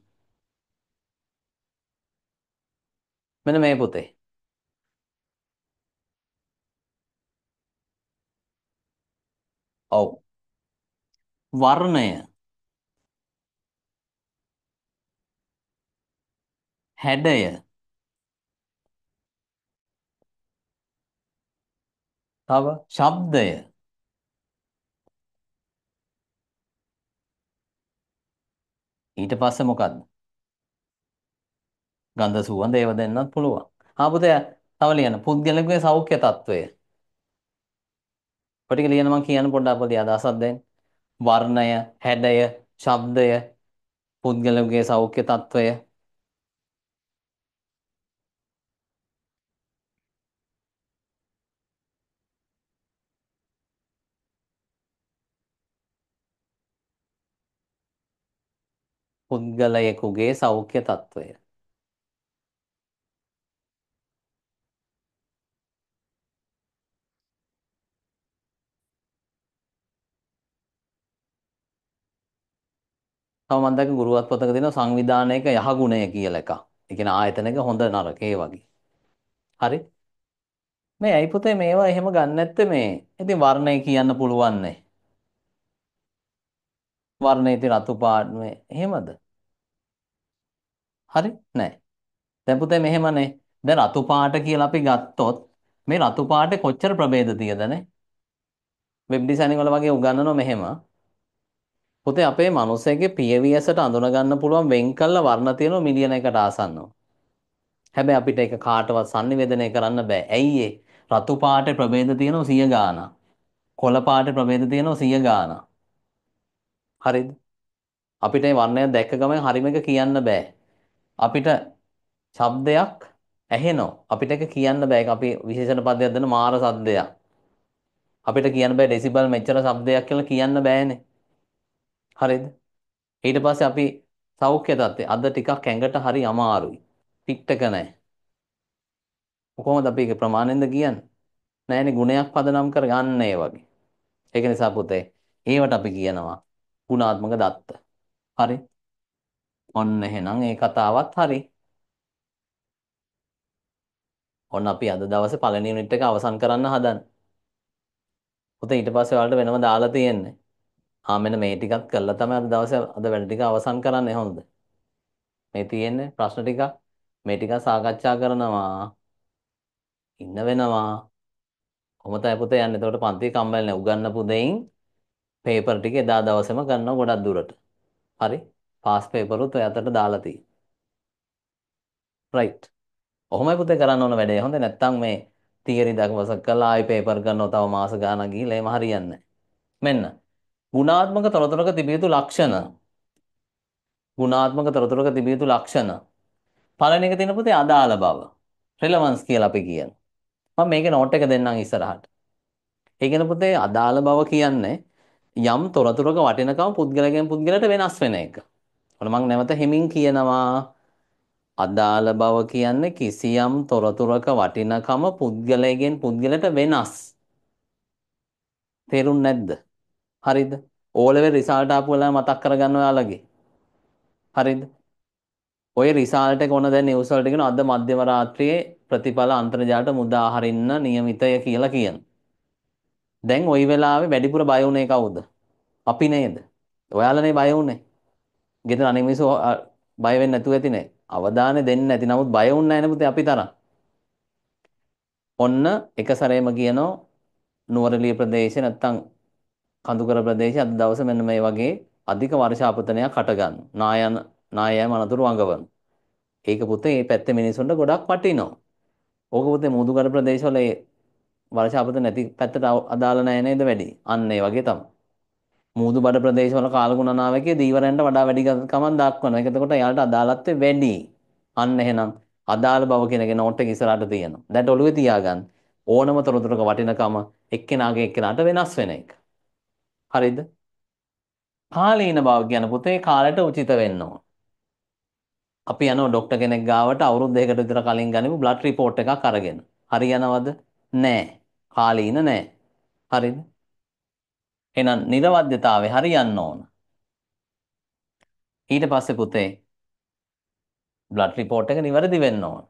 මෙන්න මේ පුතේ. ඔව්. වර්ණය හැඩය තව ශබ්දය ඊට පස්සේ මොකද්ද ගඳ සුවඳ ඒව දෙන්නත් පුළුවන්. ආ පුතේ තව ලියන්න පුද්ගලිකයේ සෞඛ්‍ය తত্ত্বය. ඔටික ලියන මම කියන පොඩ්ඩක් පොඩි අදහසක් දෙන්න. වර්ණය, හැඩය, ශබ්දය, පුද්ගලිකයේ සෞඛ්‍ය తত্ত্বය. පුද්ගලයෙකුගේ සෞඛ්‍ය తত্ত্বය. තව මම දැක්ක ගුරුවත් පොතක තියෙන සංවිධානයක යහගුණය කියලා එකක්. ඒ කියන්නේ ආයතනයක හොඳ නරක ඒ වගේ. හරි? මේ ඇයි පුතේ මේවා එහෙම ගන්න නැත්තේ මේ? ඉතින් වර්ණය කියන්න පුළුවන් නේ. වර්ණය ඉතින් රතු පාට මේ එහෙමද? හරි? නැහැ. දැන් පුතේ මෙහෙමනේ. දැන් රතු පාට කියලා අපි ගත්තොත් මේ රතු පාටේ කොච්චර ප්‍රභේද තියදනේ? වෙබ් ඩිසයිනින් වල වගේ උගන්වනවා මෙහෙම. පුතේ අපේ මිනිස්සෙගේ පියවියසට අඳුන ගන්න පුළුවන් වෙන් කළ වර්ණ තියෙනවා මිලියන එකට ආසන්නව. හැබැයි අපිට ඒක කාටවත් sannivedanaya කරන්න බෑ. ඇයි ඒ? රතු පාටේ ප්‍රභේද තියෙනවා 100 ගාණක්. කොළ පාටේ ප්‍රභේද තියෙනවා 100 ගාණක්. හරිද? අපිට මේ වර්ණය දැක්ක ගමන් හරිම එක කියන්න බෑ. අපිට ශබ්දයක් ඇහෙනවා. අපිට ඒක කියන්න බෑ. ඒක අපි විශේෂණ පදයක් දෙන මාර සද්දයක්. අපිට කියන්න බෑ ඩෙසිබල් මෙච්චර ශබ්දයක් කියලා කියන්න බෑනේ. හරිද? ඊට පස්සේ අපි සෞඛ්‍ය தත්ත්වය අද ටිකක් ඇඟට හරි අමාරුයි. පිට්ටක නැහැ. කොහොමද අපි ඒක ප්‍රමාණයෙන්ද කියන්නේ? නැහැනේ ගුණයක් පදනම් කරගන්න ඒ වගේ. ඒක නිසා පුතේ ඒවට අපි කියනවා ගුණාත්මක දත්ත. හරි? ඔන්න එහෙනම් ඒ කතාවත් හරි. ඔන්න අපි අද දවසේ පළවෙනි යුනිට් එක අවසන් කරන්න හදන්නේ. පුතේ ඊට පස්සේ ඔයාලට වෙනම දාලා තියෙන්නේ ආ මෙන්න මේ ටිකක් කළා තමයි අද දවසේ අද වැඩ ටික අවසන් කරන්නේ හොඳද? මේ තියෙන්නේ ප්‍රශ්න ටික මේ ටික සාකච්ඡා කරනවා ඉන්න වෙනවා කොහොමද පුතේ යන්නේ එතකොට පන්ති කම්මැලි නැහැ උගන්නපු දෙයින් පේපර් ටික එදා දවසේම ගන්නවා ගොඩක් දුරට හරි පාස් පේපරුත් ඔය අතට දාලා තියෙනවා රයිට් ඔහොමයි පුතේ කරන්න ඕන වැඩේ හොඳ නැත්තම් මේ තියරි දවසක් කළා ආයි පේපර් ගන්නවා තව මාස ගාණක් ගිහලා එහෙම හරියන්නේ නැහැ මෙන්න ගුණාත්මක තොරතුරක තිබිය යුතු ලක්ෂණ ගුණාත්මක තොරතුරක තිබිය යුතු ලක්ෂණ පළවෙනි එක තියෙන පුතේ අදාළ බව රෙලවන්ස් කියලා අපි කියනවා මම මේකේ නෝට් එක දෙන්නම් ඉස්සරහට ඒ කියන්නේ පුතේ අදාළ බව කියන්නේ යම් තොරතුරක වටිනකම පුද්ගලයෙන් පුද්ගලට වෙනස් වෙන එක. ඔන්න මම නැවත හිමින් කියනවා අදාළ බව කියන්නේ කිසියම් තොරතුරක වටිනකම පුද්ගලයෙන් පුද්ගලට වෙනස්. තේරුම් නැද්ද? හරිද? ඕලෙවෙල් රිසල්ට් ආපු වෙලාව මතක් කරගන්න ඔයාලගේ. හරිද? ඔය රිසල්ට් එක ඔන්න දැන් නිවුස් වලට කියන අද මධ්‍යම රාත්‍රියේ ප්‍රතිඵල අන්තර්ජාලයට මුදා හරින්න નિયમિતය කියලා කියන. දැන් ওই වෙලාවේ වැඩිපුර බය වුනේ කවුද? අපි නේද? ඔයාලනේ බය වුනේ. ගෙදර අනේ මිනිස්සු බය වෙන්නේ නැතුව ඇතිනේ. අවධානය දෙන්නේ නැති. නමුත් බය වුන්නේ නැහැ නේ පුතේ අපි තරම්. ඔන්න එක සැරේම කියනවා නුවරඑළිය ප්‍රදේශේ නැත්තම් කඳුකර ප්‍රදේශයේ අද දවසේ මෙන්න මේ වගේ අධික වර්ෂාපතනයක් හටගන්න. නායන නායයම අනතුරු වඟවන. ඒක පුතේ මේ පැත්තේ මිනිසුන්ට ගොඩක් වටිනවා. ඕක පුතේ මුදුකර ප්‍රදේශවල ඒ වර්ෂාපත නැති පැත්තට අදාළ නැහැ නේද වැඩි. අන්න ඒ වගේ තමයි. මුදු බඩ ප්‍රදේශවල කාලගුණනාවකයේ දීවරයන්ට වඩා වැඩි කමක් දක්වනවා. ඒක එතකොට යාලට අදාළත්වය වැඩි. අන්න එහෙනම් අදාළ බව කියනගේ නෝට් එක ඉස්සරහට තියෙනවා. දැන් ඔළුවේ තියාගන්න. ඕනම තොරතුරක වටිනකම එක්කෙනාගේ එක්කෙනාට වෙනස් වෙන එක. හරිද? කාලීන බව කියන පුතේ කාලයට උචිත වෙන්න ඕන. අපි යනවා ડોක්ටර් කෙනෙක් ගාවට අවුරුදු දෙකකට විතර කලින් ගනිමු බ්ලඩ් රිපෝට් එකක් අරගෙන. හරියනවද? නෑ. කාලීන නෑ. හරිද? එහෙනම් නිර්වද්‍යතාවේ හරියන්න ඕන. ඊට පස්සේ පුතේ බ්ලඩ් රිපෝට් එක නිවැරදි වෙන්න ඕන.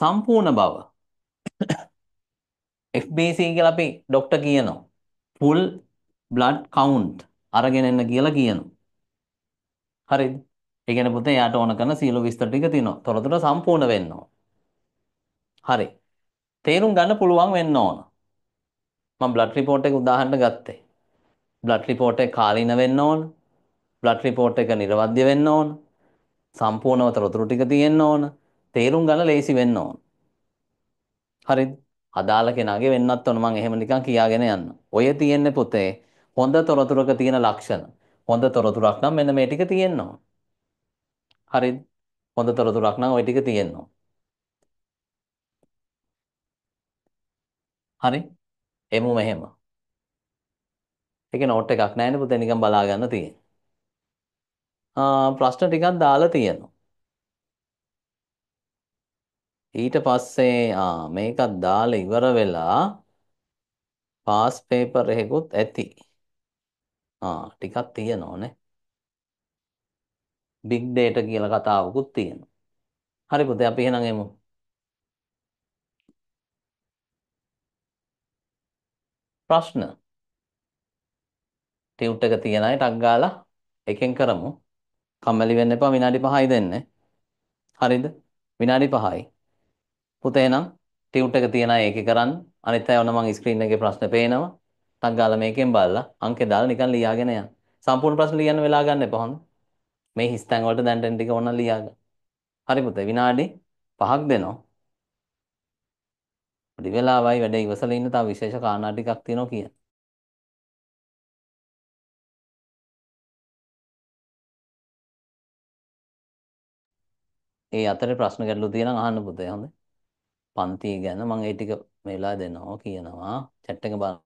සම්පූර්ණ බව. (coughs) FBC කියලා අපි ડોක්ටර් කියනවා. full බ්ලඩ් කවුන්ට් අරගෙන එන්න කියලා කියනවා. හරිද? ඒ කියන්නේ පුතේ එයාට ඕන කරන සියලු විස්තර ටික තියෙනවා. තොරතුරු සම්පූර්ණ වෙන්න ඕන. හරි. තේරුම් ගන්න පුළුවන් වෙන්න ඕන. මම බ්ලඩ් රිපෝට් එක උදාහරණ ගත්තේ. බ්ලඩ් රිපෝට් එක කාලීන වෙන්න ඕන. බ්ලඩ් රිපෝට් එක නිර්වද්‍ය වෙන්න ඕන. සම්පූර්ණව තොරතුරු ටික තියෙන්න ඕන. තේරුම් ගන්න ලේසි වෙන්න ඕන. හරිද? අදාළ කෙනාගේ වෙන්නත් ඕන මම එහෙම නිකන් කියාගෙන යන්න. ඔය තියෙන්නේ පුතේ හොඳ තොරතුරක තියෙන ලක්ෂණ. හොඳ තොරතුරක් නම් මෙන්න මේ ටික තියෙනවා. හරිද? හොඳ තොරතුරක් නම් ওই ටික තියෙනවා. හරි? එමු මෙහෙම. ඒකේ නෝට් එකක් නැහැ නේ පුතේ නිකන් බලා ගන්න තියෙන්නේ. ආ ප්‍රශ්න ටිකක් දාලා තියෙනවා. ඊට පස්සේ ආ මේකත් දාලා ඉවර වෙලා පාස් පේපර් එකකුත් ඇති. ආ ටිකක් තියෙනවා නේ. big data කියලා කතාවකුත් තියෙනවා. හරි පුතේ අපි එහෙනම් එමු. ප්‍රශ්න. ටියුට් එක තියන අය ටක් ගාලා එකෙන් කරමු. කම්මැලි වෙන්න එපා විනාඩි 5යි දෙන්නේ. හරිද? විනාඩි 5යි. පුතේ එහෙනම් ටියුට් එක තියන අය ඒකේ කරන්න. අනිත් අය ඔන්න මම ස්ක්‍රීන් එකේ ප්‍රශ්න පේනවා. ටක් ගාලා මේකෙන් බලලා අංකේ දාලා නිකන් ලියාගෙන යන්න. සම්පූර්ණ ප්‍රශ්න ලියන්න වෙලා ගන්න එපා හොඳ. මේ හිස්තැන් වලට දැන් ටික ඕන ලියා ගන්න. හරි පුතේ විනාඩි 5ක් දෙනවා. පොඩි වෙලාවයි වැඩ ඉවසලා ඉන්න තව විශේෂ කාරණා ටිකක් තියෙනවා කියන්න. ඒ අතරේ ප්‍රශ්න ගැටලු තියෙනවා අහන්න පුතේ හොඳයි. පන්ති ගැන මම ඒ ටික මේ වෙලාව දෙනවා කියනවා. chat එක බලන්න.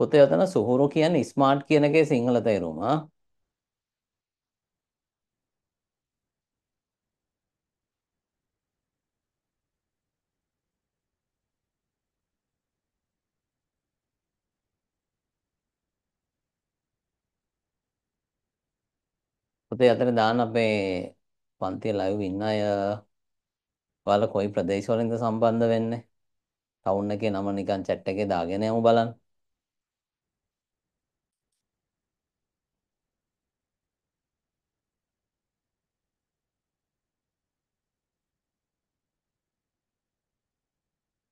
පුතේ ඔතන සුහුරු කියන්නේ ස්මාර්ට් කියන එකේ සිංහල තේරුම පුතේ අතර දාන්න අපේ පන්තියේ ලයිව් ඉන්න අය ඔයාලා කොයි ප්‍රදේශවලින්ද සම්බන්ධ වෙන්නේ? ටවුන් එකේ නම නිකන් chat එකේ දාගෙන යමු බලන්න.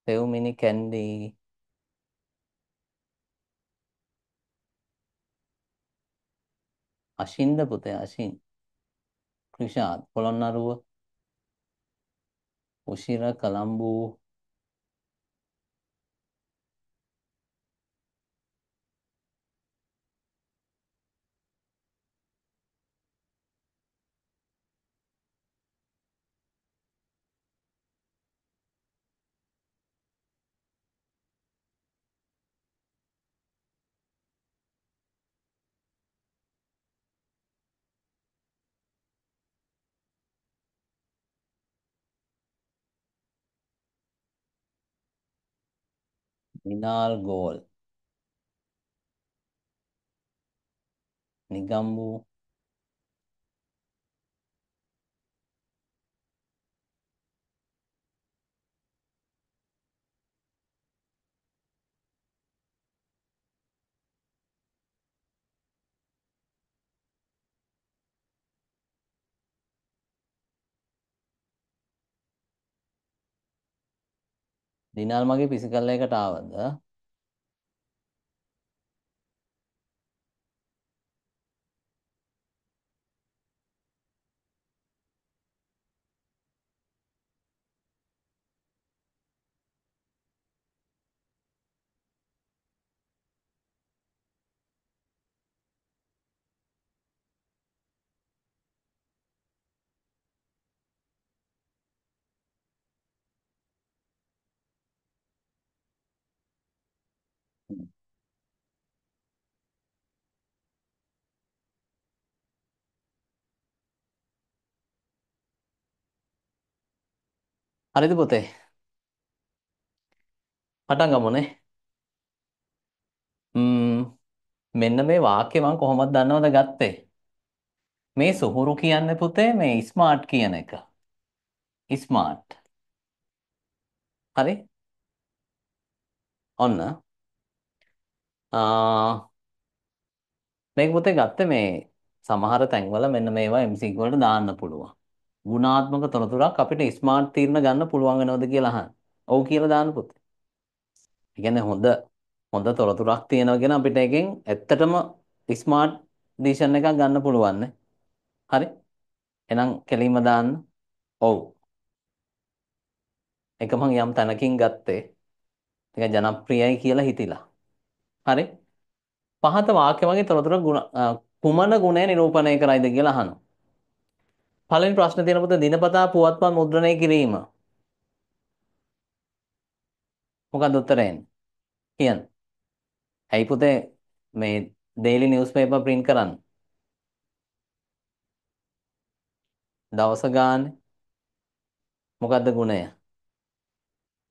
Sew mini candy. අශින්ද පුතේ අශින්. ක්‍රිෂාත් පොළොන්නරුව. උෂිර කලම්බෝ නිදාල් ගෝල් නිගම්බු ලිනාල් මගේ ෆිසිකල් එකට ආවද? හරිද පුතේ? පටන් ගමුනේ. ම්ම් මෙන්න මේ වාක්‍ය මම කොහොමද දන්නවද ගත්තේ? මේ සුහුරු කියන්නේ පුතේ මේ ස්මාර්ට් කියන එක. ස්මාර්ට්. හරි? ඔන්න. ආ මේක පුතේ ගත්තේ මේ සමහර තැන්වල මෙන්න මේවා MCQ වලට දාන්න පුළුවන්. ගුණාත්මක තොරතුරක් අපිට ස්මාර්ට් තීරණ ගන්න පුළුවන් වෙනවද කියලා අහන. ඔව් කියලා දාන්න පුතේ. ඒ කියන්නේ හොඳ හොඳ තොරතුරක් තියෙනවා කියන අපිට එකෙන් ඇත්තටම ස්මාර්ට් ඩිසිෂන් එකක් ගන්න පුළුවන් හරි. එහෙනම් කෙලින්ම දාන්න. ඔව්. එක මං යම් තැනකින් ගත්තේ ඒක ජනප්‍රියයි කියලා හිතිලා. හරි. පහත වාක්‍ය වගේ තොරතුරු කුමන ගුණය නිරූපණය කරයිද කියලා අහනවා. පළවෙනි ප්‍රශ්න තියෙන පොත දිනපතා පුවත්පත් මුද්‍රණය කිරීම. මොකක්ද උත්තරය එන්නේ? කියන්න. ඇයි පුතේ මේ daily newspaper print කරන්න? දවස ගානේ. මොකද්ද ගුණය?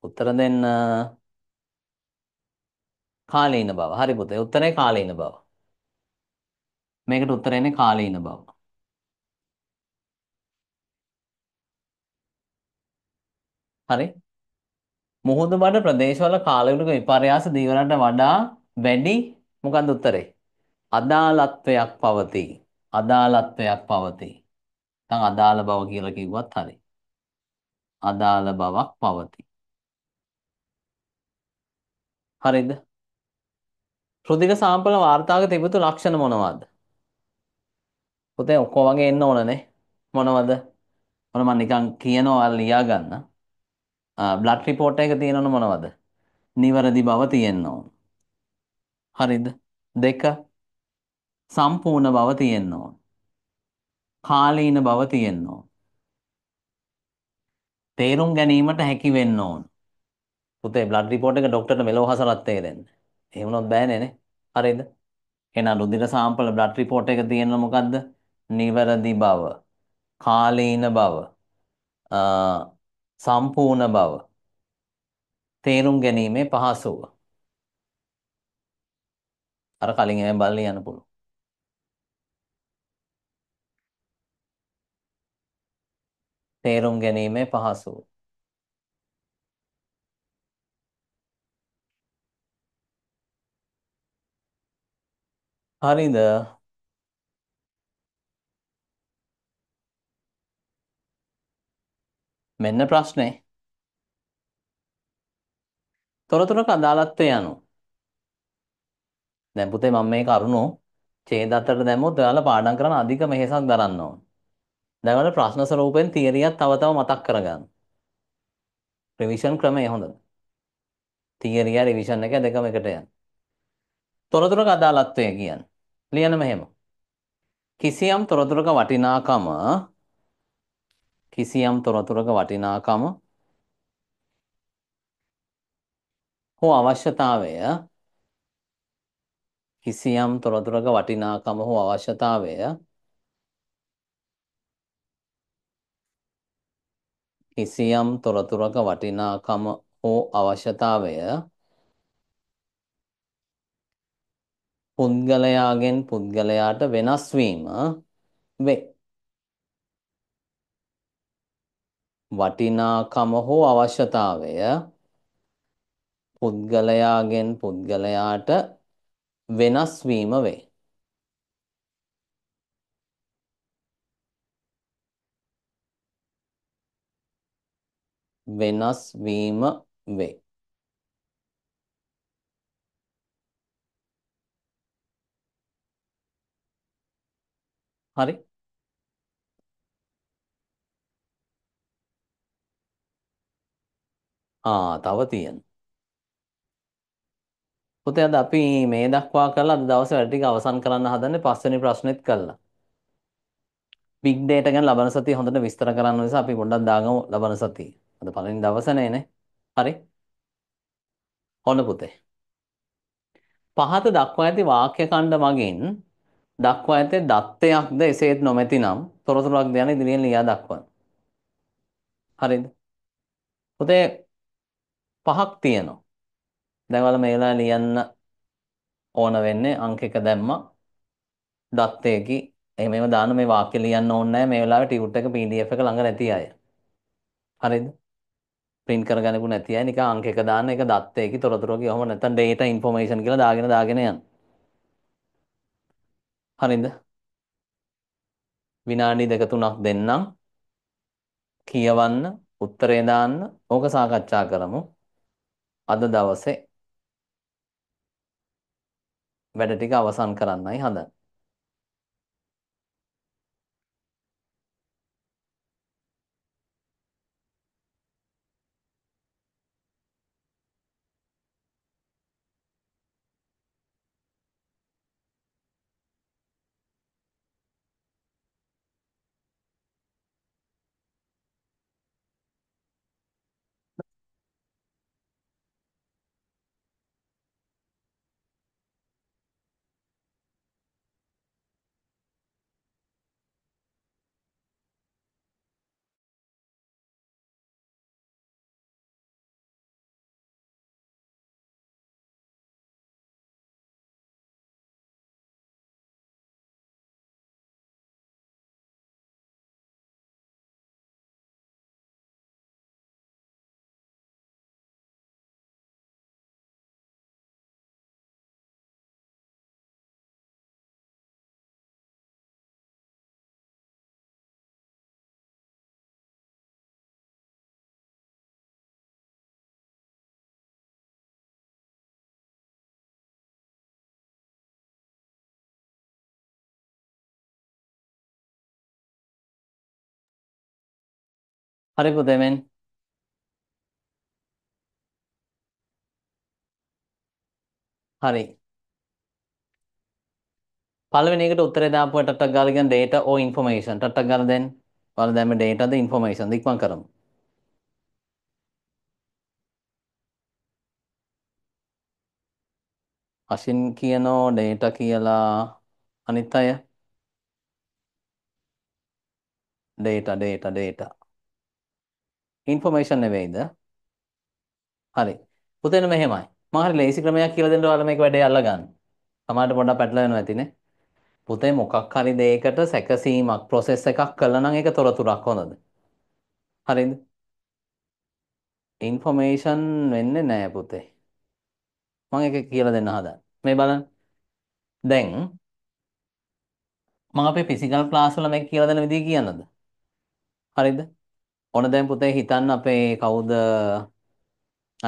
උත්තර දෙන්න. කාලීන බව. හරි පුතේ. උත්තරේ කාලීන බව. මේකට උත්තර එන්නේ කාලීන බව. හරි. මුහුදු බඩ ප්‍රදේශවල කාලගුණික විපර්යාස දීවරට වඩා වැඩි මොකක්ද උත්තරේ? අදාළත්වයක් පවතී. අදාළත්වයක් පවතී. නැත්නම් අදාළ බව කියලා කිව්වත් හරි. අදාළ බවක් පවතී. හරිද? රුධිර සාම්පල වාර්තාවක තිබුණු ලක්ෂණ මොනවද? පුතේ ඔක්කොම වගේ එන්න ඕනනේ. මොනවද? මොන මම නිකන් කියනවා ලියා ගන්න. බ්ලඩ් රිපෝට් එක තියෙනවනේ මොනවද? නිවැරදි බව තියෙන්න ඕන. හරිද? දෙක සම්පූර්ණ බව තියෙන්න ඕන. කාලීන බව තියෙන්න ඕන. තේරුම් ගැනීමට හැකි වෙන්න ඕන. පුතේ බ්ලඩ් රිපෝට් එක ડોක්ටර්ට මෙලව හසරත් තේරෙන්න. එහෙම වුණොත් බෑනේ නේ. හරිද? එහෙනම් රුධිර සාම්පල බ්ලඩ් රිපෝට් එක තියෙන මොකද්ද? නිවැරදි බව, කාලීන බව, සම්පූර්ණ බව තේරුම් ගැනීමේ පහසුව අර කලින් හැම බලලා යන්න පුළුවන් තේරුම් ගැනීමේ පහසුව හරිද මෙන්න ප්‍රශ්නේ. තොරතුරක අදාළත්වය anu. දැන් පුතේ මම මේ කරුණෝ ඡේද අතර දැම්මොත් ඔයාලා පාඩම් කරන්න අධික මෙහෙසක් දරන්න ඕන. දැන් ඔයාලා ප්‍රශ්න ස්වරූපෙන් තියරියක් තව තව මතක් කරගන්න. රිවිෂන් ක්‍රමය හොඳද? තියරිය රිවිෂන් එක දෙකම එකට යන. තොරතුරක අදාළත්වය කියන්නේ ලියන මෙහෙම. කිසියම් තොරතුරක වටිනාකම කිසියම් තොරතුරක වටිනාකම හෝ අවශ්‍යතාවය කිසියම් තොරතුරක වටිනාකම හෝ අවශ්‍යතාවය කිසියම් තොරතුරක වටිනාකම හෝ අවශ්‍යතාවය පුද්ගලයාගෙන් පුද්ගලයාට වෙනස් වීම වේ. වටිනාකම හෝ අවශ්‍යතාවය පුද්ගලයාගෙන් පුද්ගලයාට වෙනස් වීම වේ. වෙනස් වීම වේ. හරි ආ තව තියෙනවා. පුතේ අද අපි මේ දක්වා කරලා අද දවසේ වැඩ ටික අවසන් කරන්න හදන්නේ පස්වෙනි ප්‍රශ්නෙත් කළා. big data ගැන ලබන සතිය හොඳට විස්තර කරන්න නිසා අපි පොඩ්ඩක් දාගමු ලබන සතිය. අද පළවෙනි දවසනේ නේ. හරි. ඔන්න පුතේ. පහත දක්වා ඇති වාක්‍ය ඛණ්ඩ මගින් දක්වා ඇති දත්තයක්ද එසේත් නොමැතිනම් තොරතුරක් ද යන ඉදිරියෙන් ලියා දක්වන්න. හරිද? පුතේ පහක් තියෙනවා. දැන් ඔයාලා මේ වෙලාවේ ලියන්න ඕන වෙන්නේ අංක එක දැම්මා දත්තයකි එහෙම එහෙම දාන මේ වාක්‍ය ලියන්න ඕනේ නැහැ මේ වෙලාවේ ටියුට් එක PDF එක ළඟ නැති අය. හරිද? print කරගන්නකු නැති අය නිකන් අංක එක දාන්න ඒක දත්තයකි තොරතුරු කිව්වම නැත්තම් data information කියලා දාගෙන දාගෙන යන්න. හරිද? විනාඩි දෙක තුනක් දෙන්නම්. කියවන්න, උත්තරේ දාන්න, ඕක සාකච්ඡා කරමු. අද දවසේ වැඩ ටික අවසන් කරන්නයි හදන්නේ. හරි පුතේ මෙන් හරි පළවෙනි එකට උත්තරේ දාපුවා ටට්ටක් ගාලා කියන data or information ටට්ටක් ගාලා දැන් ඔයාලා දැන් මේ data ද information ද ඉක්මන් කරමු අසින් කියනෝ data කියලා අනිත් අය data data data ඉන්ෆෝමේෂන් නෙවෙයිද? හරි. පුතේන මෙහෙමයි. මම හරි ලේසි ක්‍රමයක් කියලා දෙන්න ඔයාලා මේක වැඩේ අල්ලගන්න. සමහරට පොඩ්ඩක් පැටල වෙනවා ඇතිනේ. පුතේ මොකක් හරි දෙයකට සැකසීමක් process එකක් කළා නම් ඒක තොරතුරක් හොඳද? හරිද? ඉන්ෆෝමේෂන් වෙන්නේ නැහැ පුතේ. මම ඒක කියලා දෙන්න හදන. මේ බලන්න. දැන් මම අපේ ෆිසිකල් ක්ලාස් වල මේක කියලා දෙන විදිහ කියන්නද? හරිද? ඔන්න දැන් පුතේ හිතන්න අපේ කවුද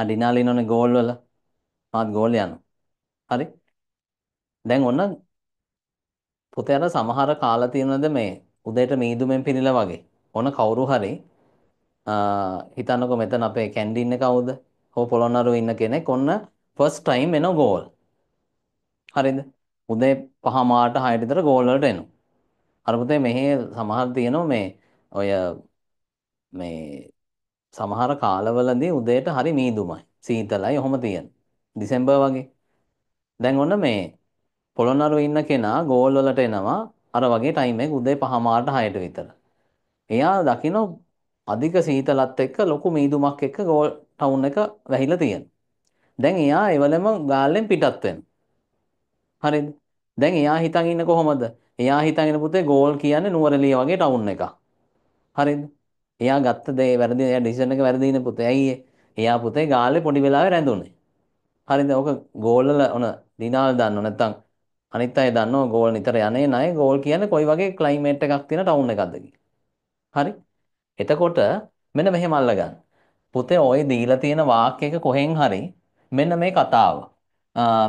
අඩිනාලිනෝනේ ගෝල් වල මාත් ගෝල් යනවා හරි දැන් ඔන්න පුතේට සමහර කාලා තියෙනද මේ උදේට මීදුමෙන් පිනිලා වගේ ඔන්න කවුරු හරි හිතන්නකෝ මෙතන අපේ කැන්ඩි ඉන්නේ කවුද හෝ පොළොන්නරුව ඉන්න කෙනෙක් ඔන්න ෆස්ට් ටයිම් එන ගෝල් හරිද උදේ පහමාට හයට විතර ගෝල් වලට එනවා අර පුතේ මෙහි සමහර තියෙනවා මේ ඔය මේ සමහර කාලවලදී උදේට හරි මීදුමයි. සීතලයි ඔහොම තියෙන. දිසැම්බර් වගේ. දැන් ඔන්න මේ පොළොන්නරුවේ ඉන්න කෙනා ගෝල් වලට එනවා අර වගේ ටයිම් එක උදේ 5:00ට 6:00ට විතර. එයා දකින අධික සීතලත් එක්ක ලොකු මීදුමක් එක්ක ගෝල් ටවුන් එක වැහිලා තියෙන. දැන් එයා එවලම ගාල්ලෙන් පිටත් වෙනවා. හරිද? දැන් එයා හිතන් ඉන්නේ කොහොමද? එයා හිතන් ඉන්න පුතේ ගෝල් කියන්නේ නුවරඑළිය වගේ ටවුන් එකක්. හරිද? එයා ගත්ත දේ වැරදි එයා ඩිසිෂන් එක වැරදි ඉන පුතේ. ඇයි එයා පුතේ ගාලේ පොඩි වෙලාවේ රැඳුනේ. හරිද? ඕක ගෝල් වල ඔන දිනාල් දන්නව නැත්තම් අනිත් අය දන්නව ගෝල් නිතර යන්නේ නැහැ. ගෝල් කියන්නේ කොයි වගේ ක්ලයිමේට් එකක් තියෙන ටවුන් එකක්ද කියලා. හරි? එතකොට මෙන්න මෙහෙම අල්ලගන්න. පුතේ ඔය දීලා තියෙන වාක්‍යයක කොහෙන් හරි මෙන්න මේ කතාව.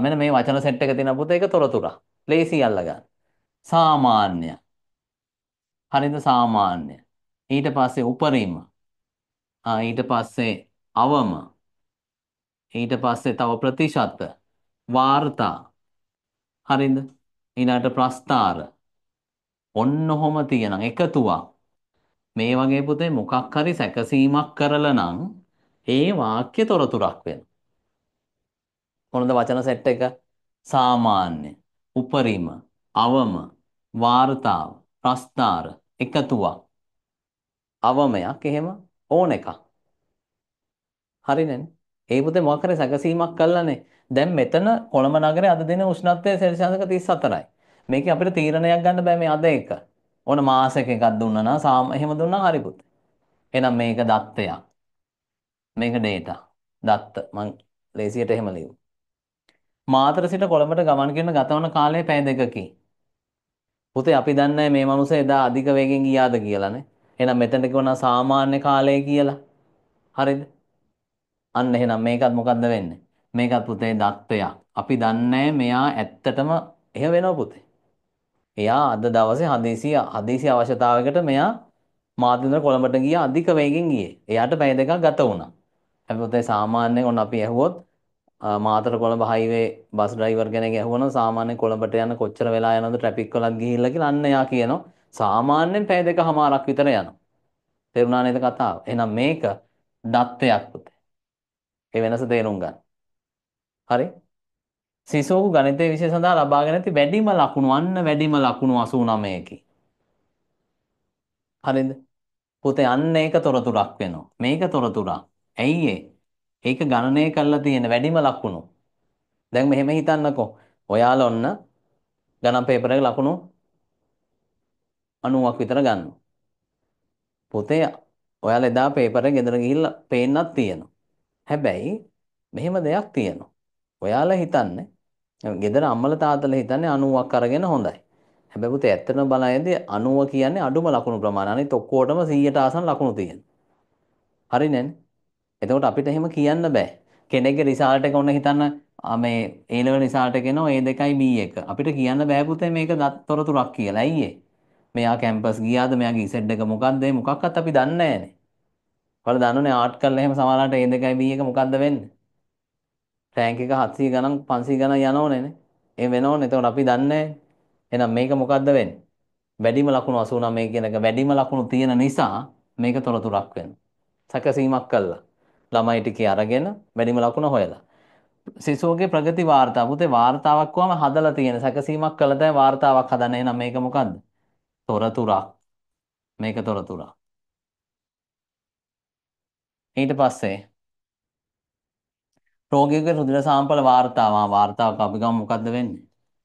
මෙන්න මේ වචන සෙට් එක තියෙන පුතේ ඒක තොරතුරක්. ලේසි අල්ලගන්න. සාමාන්‍ය. හරිද සාමාන්‍ය. ඊට පස්සේ උපරිම ඊට පස්සේ අවම ඊට පස්සේ තව ප්‍රතිශත වාර්තා හරිද ඊළඟට ප්‍රස්ථාර ඔන්න ඔහොම තියෙනම් එකතුවක් මේ වගේ පුතේ මොකක් හරි සැකසීමක් කරලා නම් ඒ වාක්‍ය තොරතුරක් වෙන කොනද වචන සෙට් එක සාමාන්‍ය උපරිම අවම වාර්තාව ප්‍රස්ථාර එකතුවක් අවමයක් එහෙම ඕන එකක්. හරිනේ. ඒ පුතේ මොකක් හරි සැකසීමක් කළානේ. දැන් මෙතන කොළඹ නගරයේ අද දින උෂ්ණත්වය සෙල්සියස්ක 34යි. මේකේ අපිට තීරණයක් ගන්න බෑ මේ අද එක. ඕන මාසයක එකක් දුන්නා නම් සාම එහෙම දුන්නා හරි පුතේ. එහෙනම් මේක දත්තයක්. මේක data. දත්ත මං ලේසියට එහෙම ලියුවා. මාතර සිට කොළඹට ගමන් කරන ගතවන කාලය පැය දෙකකින්. පුතේ අපි දන්නේ මේ මනුස්සයා එදා අධික වේගෙන් ගියාද කියලානේ. එහෙනම් මෙතනට කියනවා සාමාන්‍ය කාලය කියලා. හරිද? අන්න එහෙනම් මේකත් මොකද්ද වෙන්නේ? මේකත් පුතේ දත්වයක්. අපි දන්නේ මෙයා ඇත්තටම එහෙ වෙනව පුතේ. එයා අද දවසේ හදිසි හදිසි අවශ්‍යතාවයකට මෙයා මාධ්‍යන්තර කොළඹට ගිය අධික වේගෙන් ගියේ. එයාට පැය දෙකක් ගත වුණා. හැබැයි පුතේ සාමාන්‍යයෙන් ඔන්න අපි ඇහුවොත් Matara Colombo highway bus driver කෙනෙක් ඇහුවනම් සාමාන්‍යයෙන් කොළඹට යන කොච්චර වෙලා යනවද ට්‍රැෆික් වලත් ගිහිල්ලා කියලා අන්න එයා කියනවා සාමාන්‍යයෙන් පැය දෙක හමාරක් විතර යනවා. තේරුණා නේද කතාව? එහෙනම් මේක දත්තයක් පුතේ. ඒ වෙනස තේරුම් ගන්න. හරි? සිසෝකු ගණිතය විෂය සඳහා ලබාගෙන ඇති වැඩිම ලකුණු අන්න වැඩිම ලකුණු 89කි. හරිද? පුතේ අන්න ඒක තොරතුරක් වෙනවා. මේක තොරතුරක්. ඇයි ඒක ගණනය කරලා තියෙන වැඩිම ලකුණු. දැන් මෙහෙම හිතන්නකෝ. ඔයාලා ඔන්න ගණන් පේපර් එක ලකුණු 90ක් විතර ගන්නවා. පොතේ ඔයාලා එදා පේපර් එක ගෙදර ගිහිල්ලා පේන්නත් තියෙනවා. හැබැයි මෙහෙම දෙයක් තියෙනවා. ඔයාලා හිතන්නේ ගෙදර අම්මලා තාත්තලා හිතන්නේ 90ක් අරගෙන හොඳයි. හැබැයි පුතේ ඇත්තටම බලයේදී 90 කියන්නේ අඩුම ලකුණු ප්‍රමාණය. අනිත් ඔක්කොටම 100ට ආසන්න ලකුණු තියෙනවා. හරිනේ. එතකොට අපිට එහෙම කියන්න බෑ. කෙනෙක්ගේ රිසල්ට් එක ඔන්න හිතන්න මේ ඒ ලෙවල් රිසල්ට් එක එනවා A2යි B1. අපිට කියන්න බෑ පුතේ මේක තොරතුරක් කියලා. ඇයි ඒ? මෙයා කැම්පස් ගියාද මෙයාගේ ඉසෙට් එක මොකක්ද මොකක්වත් අපි දන්නේ නැහැනේ. ඔයාලා දන්නවනේ ආට් කරලා එහෙම සමහරවිට A දෙකයි B එක මොකක්ද වෙන්නේ? ටැංක් එක 700 ගණන් 500 ගණන් යනෝනේනේ. එහෙම වෙනෝනේ. එතකොට අපි දන්නේ නැහැ. එහෙනම් මේක මොකක්ද වෙන්නේ? වැඩිම ලකුණු 89 කියන එක වැඩිම ලකුණු තියෙන නිසා මේක තොරතුරක් වෙනවා. සැකසීමක් කළා. ළමයි ටිකේ අරගෙන වැඩිම ලකුණ හොයලා. සිසුවගේ ප්‍රගති වාර්තා පුතේ වාර්තාවක් වම හදලා තියෙන සැකසීමක් කළා දැන් වාර්තාවක් හදන්න එනම් මේක මොකද්ද? තොරතුරක්. මේක තොරතුරක්. ඊට පස්සේ රෝගියෙකුගේ රුධිර සාම්පල වාර්තාව වාර්තාවක් අපි ගම මොකද්ද වෙන්නේ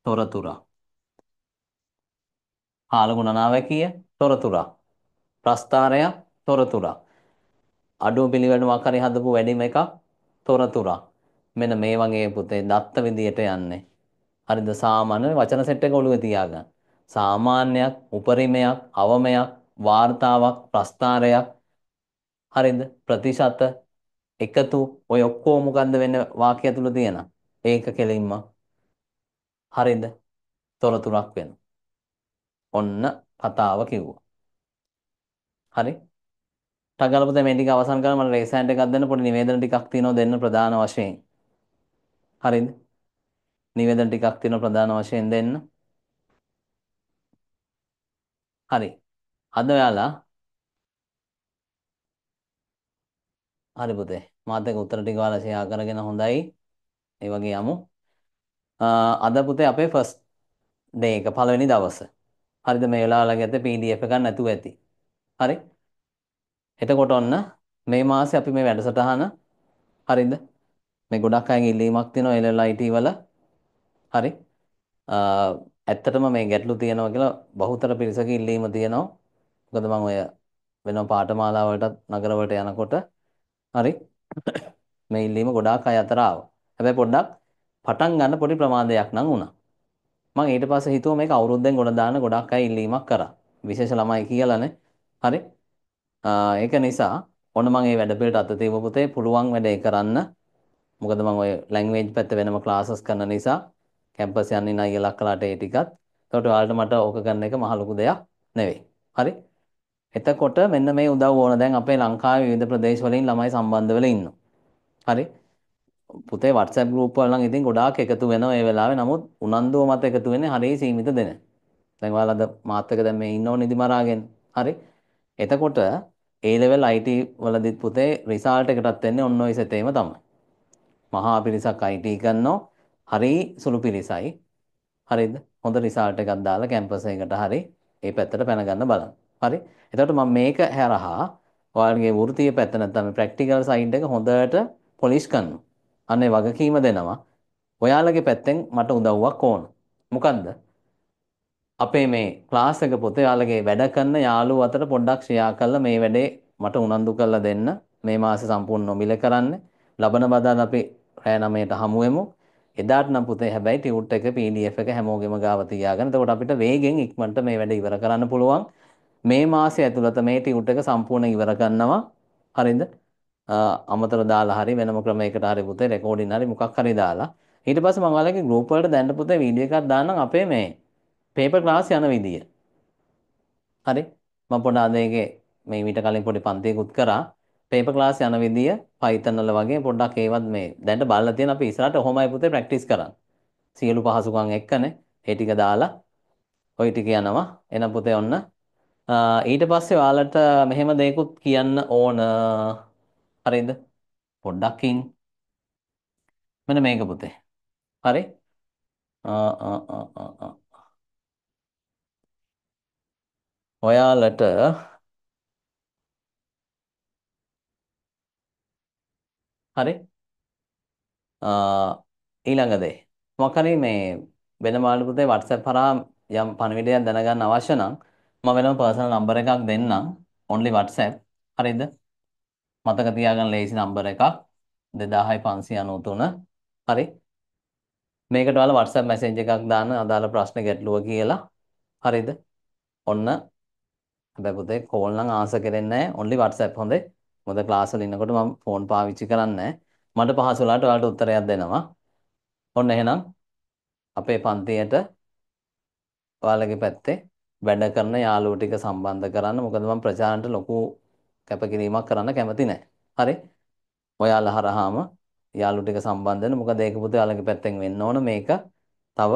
තොරතුරක් කාල ගුණනාවැකිය තොරතුරක් ප්‍රස්ථාරය තොරතුරක් අඩුව පිළිවෙලක් හරි හදපු වැඩිම එකක් තොරතුරක් මෙන්න මේ වගේ පුතේ දත්ත විදියට යන්නේ හරිද සාමාන්‍ය වචන සෙට් එක ඔළුවේ තියාගන්න සාමාන්‍යයක් උපරිමයක් අවමයක් වාර්තාවක් ප්‍රස්ථාරයක් හරිද ප්‍රතිශත එකතු ඔය ඔක්කොම මොකන්ද වෙන්නේ වාක්‍ය තුල තියෙන ඒක කෙලින්ම හරිද තොරතුරක් වෙන ඔන්න කතාව කිව්වා හරි ටගලපත මේ ටික අවසන් කරලා මට රේසෑන්ට් එකක් දෙන්න පොඩි නිවේදන ටිකක් තියෙනවා දෙන්න ප්‍රධාන වශයෙන් හරිද නිවේදන ටිකක් තියෙනවා ප්‍රධාන වශයෙන් දෙන්න හරි. අද ඔයාලා හරි පුතේ. මාත් එක්ක උත්තර ටික ඔයාලා ෂෙයා කරගෙන හොඳයි. ඒ වගේ යමු. අද පුතේ අපේ ෆස්ට් ඩේ එක පළවෙනි දවස. හරිද මේ වෙලාවලා ගත්තේ PDF එකක් නැතුව ඇති. හරි. එතකොට ඔන්න මේ මාසේ අපි මේ වැඩසටහන හරිද? මේ ගොඩක් අයගේ ඉල්ලීමක් තියෙනවා LLIT වල. හරි. ඇත්තටම මේ ගැටලු තියෙනවා කියලා බහුතර පිරිසක ඉල්ලීම තියෙනවා. මොකද මම ඔය වෙන පාඨමාලා වලටත් නගර වලට යනකොට හරි මේ ඉල්ලීම ගොඩාක් අය අතර ආවා. හැබැයි පොඩ්ඩක් පටන් ගන්න පොඩි ප්‍රමාදයක් නම් වුණා. මම ඊට පස්සේ හිතුවා මේක අවුරුද්දෙන් ගොඩ දාන්න ගොඩක් අය ඉල්ලීමක් කරා. විශේෂ ළමයි කියලානේ. හරි. ඒක නිසා ඔන්න මම මේ වැඩ පිළිවෙලට අත තියපු පුතේ පුළුවන් වැඩේ කරන්න. මොකද මම ඔය ලැන්ග්වේජ් පැත්ත වෙනම ක්ලාසස් කරන නිසා කැම්පස් යන්නේ නයි ලක්කලාට ඒ ටිකත්. එතකොට ඔයාලට මට ඕක ගන්න එක මහ ලොකු දෙයක් නෙවෙයි. හරි? එතකොට මෙන්න මේ උදව් ඕන දැන් අපේ ලංකාවේ විවිධ ප්‍රදේශ වලින් ළමයි සම්බන්ධ වෙලා ඉන්නවා. හරි? පුතේ WhatsApp group වල නම් ඉතින් ගොඩාක් එකතු වෙනවා ඒ වෙලාවේ. නමුත් උනන්දුව මත එකතු වෙන්නේ හරිය සීමිත දෙන. දැන් ඔයාලා අද මාත් එක්ක දැන් මේ ඉන්නව නිදි මරාගෙන. හරි? එතකොට ඒ ලෙවල් IT වලදිත් පුතේ රිසල්ට් එකටත් එන්නේ ඔන්න ඔය සතේම තමයි. මහා පිරිසක් IT කරනවා. හරි සුළු පිරිසයි. හරිද? හොඳ රිසල්ට් එකක් දාලා කැම්පස් එකකට හරි ඒ පැත්තට පැන ගන්න බලන්න. හරි? එතකොට මම මේක හැරහා ඔයාලගේ වෘත්තීය පැත්ත නැත්නම් ප්‍රැක්ටිකල් සයිඩ් එක හොඳට පොලිෂ් කරනවා. අන්න ඒ වගකීම දෙනවා. ඔයාලගේ පැත්තෙන් මට උදව්වක් ඕන. මොකන්ද? අපේ මේ ක්ලාස් එක පොතේ යාළගේ වැඩ කරන යාළුවෝ අතර පොඩ්ඩක් ෂෙයා කරලා මේ වැඩේ මට උනන්දු කරලා දෙන්න මේ මාසෙ සම්පූර්ණ නොමිල කරන්න ලබන බදාද අපි රෑ 9ට හමු වෙමු එදාට නම් පුතේ හැබැයි ටියුට් එක PDF එක හැමෝගෙම ගාව තියාගෙන එතකොට අපිට වේගෙන් ඉක්මනට මේ වැඩ ඉවර කරන්න පුළුවන් මේ මාසය ඇතුළත මේ ටියුට් එක සම්පූර්ණ ඉවර කරනවා හරිද අමතර දාලා හරි වෙනම ක්‍රමයකට හරි පුතේ රෙකෝඩින් හරි මොකක් හරි දාලා ඊට පස්සේ මම ඔයාලගේ ගෲප් වලට දැන්න පුතේ වීඩියෝ එකක් දාන්නම් අපේ මේ පේපර් ක්ලාස් යන විදිය හරි මම පොඩ්ඩක් අද ඒකේ මේ මීට කලින් පොඩි පන්තියකුත් කරා පේපර් ක්ලාස් යන විදිය Python වල වගේ පොඩ්ඩක් ඒවත් මේ දැන්ට බලලා තියෙන අපි ඉස්සරහට ඔහොමයි පුතේ ප්‍රැක්ටිස් කරන්නේ. සියලු පහසුකම් එක්කනේ ඒ ටික දාලා ওই ටික යනවා. එහෙනම් පුතේ ඔන්න ඊට පස්සේ ඔයාලට මෙහෙම දෙයක්ත් කියන්න ඕන. හරිද? පොඩ්ඩක්ින් මෙන්න මේක පුතේ. හරි? ඔයාලට හරි ඊළඟ දේ මොකක් හරි මේ වෙන මාළු පුතේ WhatsApp හරහා යම් පණිවිඩයක් දැනගන්න අවශ්‍ය නම් මම වෙනම පර්සනල් නම්බර් එකක් දෙන්නම් only WhatsApp හරිද මතක තියාගන්න ලේසි නම්බර් එකක් 2593 හරි මේකට ඔයාලා WhatsApp message එකක් දාන්න අදාළ ප්‍රශ්න ගැටලුව කියලා හරිද ඔන්න හැබැයි පුතේ කෝල් නම් ආන්සර් කරෙන්නේ නැහැ only WhatsApp හොඳේ මොකද ක්ලාස් වල ඉන්නකොට මම ෆෝන් පාවිච්චි කරන්නේ මට පහසු වෙලාවට ඔයාලට උත්තරයක් දෙනවා. ඔන්න එහෙනම් අපේ පන්තියට ඔයාලගේ පැත්තේ වැඩ කරන යාළුවෝ ටික සම්බන්ධ කරන්න. මොකද මම ප්‍රචාරණයට ලොකු කැපකිරීමක් කරන්න කැමති නැහැ. හරි. ඔයාලා හරහාම යාළුවෝ ටික සම්බන්ධ වෙන. මොකද ඒක පුතේ ඔයාලගේ පැත්තෙන් වෙන්න ඕන මේක. තව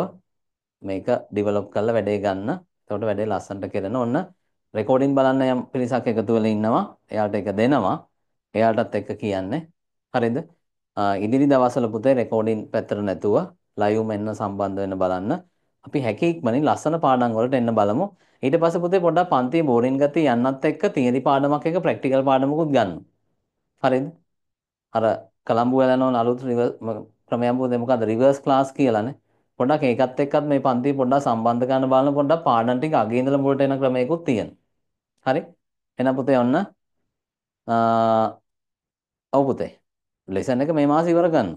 මේක ඩිවලොප් කරලා වැඩේ ගන්න. එතකොට වැඩේ ලස්සනට කරන. ඔන්න රෙකෝඩින් බලන්න යම් පිරිසක් එකතු වෙලා ඉන්නවා. එයාට ඒක දෙනවා. එයාටත් එක කියන්නේ. හරිද? ඉදිරි දවස්වල පුතේ රෙකෝඩින් පැත්තට නැතුව ලයිව් මෙන්න සම්බන්ධ වෙන්න බලන්න. අපි හැකි ඉක්මනින් ලස්සන පාඩම් වලට එන්න බලමු. ඊට පස්සේ පුතේ පොඩ්ඩක් පන්තියේ බෝරින් ගතිය යන්නත් එක්ක තියරි පාඩමක් එක ප්‍රැක්ටිකල් පාඩමකුත් ගන්න. හරිද? අර කලම්බු වලනෝන අලුත් ක්‍රමයක් පුතේ මොකද්ද රිවර්ස් ක්ලාස් කියලානේ. පොඩ්ඩක් ඒකත් එක්කත් මේ පන්තිය පොඩ්ඩක් සම්බන්ධ කරන්න බලන පොඩ්ඩක් පාඩම් ටික අගේ ඉඳලා මුලට එන ක්‍රමයකුත් තියෙනවා. හරි. එහෙනම් පුතේ ඔන්න ඔව් පුතේ. ලෙසන් එක මේ මාසේ ඉවර ගන්න.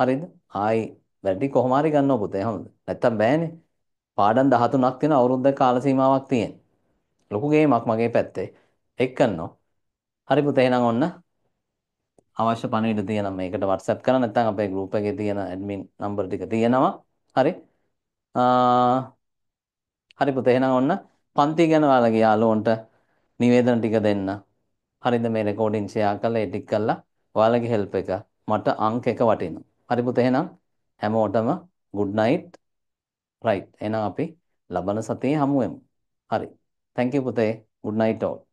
හරිද? ආයි වැඩි කොහොම හරි ගන්නව පුතේ. හොඳද? නැත්තම් බෑනේ. පාඩම් 13ක් තියෙන අවුරුද්දක කාල සීමාවක් තියෙන. ලොකු ගේමක් මගේ පැත්තේ. එක්කන්නෝ. හරි පුතේ එහෙනම් ඔන්න අවශ්‍ය පණිවිඩ තියෙනවා මේකට WhatsApp කරලා නැත්නම් අපේ group එකේ තියෙන admin number ටික තියෙනවා. හරි. හරි පුතේ එහෙනම් ඔන්න පන්ති ගැන ඔයාලගේ යාළුවන්ට නිවේදන ටික දෙන්න. හරිද මේ රෙකෝඩින් ෂෙයා කරලා එඩිට් කරලා ඔයාලගේ හෙල්ප් එක මට අංක එක වටිනවා. හරි පුතේ එහෙනම් හැමෝටම good night. right. එහෙනම් අපි ලබන සතියේ හමු වෙමු. හරි. thank you පුතේ. good night all.